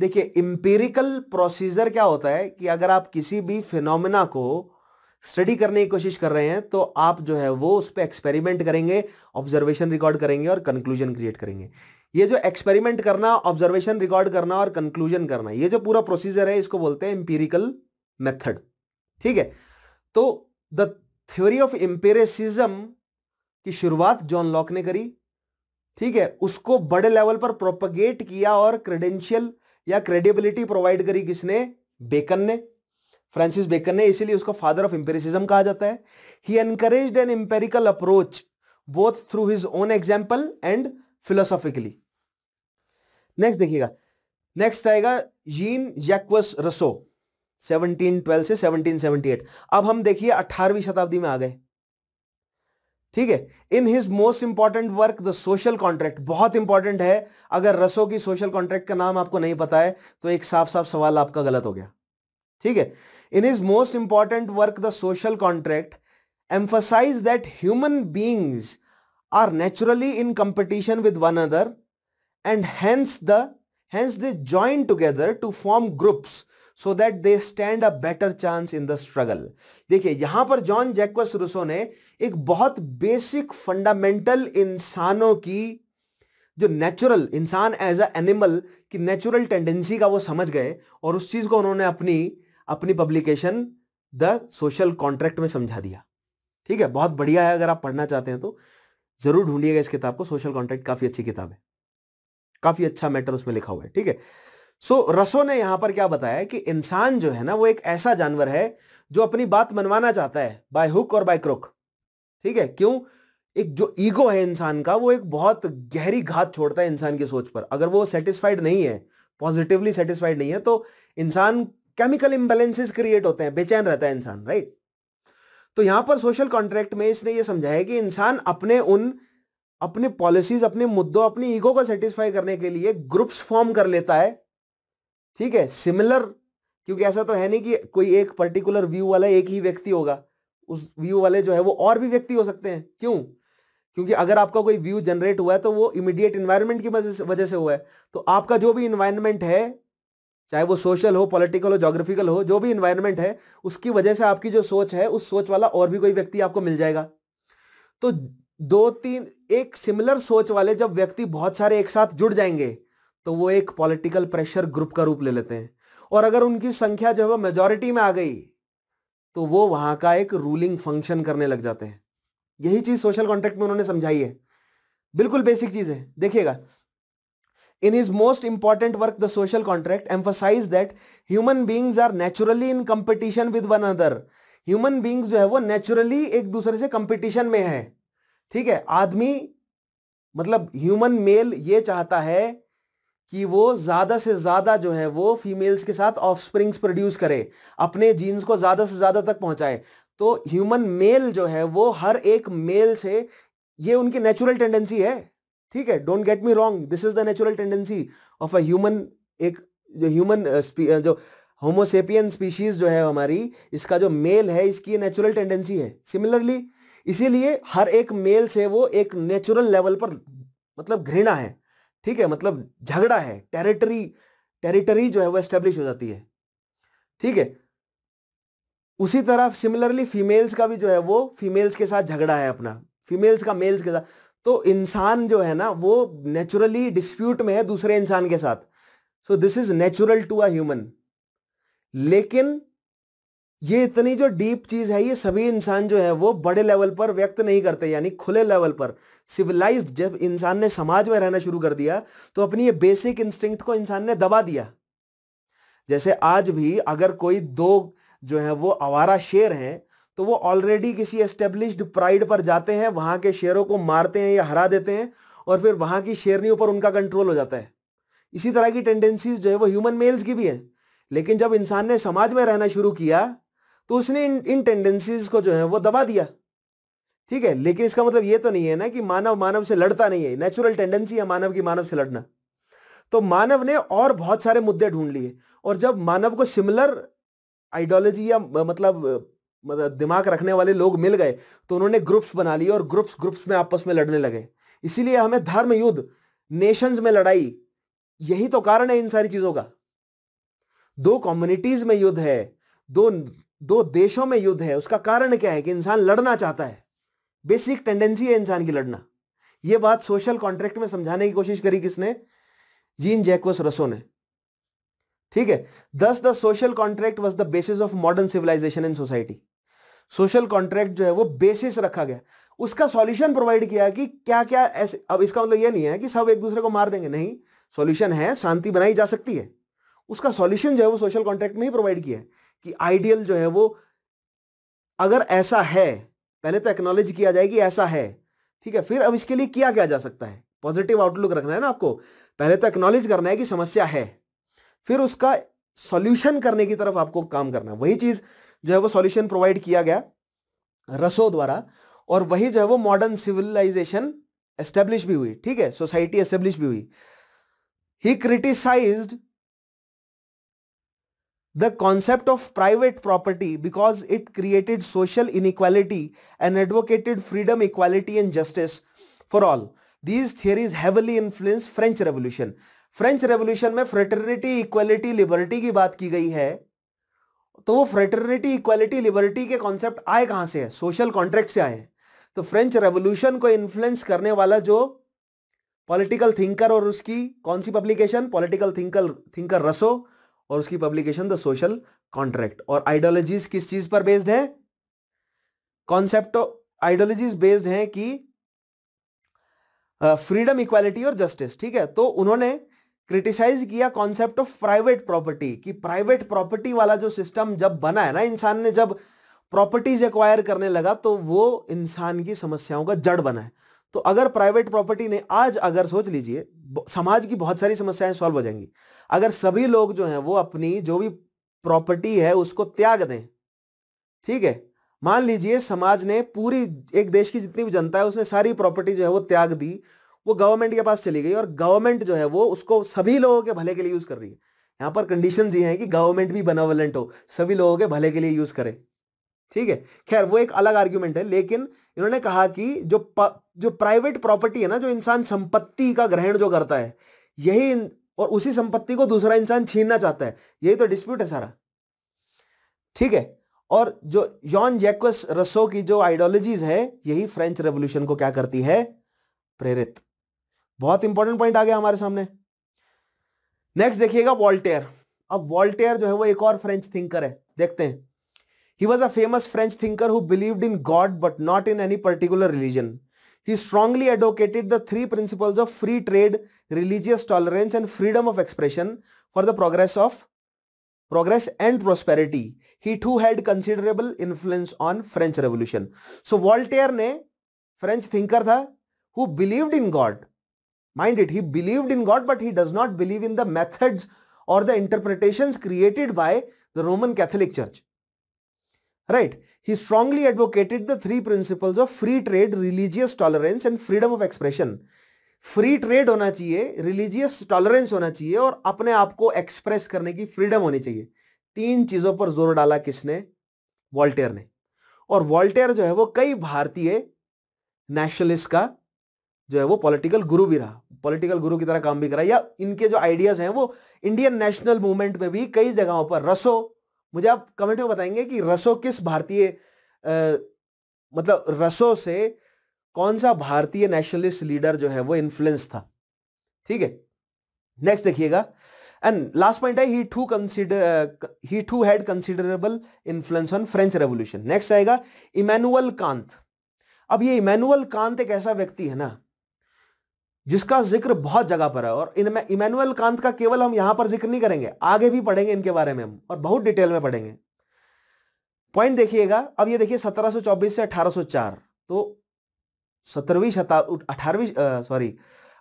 Speaker 1: देखिए इम्पेरिकल प्रोसीजर क्या होता है कि अगर आप किसी भी फिनोमिना को स्टडी करने की कोशिश कर रहे हैं तो आप जो है वो उस पर एक्सपेरिमेंट करेंगे ऑब्जर्वेशन रिकॉर्ड करेंगे और कंक्लूजन क्रिएट करेंगे ये जो एक्सपेरिमेंट करना ऑब्जर्वेशन रिकॉर्ड करना और कंक्लूजन करना ये जो पूरा प्रोसीजर है इसको बोलते हैं इंपेरिकल मेथड ठीक है तो द थ्योरी ऑफ इंपेरिसिज्म की शुरुआत जॉन लॉक ने करी ठीक है उसको बड़े लेवल पर प्रोपगेट किया और क्रेडेंशियल या क्रेडिबिलिटी प्रोवाइड करी किसने बेकन ने फ्रांसिस बेकन ने इसीलिए उसको फादर ऑफ इंपेरिसिज्म कहा जाता है he encourage an empirical approach both through his own example and philosophically next देखिएगा नेक्स्ट आएगा जीन जैक्वस रसो 1712 से 1778 अब हम देखिए 18वीं शताब्दी में आ गए ठीक है in his most important work the social contract बहुत इंपॉर्टेंट है अगर रसो की सोशल कॉन्ट्रैक्ट का नाम आपको नहीं पता है तो एक साफ साफ सवाल आपका गलत हो गया ठीक है in his most important work the social contract emphasize that human beings are naturally in competition with one another and hence hence hence join join to form groups so that they stand a better chance in the struggle देखिए यहां पर John जैकवस Rousseau ने एक बहुत basic fundamental इंसानों की जो natural इंसान एज अ एनिमल की नेचुरल टेंडेंसी का वो समझ गए और उस चीज़ को उन्होंने अपनी अपनी पब्लिकेशन द सोशल कॉन्ट्रैक्ट में समझा दिया ठीक है बहुत बढ़िया है अगर आप पढ़ना चाहते हैं तो ज़रूर ढूंढिएगा इस किताब को सोशल कॉन्ट्रैक्ट काफ़ी अच्छी किताब है काफ़ी अच्छा मैटर उसमें लिखा हुआ है ठीक है सो so, रसो ने यहां पर क्या बताया कि इंसान जो है ना वो एक ऐसा जानवर है जो अपनी बात मनवाना चाहता है बाय हुक और बाय क्रुक ठीक है क्यों एक जो ईगो है इंसान का वो एक बहुत गहरी घात छोड़ता है इंसान की सोच पर अगर वो सेटिस्फाइड नहीं है पॉजिटिवली सेटिस्फाइड नहीं है तो इंसान केमिकल इम्बेलेंसेस क्रिएट होते हैं बेचैन रहता है इंसान राइट तो यहां पर सोशल कॉन्ट्रैक्ट में इसने ये समझाया कि इंसान अपने उन अपने पॉलिसीज अपने मुद्दों अपनी ईगो को सेटिस्फाई करने के लिए ग्रुप्स फॉर्म कर लेता है ठीक है सिमिलर क्योंकि ऐसा तो है नहीं कि कोई एक पर्टिकुलर व्यू वाला एक ही व्यक्ति होगा उस व्यू वाले जो है वो और भी व्यक्ति हो सकते हैं क्यों क्योंकि अगर आपका कोई व्यू जनरेट हुआ है तो वो इमीडिएट इन्वायरमेंट की वजह से हुआ है तो आपका जो भी इन्वायरमेंट है चाहे वो सोशल हो पॉलिटिकल हो जोग्राफिकल हो जो भी इन्वायरमेंट है उसकी वजह से आपकी जो सोच है उस सोच वाला और भी कोई व्यक्ति आपको मिल जाएगा तो दो तीन एक सिमिलर सोच वाले जब व्यक्ति बहुत सारे एक साथ जुड़ जाएंगे तो वो एक पॉलिटिकल प्रेशर ग्रुप का रूप ले लेते हैं और अगर उनकी संख्या जो है मेजोरिटी में आ गई तो वो वहां का एक रूलिंग फंक्शन करने लग जाते हैं यही चीज सोशल कॉन्ट्रैक्ट में उन्होंने समझाई है बिल्कुल बेसिक चीज है देखिएगा in his most important work the social contract emphasize that human beings are naturally in competition with one another human beings जो है वो नेचुरली एक दूसरे से कंपिटिशन में है ठीक है आदमी मतलब ह्यूमन मेल ये चाहता है कि वो ज़्यादा से ज़्यादा जो है वो फीमेल्स के साथ ऑफस्प्रिंग्स प्रोड्यूस करे अपने जीन्स को ज़्यादा से ज़्यादा तक पहुंचाए तो ह्यूमन मेल जो है वो हर एक मेल से ये उनकी नेचुरल टेंडेंसी है ठीक है don't get me wrong this is the natural tendency of a human एक जो ह्यूमन uh, uh, जो होमोसेपियन स्पीशीज जो है हमारी इसका जो मेल है इसकी नेचुरल टेंडेंसी है सिमिलरली इसीलिए हर एक मेल से वो एक नेचुरल लेवल पर मतलब घृणा है ठीक है मतलब झगड़ा है टेरिटरी टेरिटरी जो है वो एस्टेब्लिश हो जाती है ठीक है उसी तरह सिमिलरली फीमेल्स का भी जो है वो फीमेल्स के साथ झगड़ा है अपना फीमेल्स का मेल्स के साथ तो इंसान जो है ना वो नेचुरली डिस्प्यूट में है दूसरे इंसान के साथ so this is natural to a human लेकिन ये इतनी जो डीप चीज़ है ये सभी इंसान जो है वो बड़े लेवल पर व्यक्त नहीं करते यानी खुले लेवल पर सिविलाइज्ड जब इंसान ने समाज में रहना शुरू कर दिया तो अपनी ये बेसिक इंस्टिंक्ट को इंसान ने दबा दिया जैसे आज भी अगर कोई दो जो है वो आवारा शेर हैं तो वो ऑलरेडी किसी एस्टेब्लिश्ड प्राइड पर जाते हैं वहां के शेरों को मारते हैं या हरा देते हैं और फिर वहां की शेरनियों पर उनका कंट्रोल हो जाता है इसी तरह की टेंडेंसीज जो है वो ह्यूमन मेल्स की भी हैं लेकिन जब इंसान ने समाज में रहना शुरू किया तो उसने इन इन टेंडेंसीज को जो है वो दबा दिया ठीक है लेकिन इसका मतलब ये तो नहीं है ना कि मानव मानव से लड़ता नहीं है नेचुरल टेंडेंसी है मानव की मानव से लड़ना तो मानव ने और बहुत सारे मुद्दे ढूंढ लिए और जब मानव को सिमिलर आइडियोलॉजी या मतलब मतलब दिमाग रखने वाले लोग मिल गए तो उन्होंने ग्रुप्स बना लिए और ग्रुप्स ग्रुप्स में आपस में लड़ने लगे इसीलिए हमें धर्म युद्ध नेशंस में लड़ाई यही तो कारण है इन सारी चीज़ों का दो कम्युनिटीज में युद्ध है दो दो देशों में युद्ध है उसका कारण क्या है कि इंसान लड़ना चाहता है बेसिक टेंडेंसी है इंसान की लड़ना यह बात सोशल कॉन्ट्रैक्ट में समझाने की कोशिश करी किसने जीन जैकोस रसो ने ठीक है thus the social contract was the basis of modern civilization in society social contract जो है वो बेसिस रखा गया उसका सॉल्यूशन प्रोवाइड किया कि क्या क्या ऐसे अब इसका मतलब यह नहीं है कि सब एक दूसरे को मार देंगे नहीं सॉल्यूशन है शांति बनाई जा सकती है उसका सॉल्यूशन जो है वो सोशल कॉन्ट्रैक्ट में ही प्रोवाइड किया है कि आइडियल जो है वो अगर ऐसा है पहले तो एक्नोलेज किया जाए कि ऐसा है ठीक है फिर अब इसके लिए किया क्या जा सकता है पॉजिटिव आउटलुक रखना है ना आपको पहले तो एक्नोलेज करना है कि समस्या है फिर उसका सॉल्यूशन करने की तरफ आपको काम करना है वही चीज़ जो है वो सॉल्यूशन प्रोवाइड किया गया रसो द्वारा और वही जो है वो मॉडर्न सिविलाइजेशन एस्टेब्लिश भी हुई ठीक है सोसाइटी एस्टेब्लिश भी हुई he criticized the concept of private property because it created social inequality and advocated freedom, equality and justice for all. These theories heavily influenced French Revolution. French revolution में fraternity equality liberty की बात की गई है तो वो fraternity equality liberty के concept आए कहाँ से है सोशल कॉन्ट्रैक्ट से आए हैं तो फ्रेंच रेवोल्यूशन को इन्फ्लुएंस करने वाला जो पॉलिटिकल थिंकर और उसकी कौन सी publication political thinker thinker Rousseau और उसकी पब्लिकेशन द सोशल कॉन्ट्रैक्ट और आइडियोलॉजीज किस चीज पर बेस्ड है कॉन्सेप्ट आइडियोलॉजीज बेस्ड हैं कि फ्रीडम uh, इक्वालिटी और जस्टिस ठीक है तो उन्होंने क्रिटिसाइज किया कॉन्सेप्ट ऑफ प्राइवेट प्रॉपर्टी कि प्राइवेट प्रॉपर्टी वाला जो सिस्टम जब बना है ना इंसान ने जब प्रॉपर्टीज एक्वायर करने लगा तो वो इंसान की समस्याओं का जड़ बना है तो अगर प्राइवेट प्रॉपर्टी ने आज अगर सोच लीजिए समाज की बहुत सारी समस्याएं सॉल्व हो जाएंगी अगर सभी लोग जो हैं वो अपनी जो भी प्रॉपर्टी है उसको त्याग दें ठीक है मान लीजिए समाज ने पूरी एक देश की जितनी भी जनता है उसने सारी प्रॉपर्टी जो है वो त्याग दी वो गवर्नमेंट के पास चली गई और गवर्नमेंट जो है वो उसको सभी लोगों के भले के लिए यूज़ कर रही है यहां पर कंडीशन ये है कि गवर्नमेंट भी बनावलेंट हो सभी लोगों के भले के लिए यूज़ करे ठीक है खैर वो एक अलग आर्ग्यूमेंट है लेकिन इन्होंने कहा कि जो प, जो प्राइवेट प्रॉपर्टी है ना जो इंसान संपत्ति का ग्रहण जो करता है यही और उसी संपत्ति को दूसरा इंसान छीनना चाहता है यही तो डिस्प्यूट है सारा ठीक है और जो जॉन जैकस रसो की जो आइडियोलॉजीज है यही फ्रेंच रेवोल्यूशन को क्या करती है प्रेरित बहुत इंपॉर्टेंट पॉइंट आ गया हमारे सामने नेक्स्ट देखिएगा वॉल्टेयर अब वॉल्टेयर जो है वो एक और फ्रेंच थिंकर है देखते हैं he was a famous French thinker who believed in God but not in any particular religion He strongly advocated the three principles of free trade, religious tolerance and freedom of expression for the progress of progress and prosperity. He too had considerable influence on French Revolution. So Voltaire ne French thinker tha who believed in God. Mind it, he believed in God but he does not believe in the methods or the interpretations created by the Roman Catholic Church. Right he strongly advocated the three principles of free trade, religious tolerance and freedom of expression. Free trade होना चाहिए religious tolerance होना चाहिए और अपने आप को express करने की फ्रीडम होनी चाहिए तीन चीजों पर जोर डाला किसने वॉल्टेयर ने और वॉल्टेयर जो है वो कई भारतीय नेशनलिस्ट का जो है वो पॉलिटिकल गुरु भी रहा पॉलिटिकल गुरु की तरह काम भी करा या इनके जो आइडियाज हैं वो इंडियन नेशनल मूवमेंट में भी कई जगहों पर रसो मुझे आप कमेंट में बताएंगे कि रसो किस भारतीय मतलब रसो से कौन सा भारतीय नेशनलिस्ट लीडर जो है वो इन्फ्लुएंस था ठीक है नेक्स्ट देखिएगा एंड लास्ट पॉइंट है he too consider he too had considerable influence on French revolution next आएगा इमैनुअल कांत अब ये इमैनुअल कांत एक ऐसा व्यक्ति है ना जिसका जिक्र बहुत जगह पर है और इनमें इमैनुअल कांत का केवल हम यहां पर जिक्र नहीं करेंगे आगे भी पढ़ेंगे इनके बारे में हम और बहुत डिटेल में पढ़ेंगे पॉइंट देखिएगा अब ये देखिए 1724 से 1804 तो सत्रहवीं शता अठारहवीं सॉरी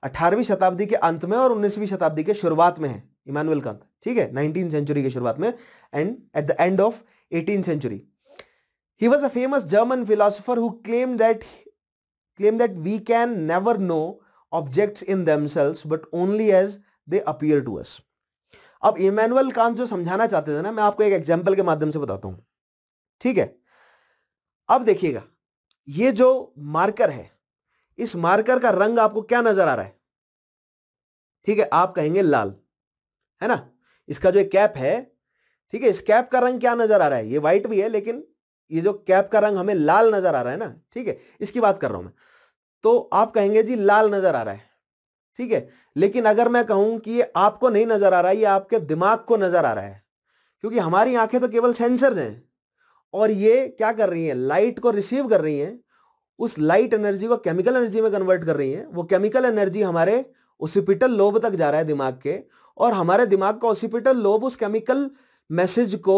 Speaker 1: अठारहवीं शताब्दी के अंत में और उन्नीसवीं शताब्दी के शुरुआत में है इमानुअल कांत ठीक है नाइनटीन सेंचुरी की शुरुआत में and at the end of eighteen century he was a famous German philosopher who claim that claim that we can never know objects in themselves but only as they appear to us अब Immanuel Kant जो समझाना चाहते थे ना मैं आपको एक example के माध्यम से बताता हूँ ठीक है अब देखिएगा ये जो मार्कर है इस मार्कर का रंग आपको क्या नजर आ रहा है ठीक है आप कहेंगे लाल है ना इसका जो कैप है ठीक है इस कैप का रंग क्या नजर आ रहा है ये व्हाइट भी है लेकिन ये जो कैप का रंग हमें लाल नजर आ रहा है ना ठीक है इसकी बात कर रहा हूं मैं तो आप कहेंगे जी लाल नजर आ रहा है ठीक है लेकिन अगर मैं कहूं कि ये आपको नहीं नजर आ रहा है ये आपके दिमाग को नजर आ रहा है क्योंकि हमारी आंखें तो केवल सेंसर्स हैं और ये क्या कर रही हैं लाइट को रिसीव कर रही हैं उस लाइट एनर्जी को केमिकल एनर्जी में कन्वर्ट कर रही हैं वो केमिकल एनर्जी हमारे ओसिपिटल लोब तक जा रहा है दिमाग के और हमारे दिमाग का ओसिपिटल लोब उस केमिकल मैसेज को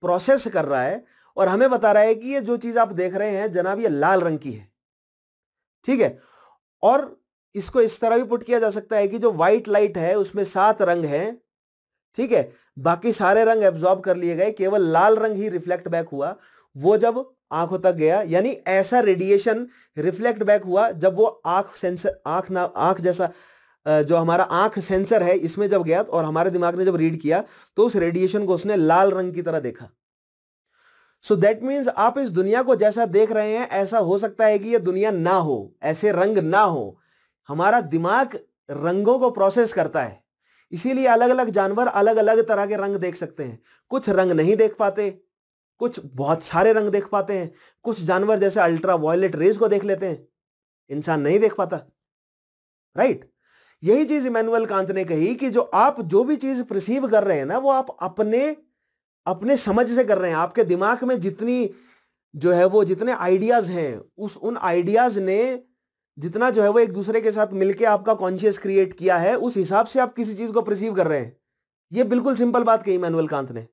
Speaker 1: प्रोसेस कर रहा है और हमें बता रहा है कि ये जो चीज़ आप देख रहे हैं जनाब ये लाल रंग की है ठीक है और इसको इस तरह भी पुट किया जा सकता है कि जो व्हाइट लाइट है उसमें सात रंग हैं ठीक है बाकी सारे रंग एब्जॉर्ब कर लिए गए केवल लाल रंग ही रिफ्लेक्ट बैक हुआ वो जब आंखों तक गया यानी ऐसा रेडिएशन रिफ्लेक्ट बैक हुआ जब वो आंख सेंसर आंख ना आंख जैसा जो हमारा आंख सेंसर है इसमें जब गया और हमारे दिमाग ने जब रीड किया तो उस रेडिएशन को उसने लाल रंग की तरह देखा सो दैट मीन्स आप इस दुनिया को जैसा देख रहे हैं ऐसा हो सकता है कि ये दुनिया ना हो ऐसे रंग ना हो हमारा दिमाग रंगों को प्रोसेस करता है इसीलिए अलग अलग जानवर अलग अलग तरह के रंग देख सकते हैं कुछ रंग नहीं देख पाते कुछ बहुत सारे रंग देख पाते हैं कुछ जानवर जैसे अल्ट्रा वायलेट रेज को देख लेते हैं इंसान नहीं देख पाता राइट right? यही चीज इमेनुअल कांत ने कही कि जो आप जो भी चीज प्रसीव कर रहे हैं ना वो आप अपने अपने समझ से कर रहे हैं आपके दिमाग में जितनी जो है वो जितने आइडियाज़ हैं उस उन आइडियाज़ ने जितना जो है वो एक दूसरे के साथ मिलके आपका कॉन्शियस क्रिएट किया है उस हिसाब से आप किसी चीज़ को परसीव कर रहे हैं ये बिल्कुल सिंपल बात कही मैनुअल कांत ने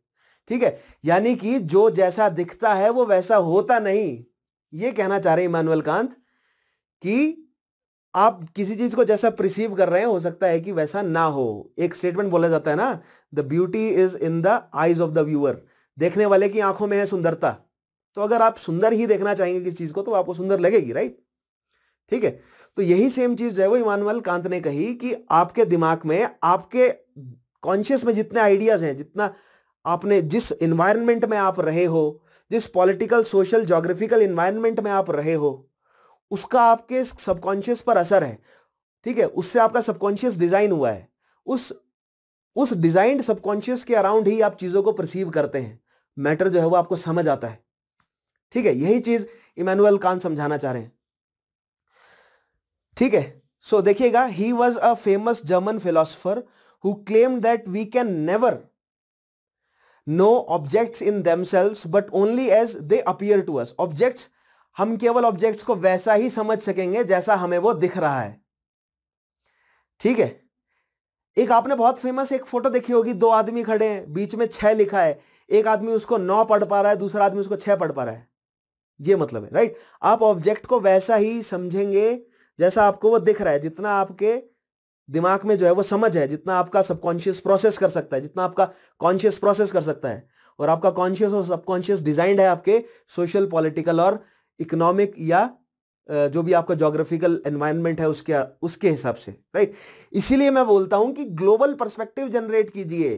Speaker 1: ठीक है यानी कि जो जैसा दिखता है वो वैसा होता नहीं ये कहना चाह रहे इमानुअल कांत कि आप किसी चीज को जैसा प्रिसीव कर रहे हैं हो सकता है कि वैसा ना हो एक स्टेटमेंट बोला जाता है ना the beauty is in the eyes of the viewer देखने वाले की आंखों में है सुंदरता तो अगर आप सुंदर ही देखना चाहेंगे किसी चीज को तो आपको सुंदर लगेगी राइट ठीक है तो यही सेम चीज जो है वो इमानुअल कांत ने कही कि आपके दिमाग में आपके कॉन्शियस में जितने आइडियाज हैं जितना आपने जिस इन्वायरमेंट में आप रहे हो जिस पॉलिटिकल सोशल जोग्राफिकल इन्वायरमेंट में आप रहे हो उसका आपके सबकॉन्शियस पर असर है ठीक है उससे आपका सबकॉन्शियस डिजाइन हुआ है उस उस डिजाइंड सबकॉन्शियस के अराउंड ही आप चीजों को परसीव करते हैं मैटर जो है वो आपको समझ आता है ठीक है यही चीज इमानुअल कान समझाना चाह रहे हैं ठीक है सो देखिएगा he was a famous German philosopher who claim that we can never know objects in themselves but only as they appear to us objects हम केवल ऑब्जेक्ट्स को वैसा ही समझ सकेंगे जैसा हमें वो दिख रहा है ठीक है एक आपने बहुत फेमस एक फोटो देखी होगी दो आदमी खड़े हैं बीच में छह लिखा है एक आदमी उसको नौ पढ़ पा रहा है दूसरा आदमी उसको छह पढ़ पा रहा है ये मतलब है राइट आप ऑब्जेक्ट को वैसा ही समझेंगे जैसा आपको वो दिख रहा है जितना आपके दिमाग में जो है वो समझ है जितना आपका सबकॉन्शियस प्रोसेस कर सकता है जितना आपका कॉन्शियस प्रोसेस कर सकता है और आपका कॉन्शियस और सबकॉन्शियस डिजाइंड है आपके सोशल पॉलिटिकल और इकोनॉमिक या जो भी आपका जोग्राफिकल एनवायरनमेंट है उसके उसके हिसाब से राइट इसीलिए मैं बोलता हूं कि ग्लोबल परस्पेक्टिव जनरेट कीजिए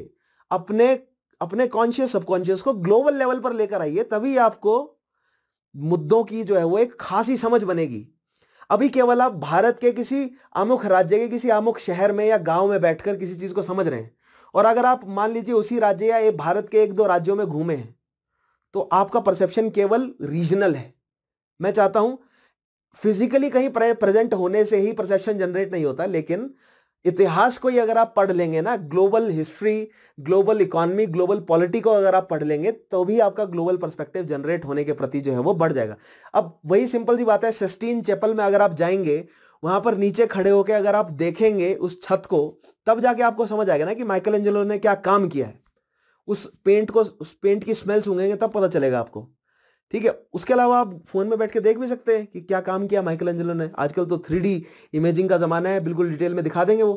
Speaker 1: अपने अपने कॉन्शियस सबकॉन्शियस को ग्लोबल लेवल पर लेकर आइए तभी आपको मुद्दों की जो है वो एक खासी समझ बनेगी अभी केवल आप भारत के किसी आमुख राज्य के किसी आमुख शहर में या गांव में बैठकर किसी चीज को समझ रहे हैं और अगर आप मान लीजिए उसी राज्य या भारत के एक दो राज्यों में घूमे हैं तो आपका परसेप्शन केवल रीजनल है मैं चाहता हूं फिजिकली कहीं प्रेजेंट होने से ही परसेप्शन जनरेट नहीं होता लेकिन इतिहास को ही अगर आप पढ़ लेंगे ना global history global economy global polity को अगर आप पढ़ लेंगे तो भी आपका ग्लोबल परस्पेक्टिव जनरेट होने के प्रति जो है वो बढ़ जाएगा अब वही सिंपल सी बात है सिस्टीन चैपल में अगर आप जाएंगे वहां पर नीचे खड़े होकर अगर आप देखेंगे उस छत को तब जाके आपको समझ आएगा ना कि माइकल एंजेलो ने क्या काम किया है उस पेंट को उस पेंट की स्मेल सूंघेंगे तब पता चलेगा आपको ठीक है उसके अलावा आप फोन में बैठ के देख भी सकते हैं कि क्या काम किया माइकल एंजलो ने आजकल तो थ्री इमेजिंग का ज़माना है बिल्कुल डिटेल में दिखा देंगे वो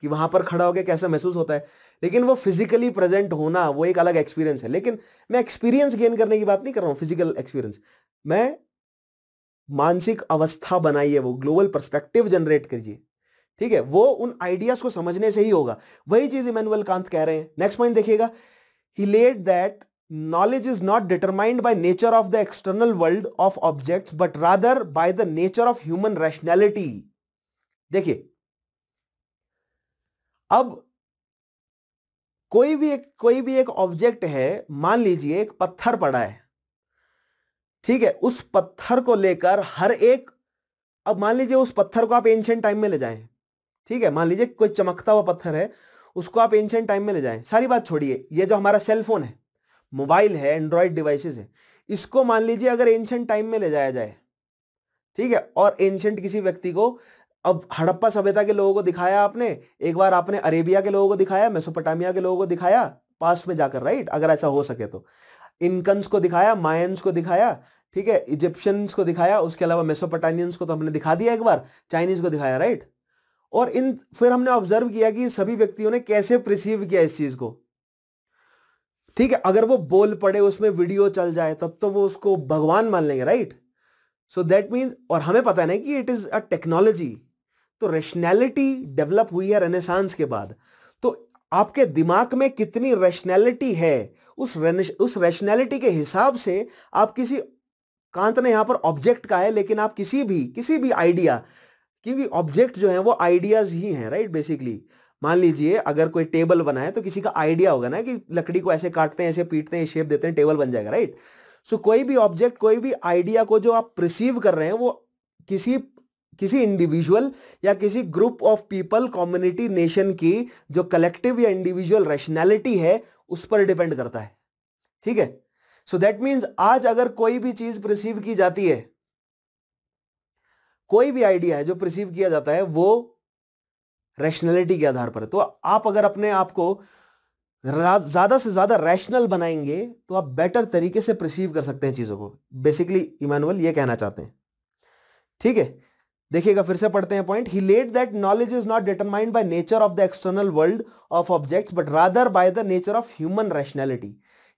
Speaker 1: कि वहां पर खड़ा होकर कैसा महसूस होता है लेकिन वो फिजिकली प्रेजेंट होना वो एक अलग एक्सपीरियंस है लेकिन मैं एक्सपीरियंस गेन करने की बात नहीं कर रहा हूँ फिजिकल एक्सपीरियंस मैं मानसिक अवस्था बनाइए वो ग्लोबल परस्पेक्टिव जनरेट करिए ठीक है वो उन आइडियाज को समझने से ही होगा वही चीज इमेनुअल कांत कह रहे हैं नेक्स्ट पॉइंट देखिएगा he let that knowledge is not determined by nature of the external world of object but rather by the nature of human rationality देखिए अब कोई भी एक कोई भी एक ऑब्जेक्ट है मान लीजिए एक पत्थर पड़ा है ठीक है उस पत्थर को लेकर हर एक अब मान लीजिए उस पत्थर को आप एंशियंट टाइम में ले जाएं ठीक है मान लीजिए कोई चमकता हुआ पत्थर है उसको आप एंशियंट टाइम में ले जाएं सारी बात छोड़िए ये जो हमारा सेलफोन है मोबाइल है एंड्रॉयड डिवाइसेस है इसको मान लीजिए अगर एंशंट टाइम में ले जाया जाए ठीक है और एंशंट किसी व्यक्ति को अब हड़प्पा सभ्यता के लोगों को दिखाया आपने एक बार आपने अरेबिया के लोगों को दिखाया मेसोपोटामिया के लोगों को दिखाया पास में जाकर राइट अगर ऐसा हो सके तो इनकन्स को दिखाया मायंस को दिखाया ठीक है इजिप्शियंस को दिखाया उसके अलावा मेसोपोटामियंस को तो हमने दिखा दिया एक बार चाइनीज को दिखाया राइट और इन फिर हमने ऑब्जर्व किया कि सभी व्यक्तियों ने कैसे प्रिसीव किया इस चीज़ को ठीक है अगर वो बोल पड़े उसमें वीडियो चल जाए तब तो वो उसको भगवान मान लेंगे राइट सो दैट मीन्स और हमें पता है ना कि इट इज़ अ टेक्नोलॉजी तो रेशनैलिटी डेवलप हुई है रेनेसांस के बाद तो आपके दिमाग में कितनी रेशनैलिटी है उस उस रेशनैलिटी के हिसाब से आप किसी कांत ने यहाँ पर ऑब्जेक्ट का है लेकिन आप किसी भी किसी भी आइडिया क्योंकि ऑब्जेक्ट जो है वो आइडियाज ही हैं राइट बेसिकली मान लीजिए अगर कोई टेबल बना है तो किसी का आइडिया होगा ना कि लकड़ी को ऐसे काटते हैं ऐसे पीटते हैं शेप देते हैं टेबल बन जाएगा राइट सो so, कोई भी ऑब्जेक्ट कोई भी आइडिया को जो आप प्रिसीव कर रहे हैं वो किसी किसी इंडिविजुअल या किसी group of people community nation की जो कलेक्टिव या इंडिविजुअल रैशनैलिटी है उस पर डिपेंड करता है ठीक है सो दैट मीन्स आज अगर कोई भी चीज प्रिसीव की जाती है कोई भी आइडिया है जो प्रिसीव किया जाता है वो रैशनैलिटी के आधार पर तो आप अगर अपने आप को ज़्यादा से ज़्यादा रैशनल बनाएंगे तो आप बेटर तरीके से प्रसीव कर सकते हैं चीज़ों को बेसिकली इमानुअल ये कहना चाहते हैं ठीक है देखिएगा फिर से पढ़ते हैं point he let that knowledge is not determined by nature of the external world of objects but rather by the nature of human rationality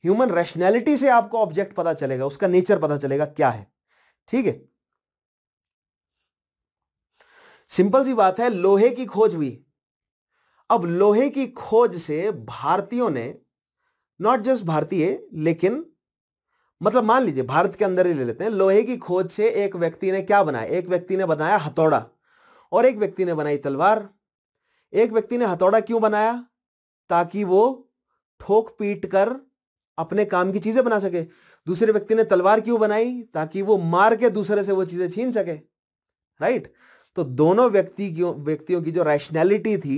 Speaker 1: human rationality से आपको ऑब्जेक्ट पता चलेगा उसका नेचर पता चलेगा क्या है ठीक है सिंपल सी बात है लोहे की खोज हुई अब लोहे की खोज से भारतीयों ने नॉट जस्ट भारतीय लेकिन मतलब मान लीजिए भारत के अंदर ही ले लेते हैं लोहे की खोज से एक व्यक्ति ने क्या बनाया एक व्यक्ति ने बनाया हथौड़ा और एक व्यक्ति ने बनाई तलवार एक व्यक्ति ने हथौड़ा क्यों बनाया ताकि वो ठोक पीट कर अपने काम की चीजें बना सके दूसरे व्यक्ति ने तलवार क्यों बनाई ताकि वो मार के दूसरे से वो चीजें छीन सके राइट right? तो दोनों व्यक्ति की व्यक्तियों की जो रैशनैलिटी थी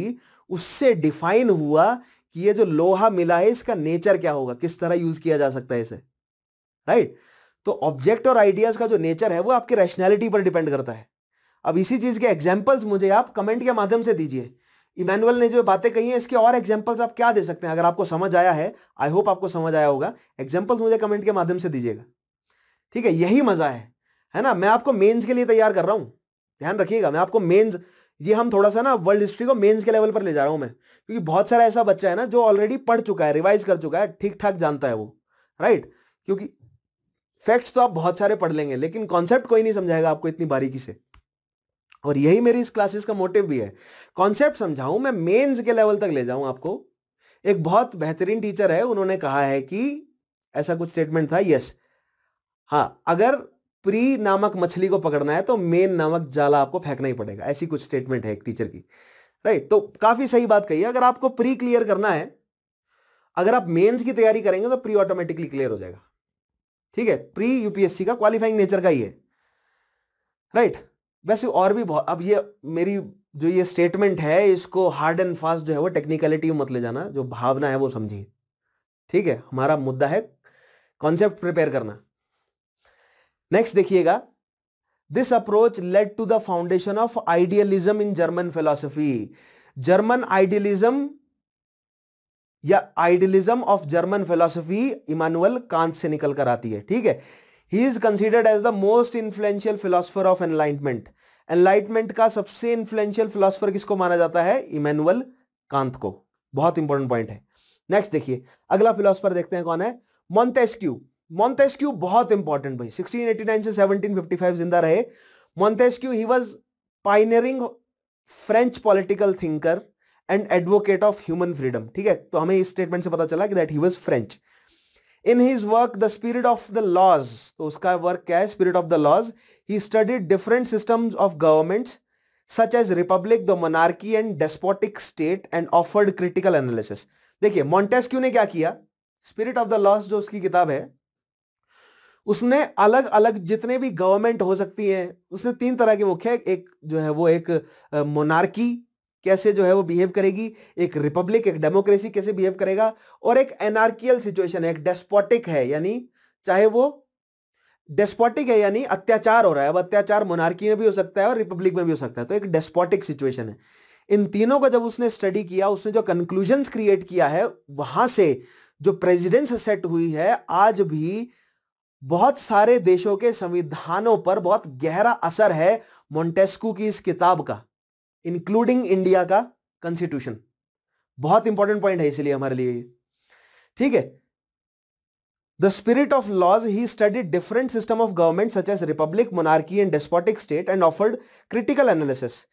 Speaker 1: उससे डिफाइन हुआ कि ये जो लोहा मिला है इसका नेचर क्या होगा किस तरह यूज किया जा सकता है इसे राइट तो ऑब्जेक्ट और आइडियाज का जो नेचर है वो आपकी रैशनैलिटी पर डिपेंड करता है अब इसी चीज के एग्जाम्पल्स मुझे आप कमेंट के माध्यम से दीजिए इमैनुअल ने जो बातें कही हैं इसके और एग्जाम्पल्स आप क्या दे सकते हैं अगर आपको समझ आया है आई होप आपको समझ आया होगा एग्जाम्पल्स मुझे कमेंट के माध्यम से दीजिएगा ठीक है यही मजा है है ना मैं आपको मेंस के लिए तैयार कर रहा हूं ध्यान रखिएगा मैं आपको मेन्स ये हम थोड़ा सा ना वर्ल्ड हिस्ट्री को मेंस के लेवल पर ले जा रहा हूँ मैं क्योंकि बहुत सारा ऐसा बच्चा है ना जो ऑलरेडी पढ़ चुका है रिवाइज कर चुका है ठीक ठाक जानता है वो राइट क्योंकि फैक्ट्स तो आप बहुत सारे पढ़ लेंगे लेकिन कॉन्सेप्ट कोई नहीं समझाएगा आपको इतनी बारीकी से और यही मेरी इस क्लासेस का मोटिव भी है कॉन्सेप्ट समझाऊ मैं मेंस के लेवल तक ले जाऊं आपको एक बहुत बेहतरीन टीचर है उन्होंने कहा है कि ऐसा कुछ स्टेटमेंट था यस हाँ अगर प्री नामक मछली को पकड़ना है तो मेन नामक जाला आपको फेंकना ही पड़ेगा ऐसी कुछ स्टेटमेंट है एक टीचर की राइट तो काफी सही बात कही अगर आपको प्री क्लियर करना है अगर आप मेंस की तैयारी करेंगे तो प्री ऑटोमेटिकली क्लियर हो जाएगा ठीक है प्री यूपीएससी का क्वालिफाइंग नेचर का ही है राइट वैसे और भी बहुत अब ये मेरी जो ये स्टेटमेंट है इसको हार्ड एंड फास्ट जो है वो टेक्निकलिटी मत ले जाना जो भावना है वो समझिए ठीक है हमारा मुद्दा है कॉन्सेप्ट प्रिपेयर करना नेक्स्ट देखिएगा this approach led to the foundation of idealism in German philosophy German idealism या idealism of German philosophy Immanuel Kant से निकल कर आती है ठीक है he is considered as the most influential philosopher of enlightenment enlightenment का सबसे इन्फ्लुएंशियल फिलोसफर किसको माना जाता है इमानुअल कांत को बहुत इंपॉर्टेंट पॉइंट है नेक्स्ट देखिए अगला फिलोसफर देखते हैं कौन है मोन्टेस्क्यू मॉन्टेस्क्यू बहुत इंपॉर्टेंट भाई 1689 से 1755 जिंदा रहे Montesquieu he was pioneering French political thinker and advocate of human freedom ठीक है तो हमें इस स्टेटमेंट से पता चला कि that he was French in his work the spirit of the laws तो उसका वर्क क्या है spirit of the laws he studied different system of government such as republic the monarchy and despotic state and offered critical analysis देखिए Montesquieu ने क्या किया spirit of the loss जो उसकी किताब है उसने अलग अलग जितने भी गवर्नमेंट हो सकती हैं उसने तीन तरह के मुख्य एक जो है वो एक मोनार्की कैसे जो है वो बिहेव करेगी एक रिपब्लिक एक डेमोक्रेसी कैसे बिहेव करेगा और एक एनार्कियल सिचुएशन है एक डेस्पोटिक है यानी चाहे वो डेस्पोटिक है यानी अत्याचार हो रहा है अब अत्याचार मोनार्की में भी हो सकता है और रिपब्लिक में भी हो सकता है तो एक डेस्पोटिक सिचुएशन है इन तीनों को जब उसने स्टडी किया उसने जो कंक्लूजन क्रिएट किया है वहां से जो प्रेजिडेंस सेट हुई है आज भी बहुत सारे देशों के संविधानों पर बहुत गहरा असर है मोन्टेस्कू की इस किताब का इंक्लूडिंग इंडिया का कॉन्स्टिट्यूशन बहुत इंपॉर्टेंट पॉइंट है इसलिए हमारे लिए ठीक है the spirit of laws he studied different system of government such as republic monarchy and despotic state and offered critical analysis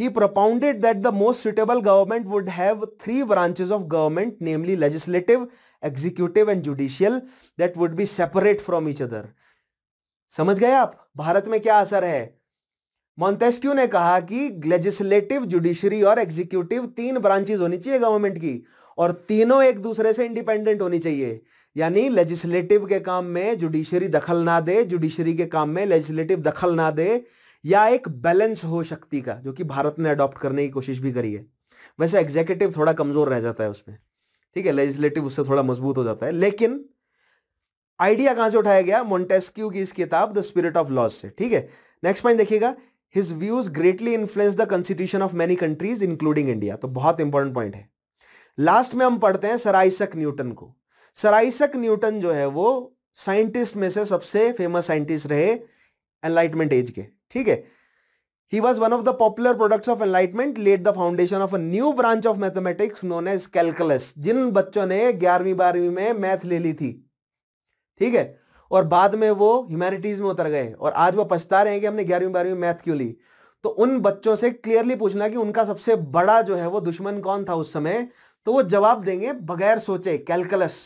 Speaker 1: he propounded that the most suitable government would have three branches of government namely legislative executive and judicial that would be separate from each other समझ गए आप भारत में क्या असर है Montesquieu ने कहा कि लेजिस्लेटिव जुडिशरी और एग्जीक्यूटिव तीन ब्रांचेज होनी चाहिए गवर्नमेंट की और तीनों एक दूसरे से इंडिपेंडेंट होनी चाहिए यानी लेजिस्लेटिव के काम में जुडिशरी दखल ना दे जुडिशरी के काम में लेजिस्लेटिव दखल ना दे या एक बैलेंस हो शक्ति का जो कि भारत ने अडॉप्ट करने की कोशिश भी करी है वैसे एग्जीक्यूटिव थोड़ा कमजोर रह जाता है उसमें ठीक है लेजिस्लेटिव उससे थोड़ा मजबूत हो जाता है लेकिन आइडिया कहां से उठाया गया मोन्टेस्क्यू की इस किताब द स्पिरिट ऑफ लॉज से ठीक है नेक्स्ट पॉइंट देखिएगा his views greatly influence the constitution of many countries including India तो बहुत इंपॉर्टेंट पॉइंट है लास्ट में हम पढ़ते हैं सराइसक न्यूटन को सराइसक न्यूटन जो है वो साइंटिस्ट में से सबसे फेमस साइंटिस्ट रहे एनलाइटमेंट एज के ठीक है He was one of the popular products of enlightenment, laid the foundation of a new branch of mathematics known as calculus. जिन बच्चों ने ग्यारहवीं बारहवीं में मैथ ले ली थी ठीक है और बाद में वो ह्यूमैनिटीज में उतर गए और आज वो पछता रहे हैं कि हमने ग्यारहवीं बारहवीं मैथ क्यों ली तो उन बच्चों से क्लियरली पूछना कि उनका सबसे बड़ा जो है वो दुश्मन कौन था उस समय तो वो जवाब देंगे बगैर सोचे कैलकुलस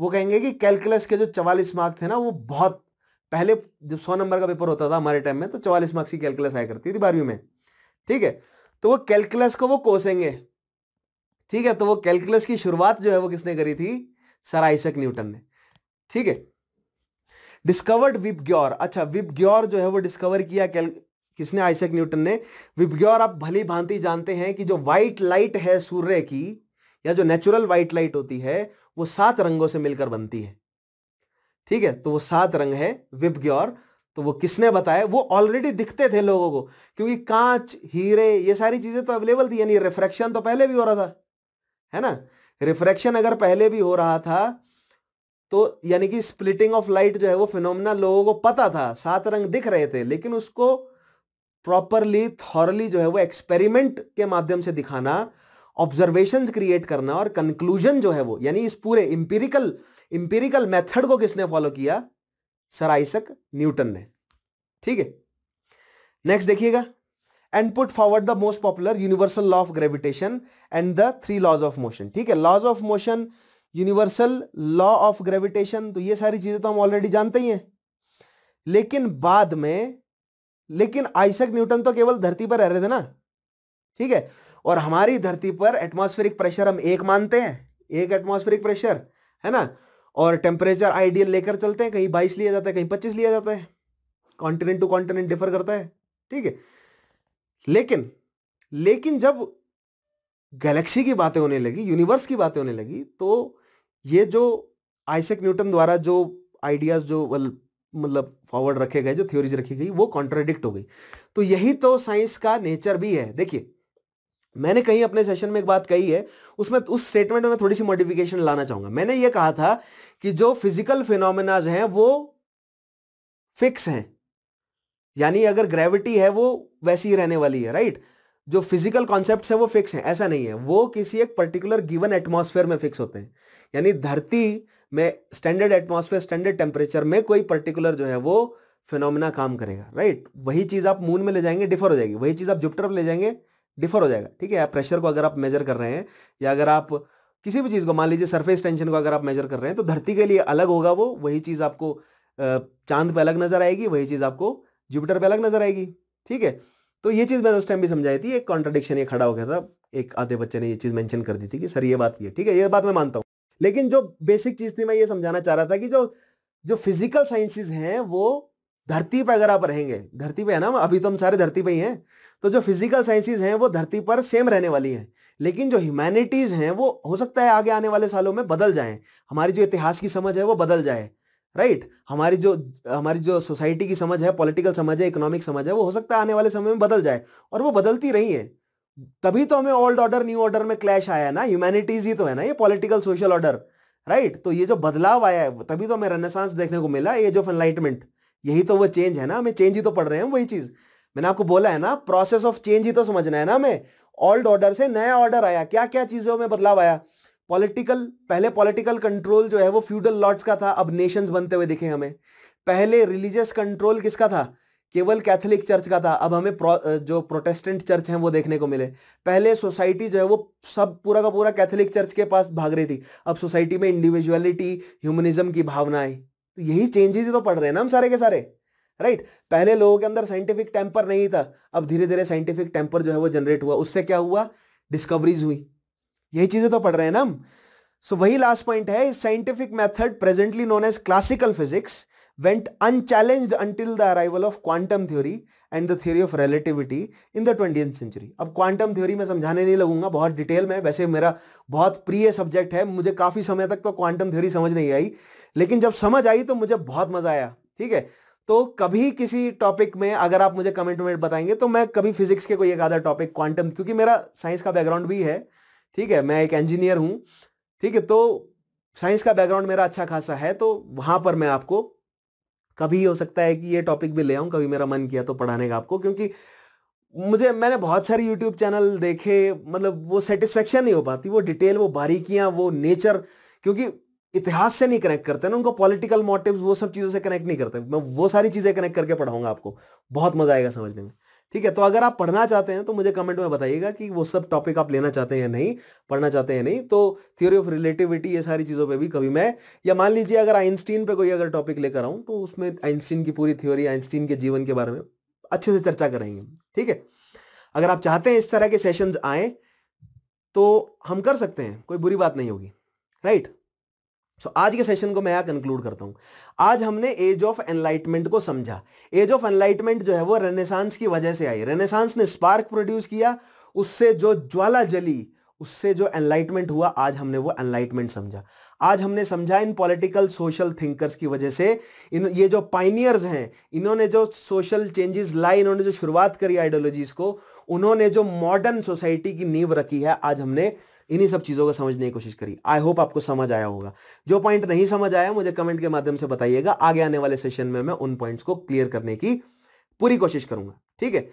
Speaker 1: वो कहेंगे कि कैलकुलस के जो चवालीस मार्क थे ना वो बहुत पहले जब सौ नंबर का पेपर होता था हमारे टाइम में तो चौवालीस मार्क्स की कैलकुलस आया करती थी बारहवीं में ठीक है तो वो कैलकुलस को वो कोसेंगे ठीक है तो वो कैलकुलस की शुरुआत जो है वो किसने करी थी सर आइसक न्यूटन ने ठीक है डिस्कवर्ड विप ग्योर अच्छा विप ग्योर जो है वो डिस्कवर किया कैल किसने आइसक न्यूटन ने विप ग्योर आप भली भांति जानते हैं कि जो व्हाइट लाइट है सूर्य की या जो नेचुरल व्हाइट लाइट होती है वो सात रंगों से मिलकर बनती है ठीक है तो वो सात रंग है विबग्योर तो वो किसने बताया वो ऑलरेडी दिखते थे लोगों को क्योंकि कांच हीरे ये सारी चीज़ें तो अवेलेबल थी यानी रिफ्रैक्शन तो पहले भी हो रहा था है ना रिफ्रैक्शन अगर पहले भी हो रहा था तो यानी कि स्प्लिटिंग ऑफ लाइट जो है वो फिनोमिना लोगों को पता था सात रंग दिख रहे थे लेकिन उसको प्रॉपरली थॉरली जो है वो एक्सपेरिमेंट के माध्यम से दिखाना ऑब्जर्वेशन क्रिएट करना और कंक्लूजन जो है वो यानी इस पूरे इंपेरिकल इंपेरिकल मेथड को किसने फॉलो किया सर आइसक न्यूटन ने ठीक है नेक्स्ट देखिएगा and put forward the most popular universal law of gravitation and the three laws of motion ठीक है laws of motion universal law of gravitation तो ये सारी चीजें तो हम ऑलरेडी जानते ही हैं लेकिन बाद में लेकिन आइसक न्यूटन तो केवल धरती पर रह रहे थे ना ठीक है और हमारी धरती पर एटमॉस्फेरिक प्रेशर हम एक मानते हैं एक एटमॉस्फेरिक प्रेशर है ना और टेम्परेचर आइडियल लेकर चलते हैं कहीं बाईस लिया जाता है कहीं पच्चीस लिया जाता है कॉन्टिनेंट टू कॉन्टिनेंट डिफर करता है ठीक है लेकिन लेकिन जब गैलेक्सी की बातें होने लगी यूनिवर्स की बातें होने लगी तो ये जो आइसेक न्यूटन द्वारा जो आइडियाज जो मतलब फॉरवर्ड रखे गए जो थ्योरीज रखी गई वो कॉन्ट्राडिक्ट हो गई तो यही तो साइंस का नेचर भी है देखिए मैंने कहीं अपने सेशन में एक बात कही है उसमें उस स्टेटमेंट में थोड़ी सी मॉडिफिकेशन लाना चाहूंगा मैंने यह कहा था कि जो फिजिकल फिनोमिनाज हैं वो फिक्स हैं यानी अगर ग्रेविटी है वो वैसी ही रहने वाली है राइट जो फिजिकल कॉन्सेप्ट है वो फिक्स हैं ऐसा नहीं है वो किसी एक पर्टिकुलर गिवन एटमोसफेयर में फिक्स होते हैं यानी धरती में स्टैंडर्ड एटमोसफेयर स्टैंडर्ड टेम्परेचर में कोई पर्टिकुलर जो है वो फिनोमिना काम करेगा राइट वही चीज़ आप मून में ले जाएंगे डिफर हो जाएगी वही चीज़ आप जुपिटर पर ले जाएंगे डिफर हो जाएगा ठीक है प्रेशर को अगर आप मेजर कर रहे हैं या अगर आप किसी भी चीज़ को मान लीजिए सरफेस टेंशन को अगर आप मेजर कर रहे हैं तो धरती के लिए अलग होगा वो वही चीज़ आपको चांद पे अलग नजर आएगी वही चीज़ आपको जुपिटर पे अलग नजर आएगी ठीक है तो ये चीज़ मैंने उस टाइम भी समझाई थी एक कॉन्ट्रडिक्शन ये खड़ा हो गया था एक आधे बच्चे ने ये चीज़ मैंशन कर दी थी कि सर ये बात की है ठीक है ये बात मैं मानता हूँ लेकिन जो बेसिक चीज़ थी मैं ये समझाना चाह रहा था कि जो जो फिजिकल साइंसिस हैं वो धरती पर अगर आप रहेंगे धरती पे है ना अभी तो हम सारे धरती पे ही हैं तो जो फिजिकल साइंसेज हैं वो धरती पर सेम रहने वाली हैं लेकिन जो ह्यूमैनिटीज़ हैं वो हो सकता है आगे आने वाले सालों में बदल जाएं हमारी जो इतिहास की समझ है वो बदल जाए राइट हमारी जो हमारी जो सोसाइटी की समझ है पॉलिटिकल समझ है इकोनॉमिक समझ है वो हो सकता है आने वाले समय में बदल जाए और वो बदलती रही है तभी तो हमें ओल्ड ऑर्डर न्यू ऑर्डर में क्लैश आया है ना ह्यूमैनिटीज ही तो है ना ये पॉलिटिकल सोशल ऑर्डर राइट तो ये जो बदलाव आया है तभी तो हमें रेनेसांस देखने को मिला ये जो एनलाइटमेंट यही तो वो चेंज है ना हमें चेंज ही तो पढ़ रहे हैं वही चीज मैंने आपको बोला है ना प्रोसेस ऑफ चेंज ही तो समझना है ना हमें ओल्ड ऑर्डर से नया ऑर्डर आया क्या क्या चीजों में बदलाव आया पॉलिटिकल पहले पॉलिटिकल कंट्रोल जो है वो फ्यूडल लॉर्ड्स का था अब नेशंस बनते हुए दिखे हमें पहले रिलीजियस कंट्रोल किसका था केवल कैथोलिक चर्च का था अब हमें प्रो, जो प्रोटेस्टेंट चर्च हैं वो देखने को मिले पहले सोसाइटी जो है वो सब पूरा का पूरा कैथोलिक चर्च के पास भाग रही थी अब सोसाइटी में इंडिविजुअलिटी ह्यूमनिज्म की भावना आई तो यही चेंजेस ही तो पढ़ रहे हैं ना हम सारे के सारे राइट right? पहले लोगों के अंदर साइंटिफिक टेम्पर नहीं था अब धीरे धीरे साइंटिफिक टेम्पर जो है वो जनरेट हुआ उससे क्या हुआ डिस्कवरीज हुई यही चीज़ें तो पढ़ रहे हैं ना हम सो वही लास्ट पॉइंट है scientific method presently known as classical physics went unchallenged until the arrival of quantum theory and the theory of relativity in the twenty century अब क्वांटम थ्योरी मैं समझाने नहीं लगूंगा बहुत डिटेल में वैसे मेरा बहुत प्रिय सब्जेक्ट है मुझे काफ़ी समय तक तो क्वांटम थ्योरी समझ नहीं आई लेकिन जब समझ आई तो मुझे बहुत मज़ा आया ठीक है तो कभी किसी टॉपिक में अगर आप मुझे कमेंट वमेंट बताएंगे तो मैं कभी फिजिक्स के कोई एक आधा टॉपिक क्वांटम क्योंकि मेरा साइंस का बैकग्राउंड भी है ठीक है मैं एक इंजीनियर हूँ ठीक है तो साइंस का बैकग्राउंड मेरा अच्छा खासा है तो वहाँ पर मैं आपको कभी हो सकता है कि ये टॉपिक भी ले आऊँ कभी मेरा मन किया तो पढ़ाने का आपको क्योंकि मुझे मैंने बहुत सारे यूट्यूब चैनल देखे मतलब वो सेटिस्फेक्शन नहीं हो पाती वो डिटेल वो बारीकियाँ वो नेचर क्योंकि इतिहास से नहीं कनेक्ट करते ना उनको पॉलिटिकल मोटिव्स वो सब चीज़ों से कनेक्ट नहीं करते मैं वो सारी चीज़ें कनेक्ट करके पढ़ाऊंगा आपको बहुत मज़ा आएगा समझने में ठीक है तो अगर आप पढ़ना चाहते हैं तो मुझे कमेंट में बताइएगा कि वो सब टॉपिक आप लेना चाहते हैं या नहीं पढ़ना चाहते हैं नहीं तो थ्योरी ऑफ रिलेटिविटी ये सारी चीज़ों पे भी कभी मैं या मान लीजिए अगर आइंस्टीन पे कोई अगर टॉपिक लेकर आऊँ तो उसमें आइंस्टीन की पूरी थ्योरी आइंस्टीन के जीवन के बारे में अच्छे से चर्चा करेंगे ठीक है अगर आप चाहते हैं इस तरह के सेशन आए तो हम कर सकते हैं कोई बुरी बात नहीं होगी राइट सो आज के सेशन को मैं यहाँ कंक्लूड करता हूँ आज हमने एज ऑफ एनलाइटमेंट को समझा एज ऑफ एनलाइटमेंट जो है वो रेनेसांस की वजह से आई रेनेसांस ने स्पार्क प्रोड्यूस किया उससे जो ज्वाला जली उससे जो एनलाइटमेंट हुआ आज हमने वो एनलाइटमेंट समझा आज हमने समझा इन पॉलिटिकल सोशल थिंकर्स की वजह से इन ये जो पाइनियर्स हैं इन्होंने जो सोशल चेंजेस लाए इन्होंने जो शुरुआत करी आइडियोलॉजीज को उन्होंने जो मॉडर्न सोसाइटी की नींव रखी है आज हमने इन्हीं सब चीज़ों को समझने की कोशिश करी आई होप आपको समझ आया होगा जो पॉइंट नहीं समझ आया मुझे कमेंट के माध्यम से बताइएगा आगे आने वाले सेशन में मैं उन पॉइंट्स को क्लियर करने की पूरी कोशिश करूंगा ठीक है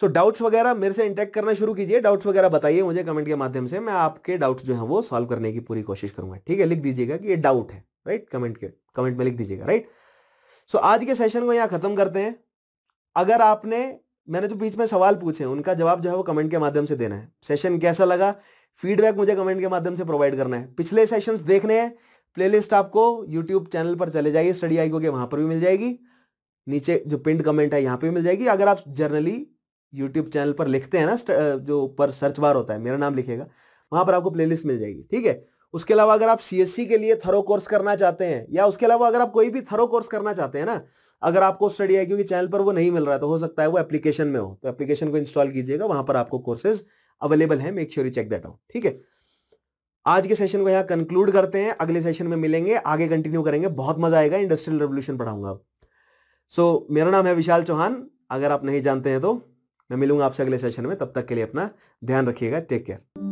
Speaker 1: सो डाउट्स वगैरह मेरे से इंटरेक्ट करना शुरू कीजिए डाउट्स वगैरह बताइए मुझे कमेंट के माध्यम से मैं आपके डाउट्स जो है वो सॉल्व करने की पूरी कोशिश करूंगा ठीक है लिख दीजिएगा कि ये डाउट है राइट कमेंट के कमेंट में लिख दीजिएगा राइट सो so, आज के सेशन को यहाँ खत्म करते हैं अगर आपने मैंने जो बीच में सवाल पूछे उनका जवाब जो है वो कमेंट के माध्यम से देना है सेशन कैसा लगा फीडबैक मुझे कमेंट के माध्यम से प्रोवाइड करना है पिछले सेशंस देखने हैं प्लेलिस्ट आपको यूट्यूब चैनल पर चले जाइए स्टडी आई के वहां पर भी मिल जाएगी नीचे जो पिंड कमेंट है यहाँ पर मिल जाएगी अगर आप जर्नली यूट्यूब चैनल पर लिखते हैं ना जो ऊपर सर्च बार होता है मेरा नाम लिखेगा वहां पर आपको प्लेलिस्ट मिल जाएगी ठीक है उसके अलावा अगर आप सी के लिए थरो कोर्स करना चाहते हैं या उसके अलावा अगर आप कोई भी थरो कोर्स करना चाहते हैं ना अगर आपको स्टडी आई क्योंकि चैनल पर वो नहीं मिल रहा है तो हो सकता है वो एप्लीकेशन में हो तो एप्लीकेशन को इंस्टॉल कीजिएगा वहां पर आपको कोर्सेज अवेलेबल है make sure you check that out ठीक है आज के सेशन को यहाँ कंक्लूड करते हैं अगले सेशन में मिलेंगे आगे कंटिन्यू करेंगे बहुत मजा आएगा इंडस्ट्रियल रेवोल्यूशन पढ़ाऊंगा अब सो so, मेरा नाम है विशाल चौहान अगर आप नहीं जानते हैं तो मैं मिलूंगा आपसे अगले सेशन में तब तक के लिए अपना ध्यान रखिएगा टेक केयर